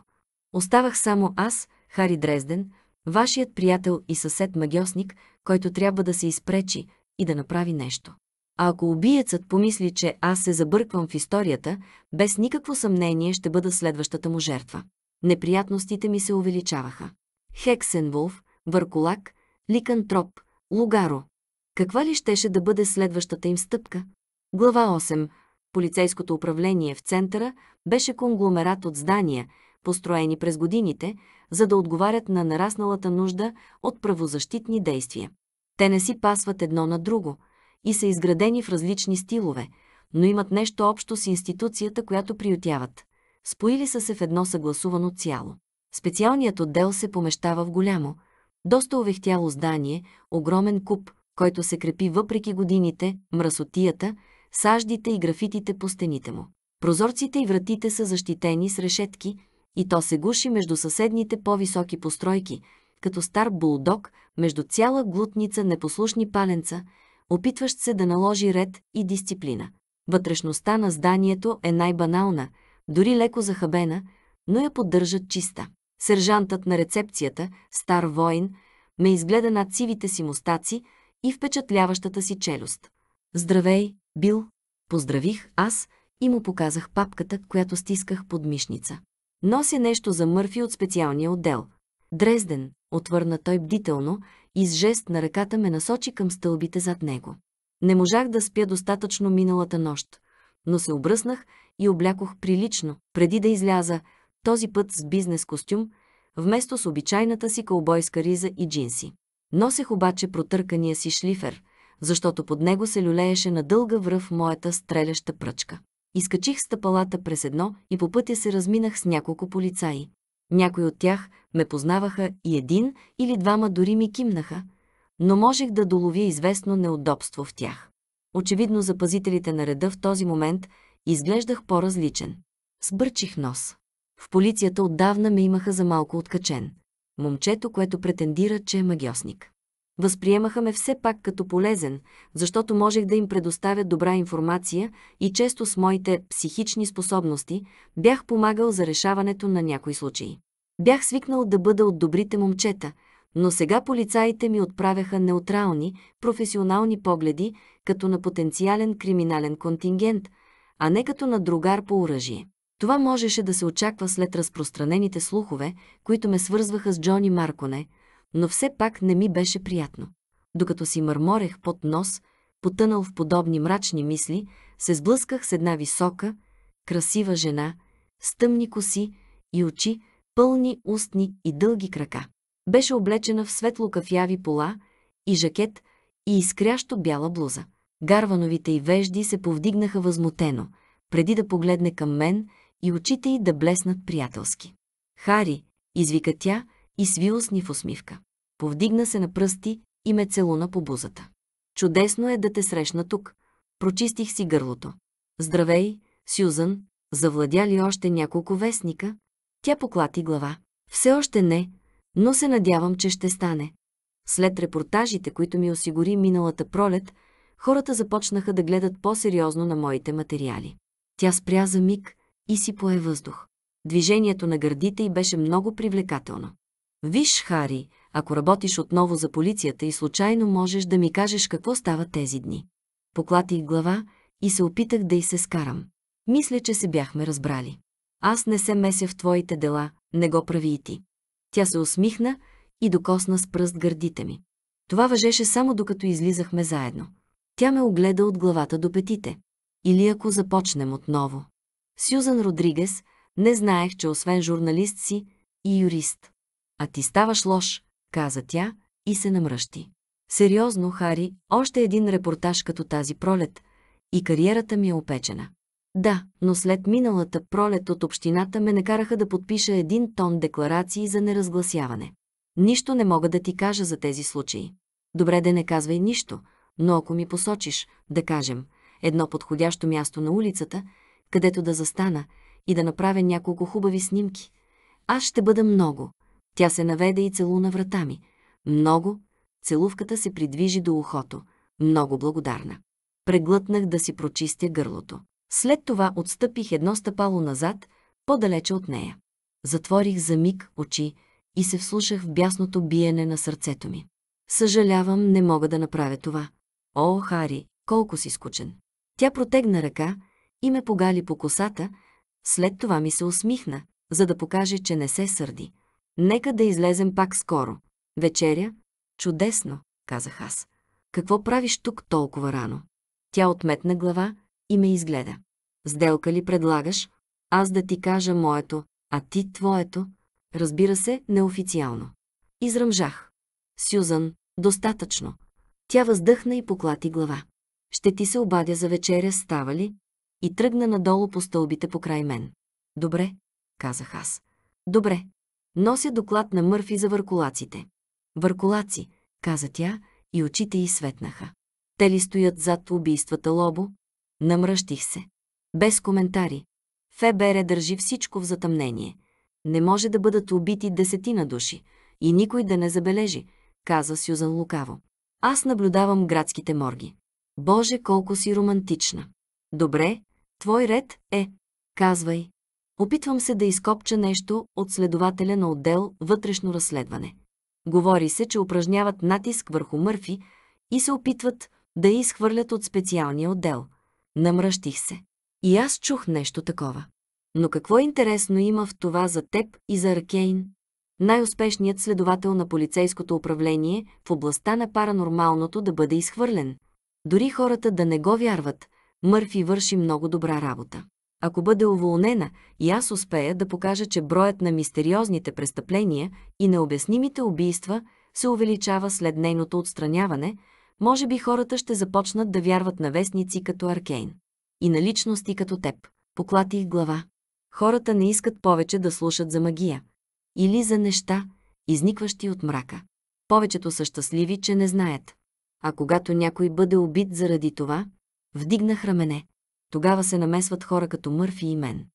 Оставах само аз, Хари Дрезден, вашият приятел и съсед магиосник, който трябва да се изпречи и да направи нещо. А ако убиецът помисли, че аз се забърквам в историята, без никакво съмнение ще бъда следващата му жертва. Неприятностите ми се увеличаваха. Хексенволф, Върколак, Ликантроп, Лугаро. Каква ли щеше да бъде следващата им стъпка? Глава 8. Полицейското управление в центъра беше конгломерат от здания – построени през годините, за да отговарят на нарасналата нужда от правозащитни действия. Те не си пасват едно на друго и са изградени в различни стилове, но имат нещо общо с институцията, която приютяват. Споили са се в едно съгласувано цяло. Специалният отдел се помещава в голямо, доста увехтяло здание, огромен куп, който се крепи въпреки годините, мръсотията, саждите и графитите по стените му. Прозорците и вратите са защитени с решетки, и то се гуши между съседните по-високи постройки, като стар булдог, между цяла глутница непослушни паленца, опитващ се да наложи ред и дисциплина. Вътрешността на зданието е най-банална, дори леко захабена, но я поддържат чиста. Сержантът на рецепцията, стар воин, ме изгледа над сивите си мустаци и впечатляващата си челюст. Здравей, Бил! Поздравих аз и му показах папката, която стисках под мишница. Нося нещо за Мърфи от специалния отдел. Дрезден, отвърна той бдително и с жест на ръката ме насочи към стълбите зад него. Не можах да спя достатъчно миналата нощ, но се обръснах и облякох прилично, преди да изляза, този път с бизнес костюм, вместо с обичайната си кълбойска риза и джинси. Носех обаче протъркания си шлифер, защото под него се люлееше на дълга връв моята стреляща пръчка. Изкачих стъпалата през едно и по пътя се разминах с няколко полицаи. Някои от тях ме познаваха и един или двама дори ми кимнаха, но можех да доловя известно неудобство в тях. Очевидно запазителите на реда в този момент изглеждах по-различен. Сбърчих нос. В полицията отдавна ме имаха за малко откачен. Момчето, което претендира, че е магиосник. Възприемаха ме все пак като полезен, защото можех да им предоставя добра информация и често с моите психични способности бях помагал за решаването на някои случаи. Бях свикнал да бъда от добрите момчета, но сега полицаите ми отправяха неутрални, професионални погледи, като на потенциален криминален контингент, а не като на другар по оръжие. Това можеше да се очаква след разпространените слухове, които ме свързваха с Джони Марконе – но все пак не ми беше приятно. Докато си мърморех под нос, потънал в подобни мрачни мисли, се сблъсках с една висока, красива жена, с тъмни коси и очи, пълни устни и дълги крака. Беше облечена в светло кафяви пола и жакет и изкрящо бяла блуза. Гарвановите и вежди се повдигнаха възмутено, преди да погледне към мен и очите й да блеснат приятелски. «Хари!» – извика тя – и свил усни в усмивка. Повдигна се на пръсти и ме целуна по бузата. Чудесно е да те срещна тук. Прочистих си гърлото. Здравей, Сюзан, завладя ли още няколко вестника? Тя поклати глава. Все още не, но се надявам, че ще стане. След репортажите, които ми осигури миналата пролет, хората започнаха да гледат по-сериозно на моите материали. Тя спря за миг и си пое въздух. Движението на гърдите й беше много привлекателно. Виж, Хари, ако работиш отново за полицията и случайно можеш да ми кажеш какво става тези дни. Поклатих глава и се опитах да й се скарам. Мисля, че се бяхме разбрали. Аз не се меся в твоите дела, не го прави и ти. Тя се усмихна и докосна с пръст гърдите ми. Това въжеше само докато излизахме заедно. Тя ме огледа от главата до петите. Или ако започнем отново. Сюзан Родригес, не знаех, че освен журналист си и юрист. А ти ставаш лош, каза тя и се намръщи. Сериозно, Хари, още един репортаж като тази пролет и кариерата ми е опечена. Да, но след миналата пролет от общината ме накараха да подпиша един тон декларации за неразгласяване. Нищо не мога да ти кажа за тези случаи. Добре да не казвай нищо, но ако ми посочиш, да кажем, едно подходящо място на улицата, където да застана и да направя няколко хубави снимки, аз ще бъда много, тя се наведе и целуна врата ми. Много. Целувката се придвижи до ухото. Много благодарна. Преглътнах да си прочистя гърлото. След това отстъпих едно стъпало назад, по-далече от нея. Затворих за миг очи и се вслушах в бясното биене на сърцето ми. Съжалявам, не мога да направя това. О, Хари, колко си скучен. Тя протегна ръка и ме погали по косата, след това ми се усмихна, за да покаже, че не се сърди. Нека да излезем пак скоро. Вечеря? Чудесно, казах аз. Какво правиш тук толкова рано? Тя отметна глава и ме изгледа. Сделка ли предлагаш? Аз да ти кажа моето, а ти твоето. Разбира се, неофициално. Изръмжах. Сюзан, достатъчно. Тя въздъхна и поклати глава. Ще ти се обадя за вечеря, става ли? И тръгна надолу по стълбите покрай мен. Добре, казах аз. Добре. Нося доклад на Мърфи за върколаците. Върколаци, каза тя, и очите й светнаха. Те ли стоят зад убийствата Лобо? Намръщих се. Без коментари. Фебере държи всичко в затъмнение. Не може да бъдат убити десетина души и никой да не забележи, каза Сюзан лукаво. Аз наблюдавам градските морги. Боже, колко си романтична. Добре, твой ред е. Казвай, Опитвам се да изкопча нещо от следователя на отдел вътрешно разследване. Говори се, че упражняват натиск върху Мърфи и се опитват да я изхвърлят от специалния отдел. Намръщих се. И аз чух нещо такова. Но какво интересно има в това за теб и за Аркейн? Най-успешният следовател на полицейското управление в областта на паранормалното да бъде изхвърлен. Дори хората да не го вярват, Мърфи върши много добра работа. Ако бъде уволнена и аз успея да покажа, че броят на мистериозните престъпления и необяснимите убийства се увеличава след нейното отстраняване, може би хората ще започнат да вярват на вестници като Аркейн и на личности като теб. Поклатих глава. Хората не искат повече да слушат за магия или за неща, изникващи от мрака. Повечето са щастливи, че не знаят. А когато някой бъде убит заради това, вдигнах рамене. Тогава се намесват хора като Мърфи и мен.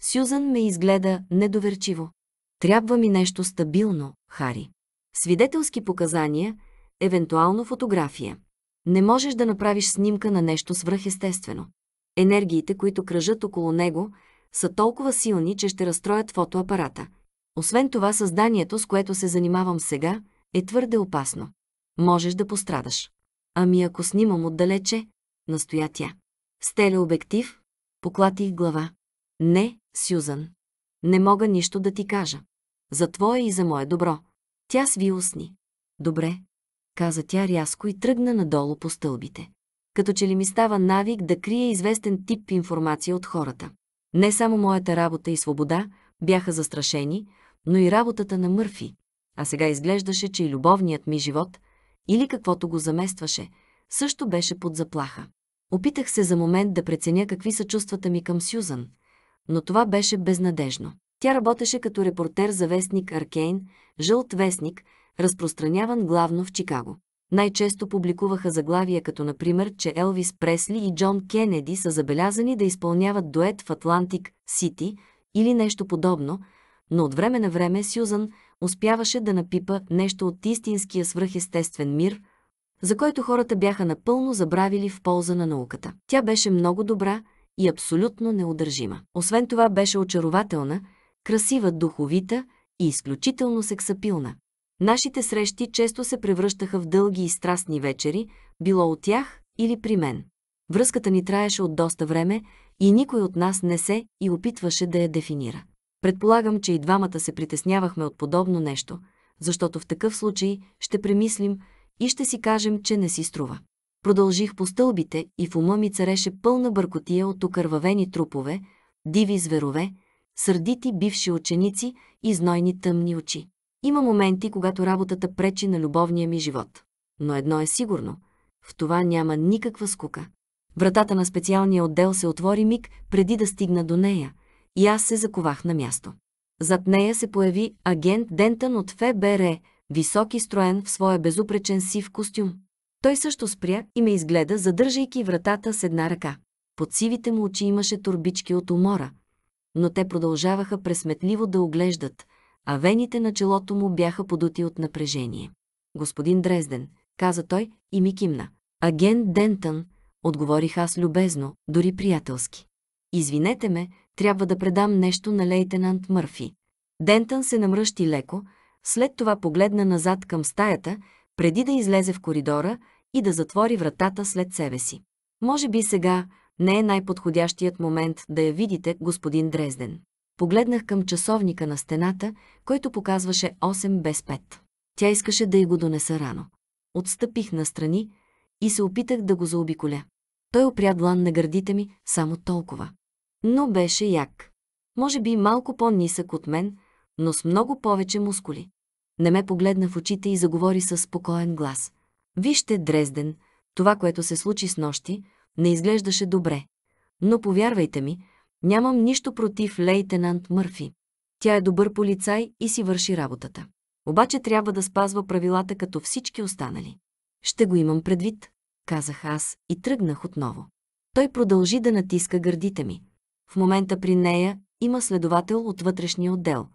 Сюзан ме изгледа недоверчиво. Трябва ми нещо стабилно, Хари. Свидетелски показания, евентуално фотография. Не можеш да направиш снимка на нещо свръхестествено. Енергиите, които кръжат около него, са толкова силни, че ще разстроят фотоапарата. Освен това, създанието, с което се занимавам сега, е твърде опасно. Можеш да пострадаш. Ами ако снимам отдалече, настоя тя. С телеобектив, поклатих глава. Не, Сюзан. Не мога нищо да ти кажа. За твое и за мое добро. Тя сви усни. Добре, каза тя рязко и тръгна надолу по стълбите. Като че ли ми става навик да крие известен тип информация от хората. Не само моята работа и свобода бяха застрашени, но и работата на Мърфи. А сега изглеждаше, че и любовният ми живот, или каквото го заместваше, също беше под заплаха. Опитах се за момент да преценя какви са чувствата ми към Сюзан, но това беше безнадежно. Тя работеше като репортер за вестник Аркейн, жълт вестник, разпространяван главно в Чикаго. Най-често публикуваха заглавия като например, че Елвис Пресли и Джон Кенеди са забелязани да изпълняват дует в Атлантик Сити или нещо подобно, но от време на време Сюзан успяваше да напипа нещо от истинския свръхестествен мир – за който хората бяха напълно забравили в полза на науката. Тя беше много добра и абсолютно неудържима. Освен това беше очарователна, красива, духовита и изключително сексапилна. Нашите срещи често се превръщаха в дълги и страстни вечери, било от тях или при мен. Връзката ни траеше от доста време и никой от нас не се и опитваше да я дефинира. Предполагам, че и двамата се притеснявахме от подобно нещо, защото в такъв случай ще премислим и ще си кажем, че не си струва. Продължих по стълбите и в ума ми цареше пълна бъркотия от окървавени трупове, диви зверове, сърдити бивши ученици и знойни тъмни очи. Има моменти, когато работата пречи на любовния ми живот. Но едно е сигурно – в това няма никаква скука. Вратата на специалния отдел се отвори миг преди да стигна до нея и аз се заковах на място. Зад нея се появи агент Дентън от ФБР, висок и строен в своя безупречен сив костюм. Той също спря и ме изгледа, задържайки вратата с една ръка. Под сивите му очи имаше турбички от умора, но те продължаваха пресметливо да оглеждат, а вените на челото му бяха подути от напрежение. Господин Дрезден, каза той и ми кимна. Агент Дентън, отговорих аз любезно, дори приятелски. Извинете ме, трябва да предам нещо на лейтенант Мърфи. Дентън се намръщи леко, след това погледна назад към стаята, преди да излезе в коридора и да затвори вратата след себе си. Може би сега не е най-подходящият момент да я видите, господин Дрезден. Погледнах към часовника на стената, който показваше 8 без 5. Тя искаше да й го донеса рано. Отстъпих настрани и се опитах да го заобиколя. Той опря длан на гърдите ми само толкова. Но беше як. Може би малко по-нисък от мен, но с много повече мускули не ме погледна в очите и заговори със спокоен глас. Вижте, Дрезден, това, което се случи с нощи, не изглеждаше добре. Но повярвайте ми, нямам нищо против лейтенант Мърфи. Тя е добър полицай и си върши работата. Обаче трябва да спазва правилата като всички останали. Ще го имам предвид, казах аз и тръгнах отново. Той продължи да натиска гърдите ми. В момента при нея има следовател от вътрешния отдел.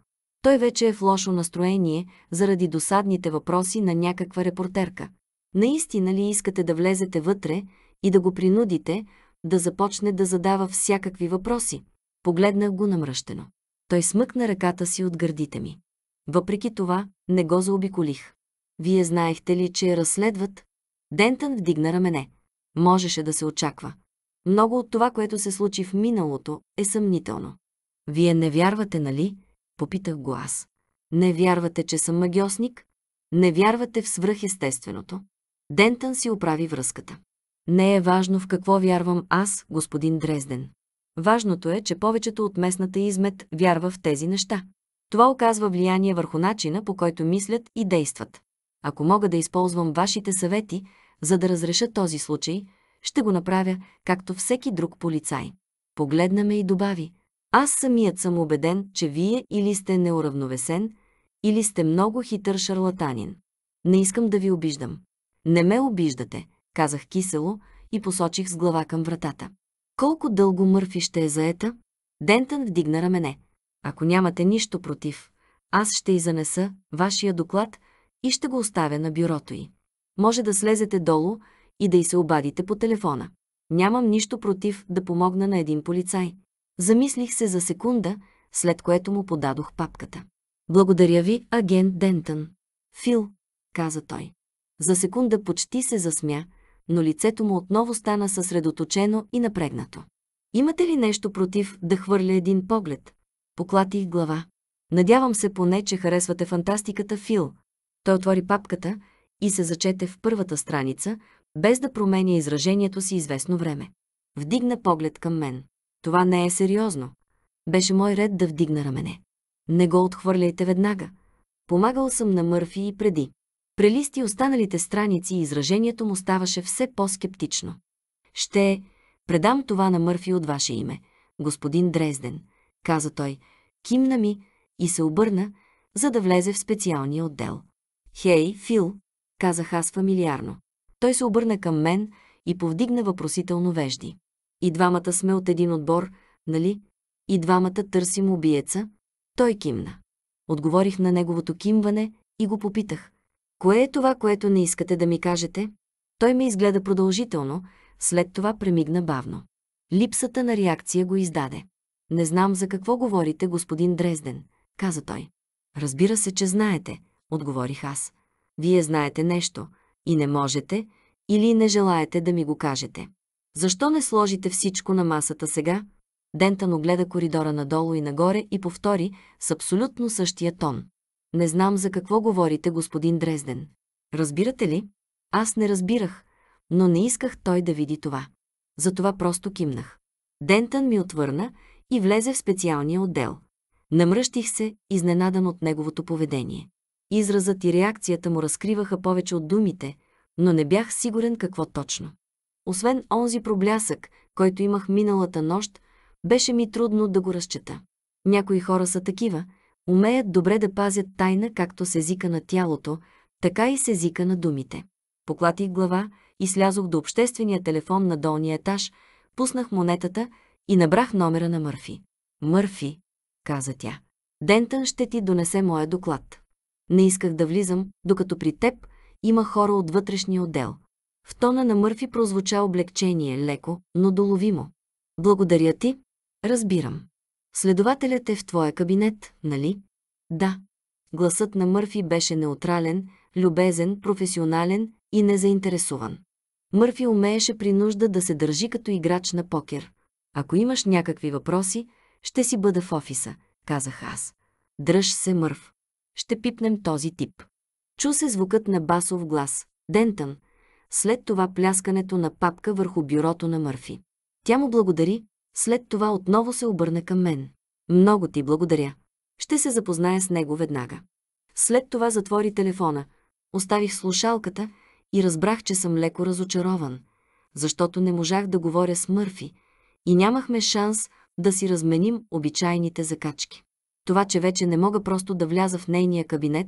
Той вече е в лошо настроение, заради досадните въпроси на някаква репортерка. Наистина ли искате да влезете вътре и да го принудите да започне да задава всякакви въпроси? Погледнах го намръщено. Той смъкна ръката си от гърдите ми. Въпреки това, не го заобиколих. Вие знаехте ли, че я разследват? Дентън вдигна рамене. Можеше да се очаква. Много от това, което се случи в миналото, е съмнително. Вие не вярвате, нали, Попитах го аз. Не вярвате, че съм магиосник? Не вярвате в свръхестественото? Дентън си оправи връзката. Не е важно в какво вярвам аз, господин Дрезден. Важното е, че повечето от местната измет вярва в тези неща. Това оказва влияние върху начина, по който мислят и действат. Ако мога да използвам вашите съвети, за да разреша този случай, ще го направя, както всеки друг полицай. Погледна ме и добави, аз самият съм убеден, че вие или сте неуравновесен, или сте много хитър шарлатанин. Не искам да ви обиждам. Не ме обиждате, казах кисело и посочих с глава към вратата. Колко дълго Мърфи ще е заета? Дентън вдигна рамене. Ако нямате нищо против, аз ще и занеса вашия доклад и ще го оставя на бюрото й. Може да слезете долу и да й се обадите по телефона. Нямам нищо против да помогна на един полицай. Замислих се за секунда, след което му подадох папката. Благодаря ви, агент Дентън. Фил, каза той. За секунда почти се засмя, но лицето му отново стана съсредоточено и напрегнато. Имате ли нещо против да хвърля един поглед? Поклатих глава. Надявам се поне, че харесвате фантастиката Фил. Той отвори папката и се зачете в първата страница, без да променя изражението си известно време. Вдигна поглед към мен. Това не е сериозно. Беше мой ред да вдигна рамене. Не го отхвърляйте веднага. Помагал съм на Мърфи и преди. Прелисти останалите страници и изражението му ставаше все по-скептично. Ще предам това на Мърфи от ваше име, господин Дрезден, каза той, кимна ми и се обърна, за да влезе в специалния отдел. Хей, Фил, казах аз фамилиарно. Той се обърна към мен и повдигна въпросително вежди. И двамата сме от един отбор, нали? И двамата търсим убиеца. Той кимна. Отговорих на неговото кимване и го попитах. Кое е това, което не искате да ми кажете? Той ме изгледа продължително, след това премигна бавно. Липсата на реакция го издаде. Не знам за какво говорите, господин Дрезден, каза той. Разбира се, че знаете, отговорих аз. Вие знаете нещо и не можете или не желаете да ми го кажете. Защо не сложите всичко на масата сега? Дентан огледа коридора надолу и нагоре и повтори с абсолютно същия тон. Не знам за какво говорите, господин Дрезден. Разбирате ли? Аз не разбирах, но не исках той да види това. Затова просто кимнах. Дентън ми отвърна и влезе в специалния отдел. Намръщих се, изненадан от неговото поведение. Изразът и реакцията му разкриваха повече от думите, но не бях сигурен какво точно. Освен онзи проблясък, който имах миналата нощ, беше ми трудно да го разчета. Някои хора са такива, умеят добре да пазят тайна както с езика на тялото, така и с езика на думите. Поклатих глава и слязох до обществения телефон на долния етаж, пуснах монетата и набрах номера на Мърфи. Мърфи, каза тя. Дентън ще ти донесе моя доклад. Не исках да влизам, докато при теб има хора от вътрешния отдел – в тона на Мърфи прозвуча облегчение, леко, но доловимо. Благодаря ти. Разбирам. Следователят е в твоя кабинет, нали? Да. Гласът на Мърфи беше неутрален, любезен, професионален и незаинтересован. Мърфи умееше при нужда да се държи като играч на покер. Ако имаш някакви въпроси, ще си бъда в офиса, казах аз. Дръж се, Мърв. Ще пипнем този тип. Чу се звукът на басов глас. Дентън, след това пляскането на папка върху бюрото на Мърфи. Тя му благодари, след това отново се обърна към мен. Много ти благодаря. Ще се запозная с него веднага. След това затвори телефона, оставих слушалката и разбрах, че съм леко разочарован, защото не можах да говоря с Мърфи и нямахме шанс да си разменим обичайните закачки. Това, че вече не мога просто да вляза в нейния кабинет,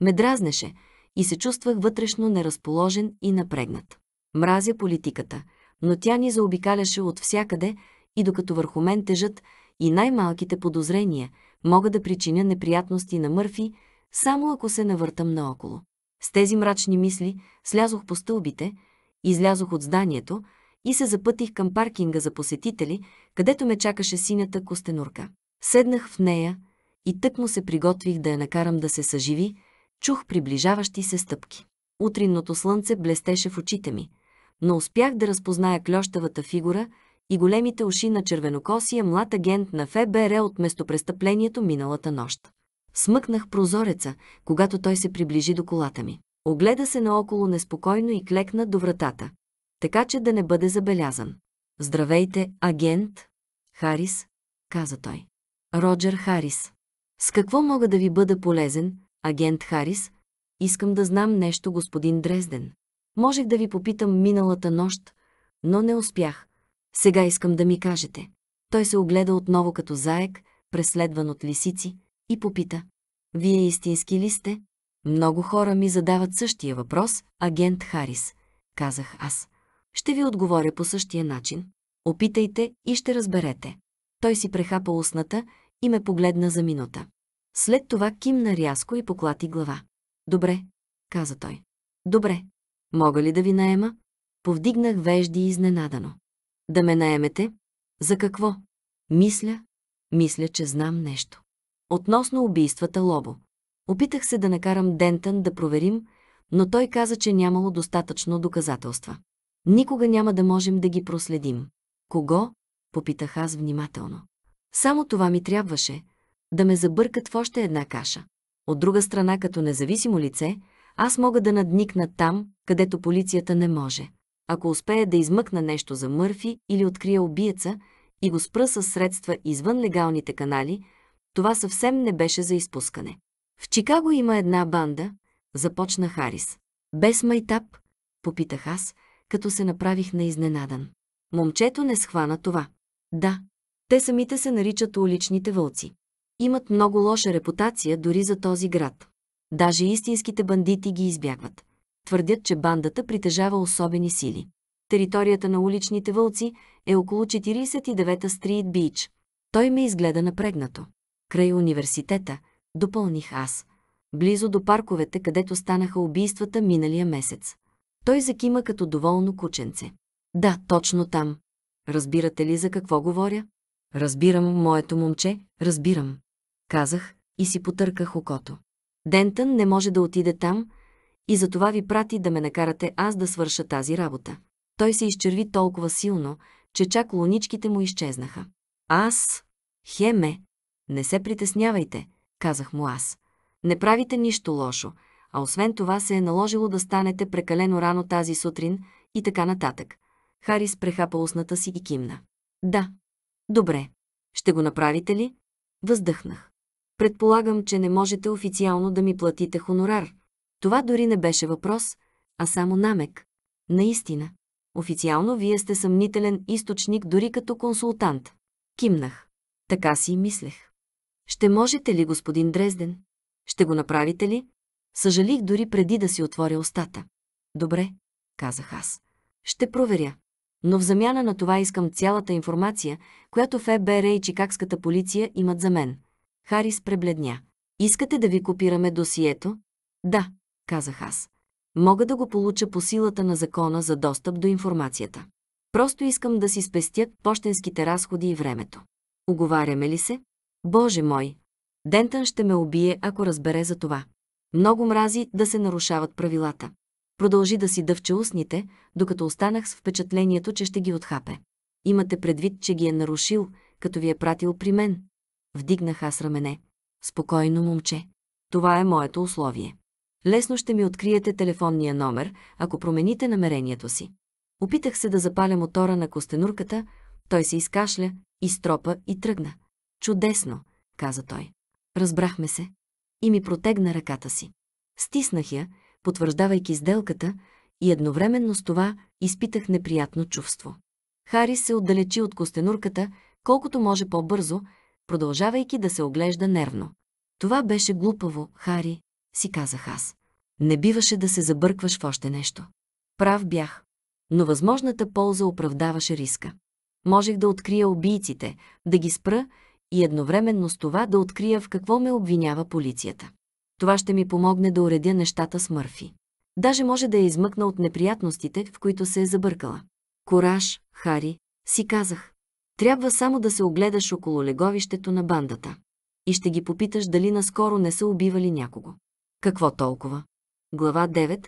ме дразнеше – и се чувствах вътрешно неразположен и напрегнат. Мразя политиката, но тя ни заобикаляше от всякъде и докато върху мен тежат и най-малките подозрения мога да причиня неприятности на Мърфи, само ако се навъртам наоколо. С тези мрачни мисли слязох по стълбите, излязох от зданието и се запътих към паркинга за посетители, където ме чакаше синята костенурка. Седнах в нея и тък му се приготвих да я накарам да се съживи, чух приближаващи се стъпки. Утринното слънце блестеше в очите ми, но успях да разпозная клющавата фигура и големите уши на червенокосия млад агент на ФБР от местопрестъплението миналата нощ. Смъкнах прозореца, когато той се приближи до колата ми. Огледа се наоколо неспокойно и клекна до вратата, така че да не бъде забелязан. «Здравейте, агент!» «Харис», каза той. «Роджер Харис. С какво мога да ви бъда полезен, Агент Харис, искам да знам нещо, господин Дрезден. Можех да ви попитам миналата нощ, но не успях. Сега искам да ми кажете. Той се огледа отново като заек, преследван от лисици, и попита. Вие истински ли сте? Много хора ми задават същия въпрос, агент Харис, казах аз. Ще ви отговоря по същия начин. Опитайте и ще разберете. Той си прехапа устната и ме погледна за минута. След това кимна рязко и поклати глава. Добре, каза той. Добре. Мога ли да ви наема? Повдигнах вежди изненадано. Да ме наемете? За какво? Мисля, мисля, че знам нещо. Относно убийствата Лобо. Опитах се да накарам Дентън да проверим, но той каза, че нямало достатъчно доказателства. Никога няма да можем да ги проследим. Кого? Попитах аз внимателно. Само това ми трябваше, да ме забъркат в още една каша. От друга страна, като независимо лице, аз мога да надникна там, където полицията не може. Ако успея да измъкна нещо за Мърфи или открия убиеца и го спра с средства извън легалните канали, това съвсем не беше за изпускане. В Чикаго има една банда, започна Харис. Без майтап, попитах аз, като се направих на изненадан. Момчето не схвана това. Да, те самите се наричат уличните вълци имат много лоша репутация дори за този град. Даже истинските бандити ги избягват. Твърдят, че бандата притежава особени сили. Територията на уличните вълци е около 49-та Стрит Бич. Той ме изгледа напрегнато. Край университета, допълних аз. Близо до парковете, където станаха убийствата миналия месец. Той закима като доволно кученце. Да, точно там. Разбирате ли за какво говоря? Разбирам, моето момче, разбирам. Казах и си потърках окото. Дентън не може да отиде там и затова ви прати да ме накарате аз да свърша тази работа. Той се изчерви толкова силно, че чак луничките му изчезнаха. Аз... Хеме! Не се притеснявайте, казах му аз. Не правите нищо лошо, а освен това се е наложило да станете прекалено рано тази сутрин и така нататък. Харис прехапа устната си и кимна. Да, Добре. Ще го направите ли? Въздъхнах. Предполагам, че не можете официално да ми платите хонорар. Това дори не беше въпрос, а само намек. Наистина. Официално вие сте съмнителен източник дори като консултант. Кимнах. Така си и мислех. Ще можете ли, господин Дрезден? Ще го направите ли? Съжалих дори преди да си отворя устата. Добре, казах аз. Ще проверя но в замяна на това искам цялата информация, която ФБР и Чикагската полиция имат за мен. Харис пребледня. Искате да ви копираме досието? Да, казах аз. Мога да го получа по силата на закона за достъп до информацията. Просто искам да си спестят почтенските разходи и времето. Оговаряме ли се? Боже мой! Дентън ще ме убие, ако разбере за това. Много мрази да се нарушават правилата. Продължи да си дъвче устните, докато останах с впечатлението, че ще ги отхапе. Имате предвид, че ги е нарушил, като ви е пратил при мен. Вдигнах аз рамене. Спокойно, момче. Това е моето условие. Лесно ще ми откриете телефонния номер, ако промените намерението си. Опитах се да запаля мотора на костенурката, той се изкашля, изтропа и тръгна. Чудесно, каза той. Разбрахме се. И ми протегна ръката си. Стиснах я, потвърждавайки сделката, и едновременно с това изпитах неприятно чувство. Хари се отдалечи от костенурката, колкото може по-бързо, продължавайки да се оглежда нервно. Това беше глупаво, Хари, си казах аз. Не биваше да се забъркваш в още нещо. Прав бях, но възможната полза оправдаваше риска. Можех да открия убийците, да ги спра и едновременно с това да открия в какво ме обвинява полицията. Това ще ми помогне да уредя нещата с Мърфи. Даже може да я измъкна от неприятностите, в които се е забъркала. Кораж, Хари, си казах. Трябва само да се огледаш около леговището на бандата. И ще ги попиташ дали наскоро не са убивали някого. Какво толкова? Глава 9.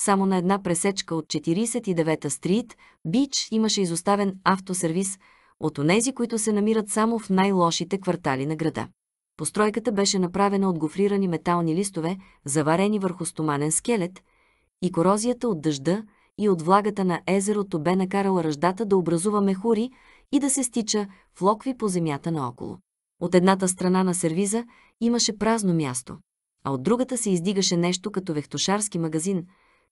Само на една пресечка от 49-та стрит, Бич имаше изоставен автосервис от онези, които се намират само в най-лошите квартали на града. Постройката беше направена от гофрирани метални листове, заварени върху стоманен скелет, и корозията от дъжда и от влагата на езерото бе накарала ръждата да образува мехури и да се стича в локви по земята наоколо. От едната страна на сервиза имаше празно място, а от другата се издигаше нещо като вехтошарски магазин,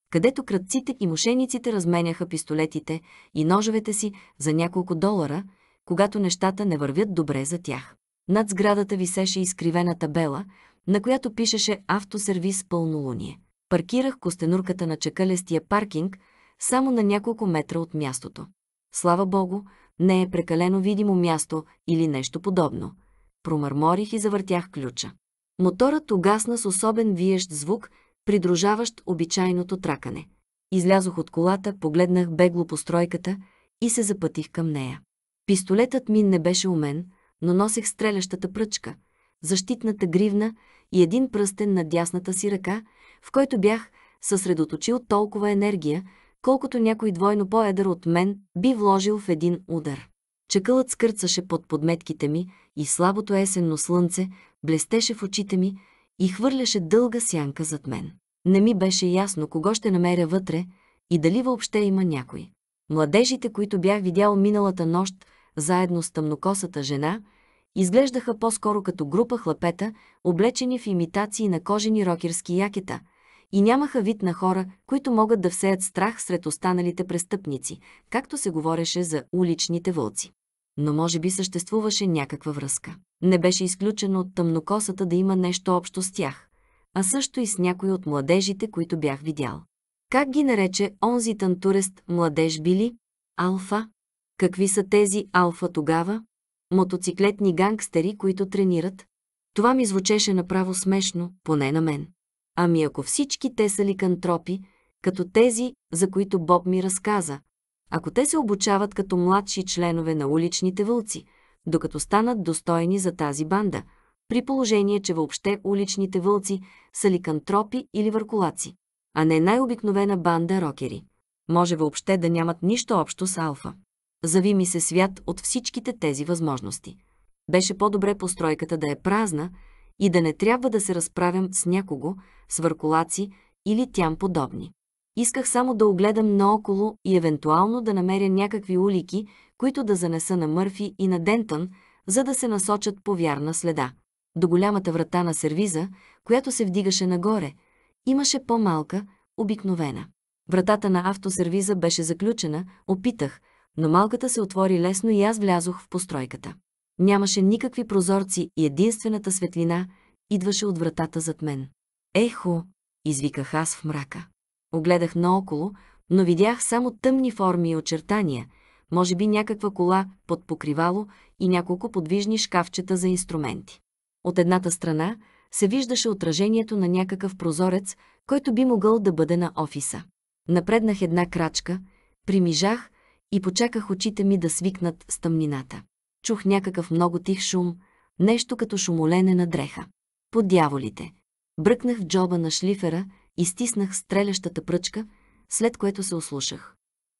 където кръците и мошениците разменяха пистолетите и ножовете си за няколко долара, когато нещата не вървят добре за тях. Над сградата висеше изкривена табела, на която пишеше «Автосервис пълнолуние». Паркирах костенурката на чакалестия паркинг, само на няколко метра от мястото. Слава богу, не е прекалено видимо място или нещо подобно. Промърморих и завъртях ключа. Моторът угасна с особен виещ звук, придружаващ обичайното тракане. Излязох от колата, погледнах бегло постройката и се запътих към нея. Пистолетът ми не беше у мен, но носех стрелящата пръчка, защитната гривна и един пръстен на дясната си ръка, в който бях съсредоточил толкова енергия, колкото някой двойно по-едър от мен би вложил в един удар. Чакълът скърцаше под подметките ми и слабото есенно слънце блестеше в очите ми и хвърляше дълга сянка зад мен. Не ми беше ясно кого ще намеря вътре и дали въобще има някой. Младежите, които бях видял миналата нощ, заедно с тъмнокосата жена, изглеждаха по-скоро като група хлапета, облечени в имитации на кожени рокерски якета – и нямаха вид на хора, които могат да всеят страх сред останалите престъпници, както се говореше за уличните вълци. Но може би съществуваше някаква връзка. Не беше изключено от тъмнокосата да има нещо общо с тях, а също и с някои от младежите, които бях видял. Как ги нарече онзи тантурест младеж били? Алфа? Какви са тези алфа тогава? Мотоциклетни гангстери, които тренират? Това ми звучеше направо смешно, поне на мен. Ами ако всички те са ликантропи, като тези, за които Боб ми разказа, ако те се обучават като младши членове на уличните вълци, докато станат достойни за тази банда, при положение, че въобще уличните вълци са ликантропи или въркулаци, а не най-обикновена банда рокери. Може въобще да нямат нищо общо с алфа. Зави ми се свят от всичките тези възможности. Беше по-добре постройката да е празна и да не трябва да се разправям с някого, с върколаци или тям подобни. Исках само да огледам наоколо и евентуално да намеря някакви улики, които да занеса на Мърфи и на Дентън, за да се насочат по вярна следа. До голямата врата на сервиза, която се вдигаше нагоре, имаше по-малка, обикновена. Вратата на автосервиза беше заключена, опитах, но малката се отвори лесно и аз влязох в постройката. Нямаше никакви прозорци и единствената светлина идваше от вратата зад мен. Ехо, извиках аз в мрака. Огледах наоколо, но видях само тъмни форми и очертания, може би някаква кола под покривало и няколко подвижни шкафчета за инструменти. От едната страна се виждаше отражението на някакъв прозорец, който би могъл да бъде на офиса. Напреднах една крачка, примижах и почаках очите ми да свикнат с тъмнината. Чух някакъв много тих шум, нещо като шумолене на дреха. По дяволите. Бръкнах в джоба на шлифера и стиснах стрелящата пръчка, след което се ослушах.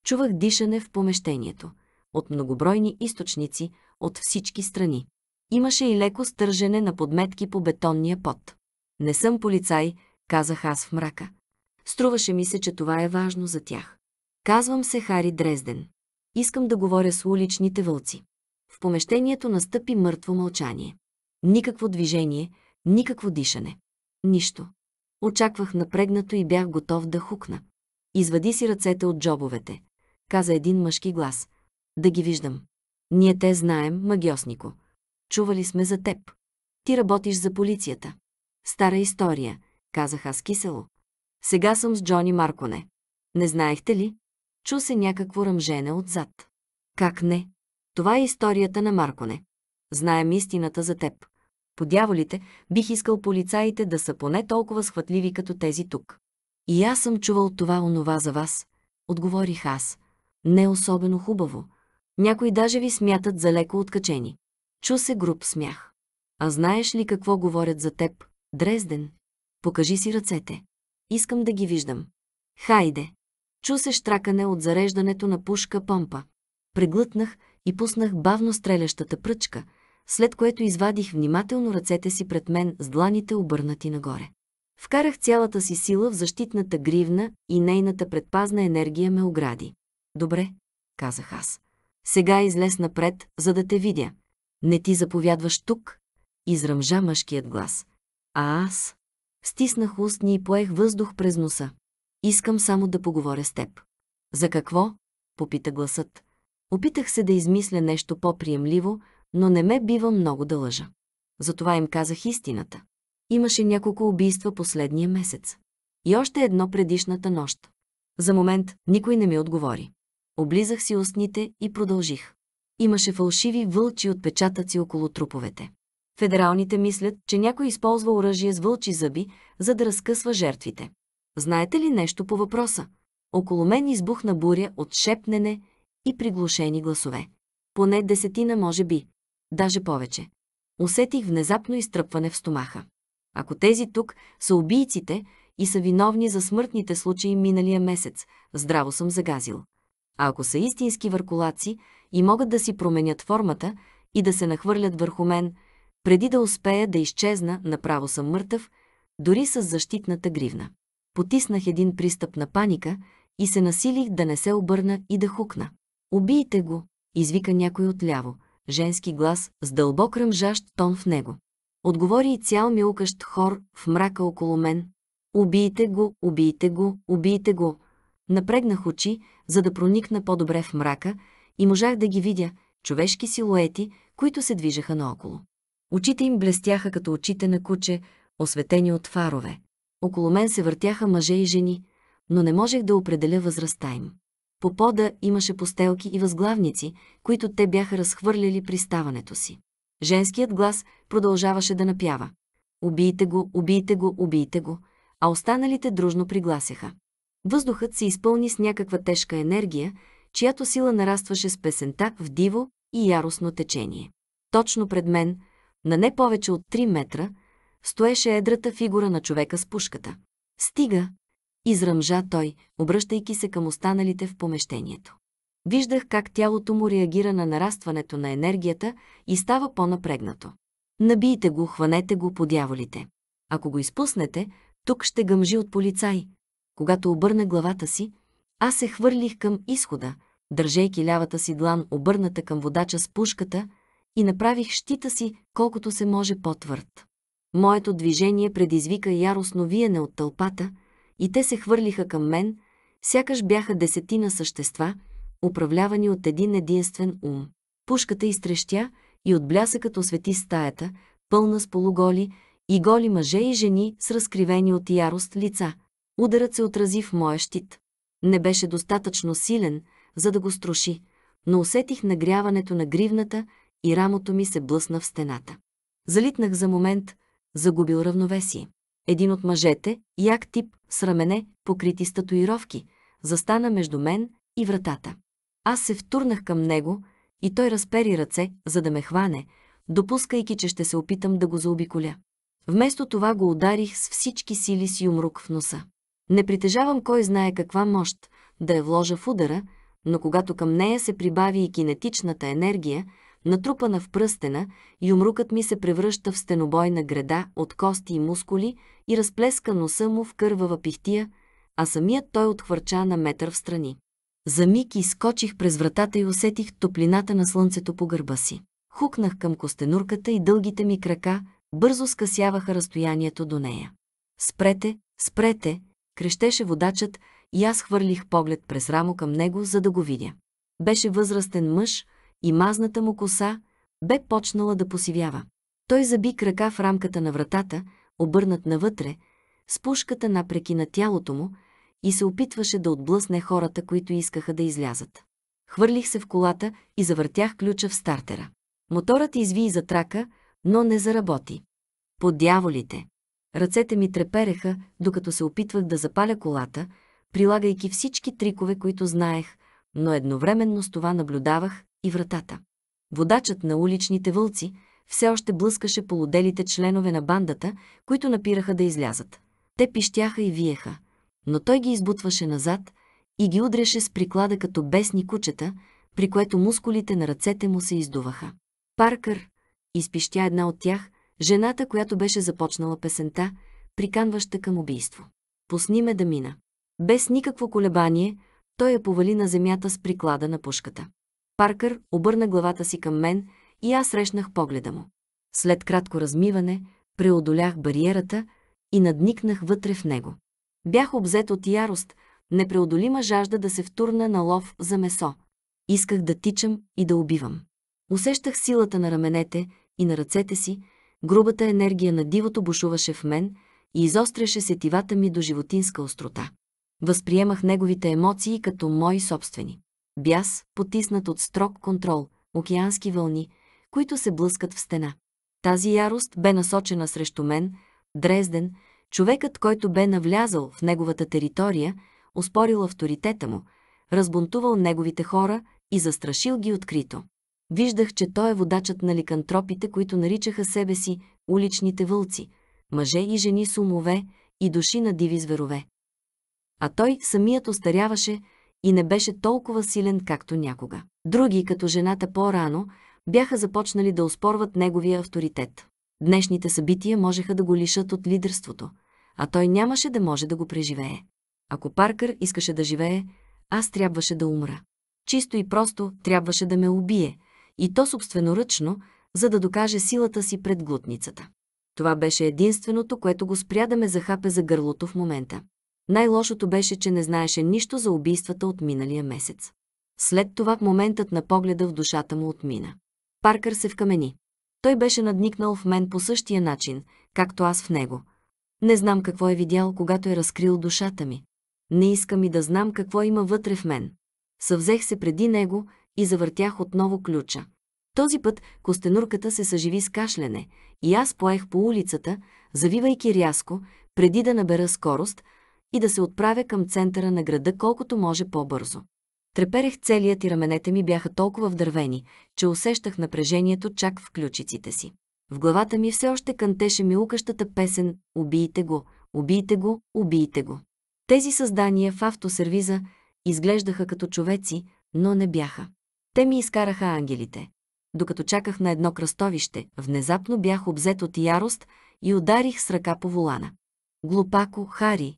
Чувах дишане в помещението, от многобройни източници, от всички страни. Имаше и леко стържене на подметки по бетонния пот. Не съм полицай, казах аз в мрака. Струваше ми се, че това е важно за тях. Казвам се Хари Дрезден. Искам да говоря с уличните вълци. В помещението настъпи мъртво мълчание. Никакво движение, никакво дишане. Нищо. Очаквах напрегнато и бях готов да хукна. Извади си ръцете от джобовете, каза един мъжки глас. Да ги виждам. Ние те знаем, магиоснико. Чували сме за теб. Ти работиш за полицията. Стара история, казах аз кисело. Сега съм с Джони Марконе. Не знаехте ли? Чу се някакво ръмжене отзад. Как не? Това е историята на Марконе. Знаем истината за теб. По дяволите бих искал полицаите да са поне толкова схватливи като тези тук. И аз съм чувал това онова за вас, отговорих аз. Не особено хубаво. Някои даже ви смятат за леко откачени. Чу се груб смях. А знаеш ли какво говорят за теб, Дрезден? Покажи си ръцете. Искам да ги виждам. Хайде! Чу се штракане от зареждането на пушка-помпа. Преглътнах и пуснах бавно стрелящата пръчка, след което извадих внимателно ръцете си пред мен с дланите обърнати нагоре. Вкарах цялата си сила в защитната гривна и нейната предпазна енергия ме огради. Добре, казах аз. Сега излез напред, за да те видя. Не ти заповядваш тук, изръмжа мъжкият глас. А аз? Стиснах устни и поех въздух през носа. Искам само да поговоря с теб. За какво? Попита гласът. Опитах се да измисля нещо по-приемливо, но не ме бива много да лъжа. Затова им казах истината. Имаше няколко убийства последния месец. И още едно предишната нощ. За момент никой не ми отговори. Облизах си устните и продължих. Имаше фалшиви вълчи отпечатъци около труповете. Федералните мислят, че някой използва оръжие с вълчи зъби, за да разкъсва жертвите. Знаете ли нещо по въпроса? Около мен избухна буря от шепнене и приглушени гласове. Поне десетина, може би. Даже повече. Усетих внезапно изтръпване в стомаха. Ако тези тук са убийците и са виновни за смъртните случаи миналия месец, здраво съм загазил. А ако са истински върколаци и могат да си променят формата и да се нахвърлят върху мен, преди да успея да изчезна, направо съм мъртъв, дори с защитната гривна. Потиснах един пристъп на паника и се насилих да не се обърна и да хукна. «Убийте го!» извика някой отляво, женски глас с дълбок ръмжащ тон в него. Отговори и цял милкащ хор в мрака около мен. «Убийте го! Убийте го! Убийте го!» Напрегнах очи, за да проникна по-добре в мрака и можах да ги видя, човешки силуети, които се движеха наоколо. Очите им блестяха като очите на куче, осветени от фарове. Около мен се въртяха мъже и жени, но не можех да определя възрастта им. По пода имаше постелки и възглавници, които те бяха разхвърляли при ставането си. Женският глас продължаваше да напява. Убийте го, убийте го, убийте го, а останалите дружно пригласяха. Въздухът се изпълни с някаква тежка енергия, чиято сила нарастваше с песента в диво и яростно течение. Точно пред мен, на не повече от 3 метра, стоеше едрата фигура на човека с пушката. Стига! Изръмжа той, обръщайки се към останалите в помещението. Виждах как тялото му реагира на нарастването на енергията и става по-напрегнато. Набийте го, хванете го по дяволите. Ако го изпуснете, тук ще гъмжи от полицай. Когато обърна главата си, аз се хвърлих към изхода, държейки лявата си длан обърната към водача с пушката и направих щита си колкото се може по-твърд. Моето движение предизвика яростно виене от тълпата и те се хвърлиха към мен, сякаш бяха десетина същества, управлявани от един единствен ум. Пушката изтрещя и от блясъкът освети стаята, пълна с полуголи и голи мъже и жени с разкривени от ярост лица. Ударът се отрази в моя щит. Не беше достатъчно силен, за да го струши, но усетих нагряването на гривната и рамото ми се блъсна в стената. Залитнах за момент – загубил равновесие. Един от мъжете, як тип, с рамене, покрити с татуировки, застана между мен и вратата. Аз се втурнах към него и той разпери ръце, за да ме хване, допускайки, че ще се опитам да го заобиколя. Вместо това го ударих с всички сили с юмрук в носа. Не притежавам кой знае каква мощ да я вложа в удара, но когато към нея се прибави и кинетичната енергия, натрупана в пръстена, юмрукът ми се превръща в стенобойна града от кости и мускули и разплеска носа му в кървава пихтия, а самият той отхвърча на метър в страни. За миг изкочих през вратата и усетих топлината на слънцето по гърба си. Хукнах към костенурката и дългите ми крака бързо скъсяваха разстоянието до нея. «Спрете, спрете!» крещеше водачът и аз хвърлих поглед през рамо към него, за да го видя. Беше възрастен мъж, и мазната му коса бе почнала да посивява. Той заби крака в рамката на вратата, обърнат навътре, с пушката напреки на тялото му и се опитваше да отблъсне хората, които искаха да излязат. Хвърлих се в колата и завъртях ключа в стартера. Моторът изви и затрака, но не заработи. По дяволите! Ръцете ми трепереха, докато се опитвах да запаля колата, прилагайки всички трикове, които знаех, но едновременно с това наблюдавах и вратата. Водачът на уличните вълци все още блъскаше полуделите членове на бандата, които напираха да излязат. Те пищяха и виеха, но той ги избутваше назад и ги удряше с приклада като бесни кучета, при което мускулите на ръцете му се издуваха. Паркър изпищя една от тях, жената, която беше започнала песента, приканваща към убийство. Пусни ме да мина. Без никакво колебание, той я повали на земята с приклада на пушката. Паркър обърна главата си към мен и аз срещнах погледа му. След кратко размиване, преодолях бариерата и надникнах вътре в него. Бях обзет от ярост, непреодолима жажда да се втурна на лов за месо. Исках да тичам и да убивам. Усещах силата на раменете и на ръцете си, грубата енергия на дивото бушуваше в мен и изостряше сетивата ми до животинска острота. Възприемах неговите емоции като мои собствени бяс, потиснат от строг контрол, океански вълни, които се блъскат в стена. Тази ярост бе насочена срещу мен, Дрезден, човекът, който бе навлязал в неговата територия, успорил авторитета му, разбунтувал неговите хора и застрашил ги открито. Виждах, че той е водачът на ликантропите, които наричаха себе си уличните вълци, мъже и жени с умове и души на диви зверове. А той самият остаряваше, и не беше толкова силен, както някога. Други, като жената по-рано, бяха започнали да оспорват неговия авторитет. Днешните събития можеха да го лишат от лидерството, а той нямаше да може да го преживее. Ако Паркър искаше да живее, аз трябваше да умра. Чисто и просто трябваше да ме убие, и то собственоръчно, за да докаже силата си пред глутницата. Това беше единственото, което го спря да ме захапе за гърлото в момента. Най-лошото беше, че не знаеше нищо за убийствата от миналия месец. След това моментът на погледа в душата му отмина. Паркър се вкамени. Той беше надникнал в мен по същия начин, както аз в него. Не знам какво е видял, когато е разкрил душата ми. Не искам и да знам какво има вътре в мен. Съвзех се преди него и завъртях отново ключа. Този път костенурката се съживи с кашляне и аз поех по улицата, завивайки рязко, преди да набера скорост, и да се отправя към центъра на града колкото може по-бързо. Треперех целият и раменете ми бяха толкова вдървени, че усещах напрежението чак в ключиците си. В главата ми все още кантеше милукащата песен «Убийте го, убийте го, убийте го». Тези създания в автосервиза изглеждаха като човеци, но не бяха. Те ми изкараха ангелите. Докато чаках на едно кръстовище, внезапно бях обзет от ярост и ударих с ръка по волана. Глупако, Хари,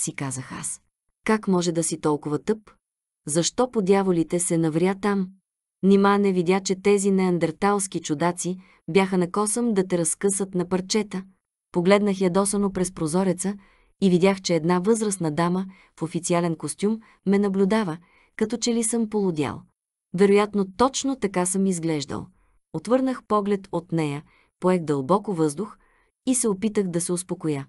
си казах аз. Как може да си толкова тъп? Защо по дяволите се навря там? Нима не видя, че тези неандерталски чудаци бяха на косъм да те разкъсат на парчета. Погледнах ядосано през прозореца и видях, че една възрастна дама в официален костюм ме наблюдава, като че ли съм полудял. Вероятно, точно така съм изглеждал. Отвърнах поглед от нея, поех дълбоко въздух и се опитах да се успокоя.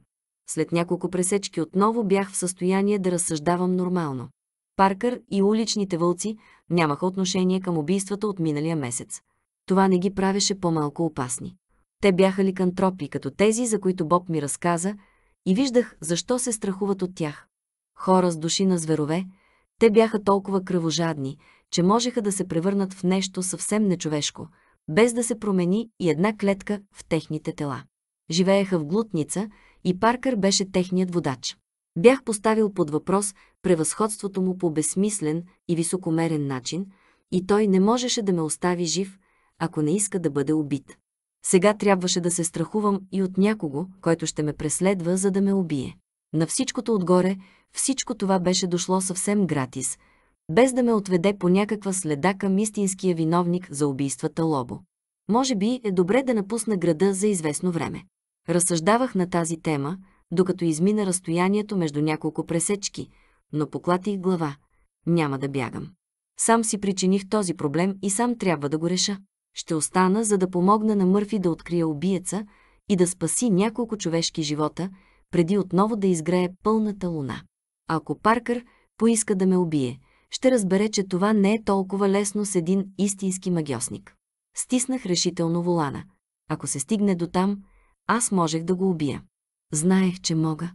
След няколко пресечки отново бях в състояние да разсъждавам нормално. Паркър и уличните вълци нямаха отношение към убийствата от миналия месец. Това не ги правеше по-малко опасни. Те бяха ликантропи, като тези, за които Боб ми разказа, и виждах защо се страхуват от тях. Хора с души на зверове, те бяха толкова кръвожадни, че можеха да се превърнат в нещо съвсем нечовешко, без да се промени и една клетка в техните тела. Живееха в глутница и Паркър беше техният водач. Бях поставил под въпрос превъзходството му по безсмислен и високомерен начин и той не можеше да ме остави жив, ако не иска да бъде убит. Сега трябваше да се страхувам и от някого, който ще ме преследва, за да ме убие. На всичкото отгоре, всичко това беше дошло съвсем гратис, без да ме отведе по някаква следа към истинския виновник за убийствата Лобо. Може би е добре да напусна града за известно време. Разсъждавах на тази тема, докато измина разстоянието между няколко пресечки, но поклатих глава. Няма да бягам. Сам си причиних този проблем и сам трябва да го реша. Ще остана, за да помогна на Мърфи да открия убиеца и да спаси няколко човешки живота, преди отново да изгрее пълната луна. Ако Паркър поиска да ме убие, ще разбере, че това не е толкова лесно с един истински магиосник. Стиснах решително волана. Ако се стигне до там, аз можех да го убия. Знаех, че мога.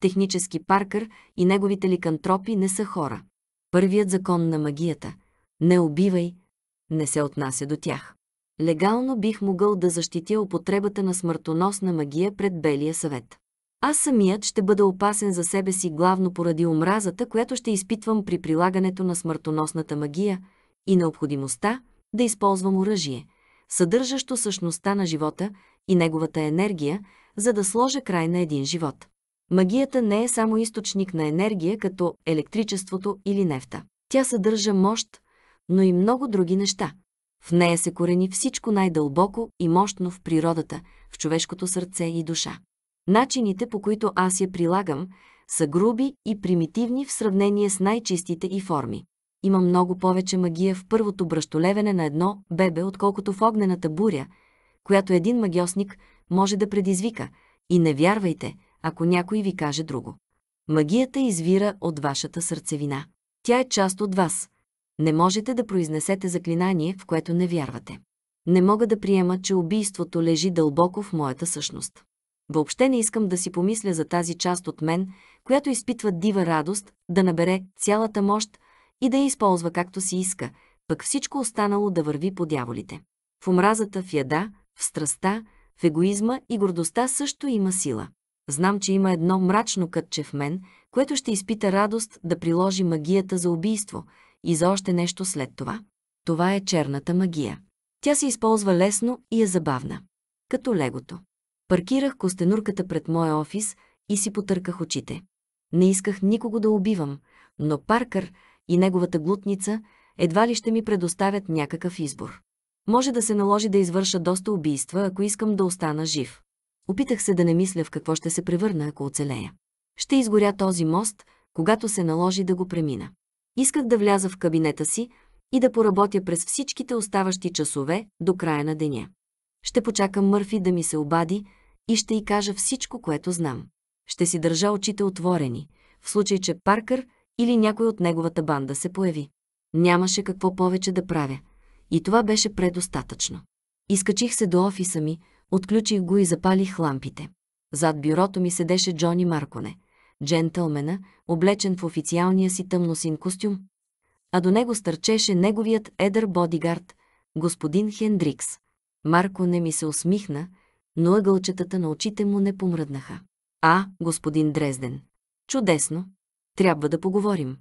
Технически Паркър и неговите ликантропи не са хора. Първият закон на магията – не убивай, не се отнася до тях. Легално бих могъл да защитя употребата на смъртоносна магия пред Белия съвет. Аз самият ще бъда опасен за себе си главно поради омразата, която ще изпитвам при прилагането на смъртоносната магия и необходимостта да използвам оръжие, съдържащо същността на живота и неговата енергия, за да сложа край на един живот. Магията не е само източник на енергия, като електричеството или нефта. Тя съдържа мощ, но и много други неща. В нея се корени всичко най-дълбоко и мощно в природата, в човешкото сърце и душа. Начините, по които аз я прилагам, са груби и примитивни в сравнение с най-чистите и форми. Има много повече магия в първото бръщолевене на едно бебе, отколкото в огнената буря – която един магиосник може да предизвика, и не вярвайте, ако някой ви каже друго. Магията извира от вашата сърцевина. Тя е част от вас. Не можете да произнесете заклинание, в което не вярвате. Не мога да приема, че убийството лежи дълбоко в моята същност. Въобще не искам да си помисля за тази част от мен, която изпитва дива радост, да набере цялата мощ и да я използва както си иска, пък всичко останало да върви по дяволите. В омразата, в яда, в страста, в егоизма и гордостта също има сила. Знам, че има едно мрачно кътче в мен, което ще изпита радост да приложи магията за убийство и за още нещо след това. Това е черната магия. Тя се използва лесно и е забавна. Като легото. Паркирах костенурката пред моя офис и си потърках очите. Не исках никого да убивам, но Паркър и неговата глутница едва ли ще ми предоставят някакъв избор. Може да се наложи да извърша доста убийства, ако искам да остана жив. Опитах се да не мисля в какво ще се превърна, ако оцелея. Ще изгоря този мост, когато се наложи да го премина. Исках да вляза в кабинета си и да поработя през всичките оставащи часове до края на деня. Ще почакам Мърфи да ми се обади и ще й кажа всичко, което знам. Ще си държа очите отворени, в случай, че Паркър или някой от неговата банда се появи. Нямаше какво повече да правя – и това беше предостатъчно. Изкачих се до офиса ми, отключих го и запалих лампите. Зад бюрото ми седеше Джони Марконе, джентълмена, облечен в официалния си тъмносин костюм, а до него стърчеше неговият едър бодигард, господин Хендрикс. Марко не ми се усмихна, но ъгълчетата на очите му не помръднаха. А, господин Дрезден, чудесно, трябва да поговорим.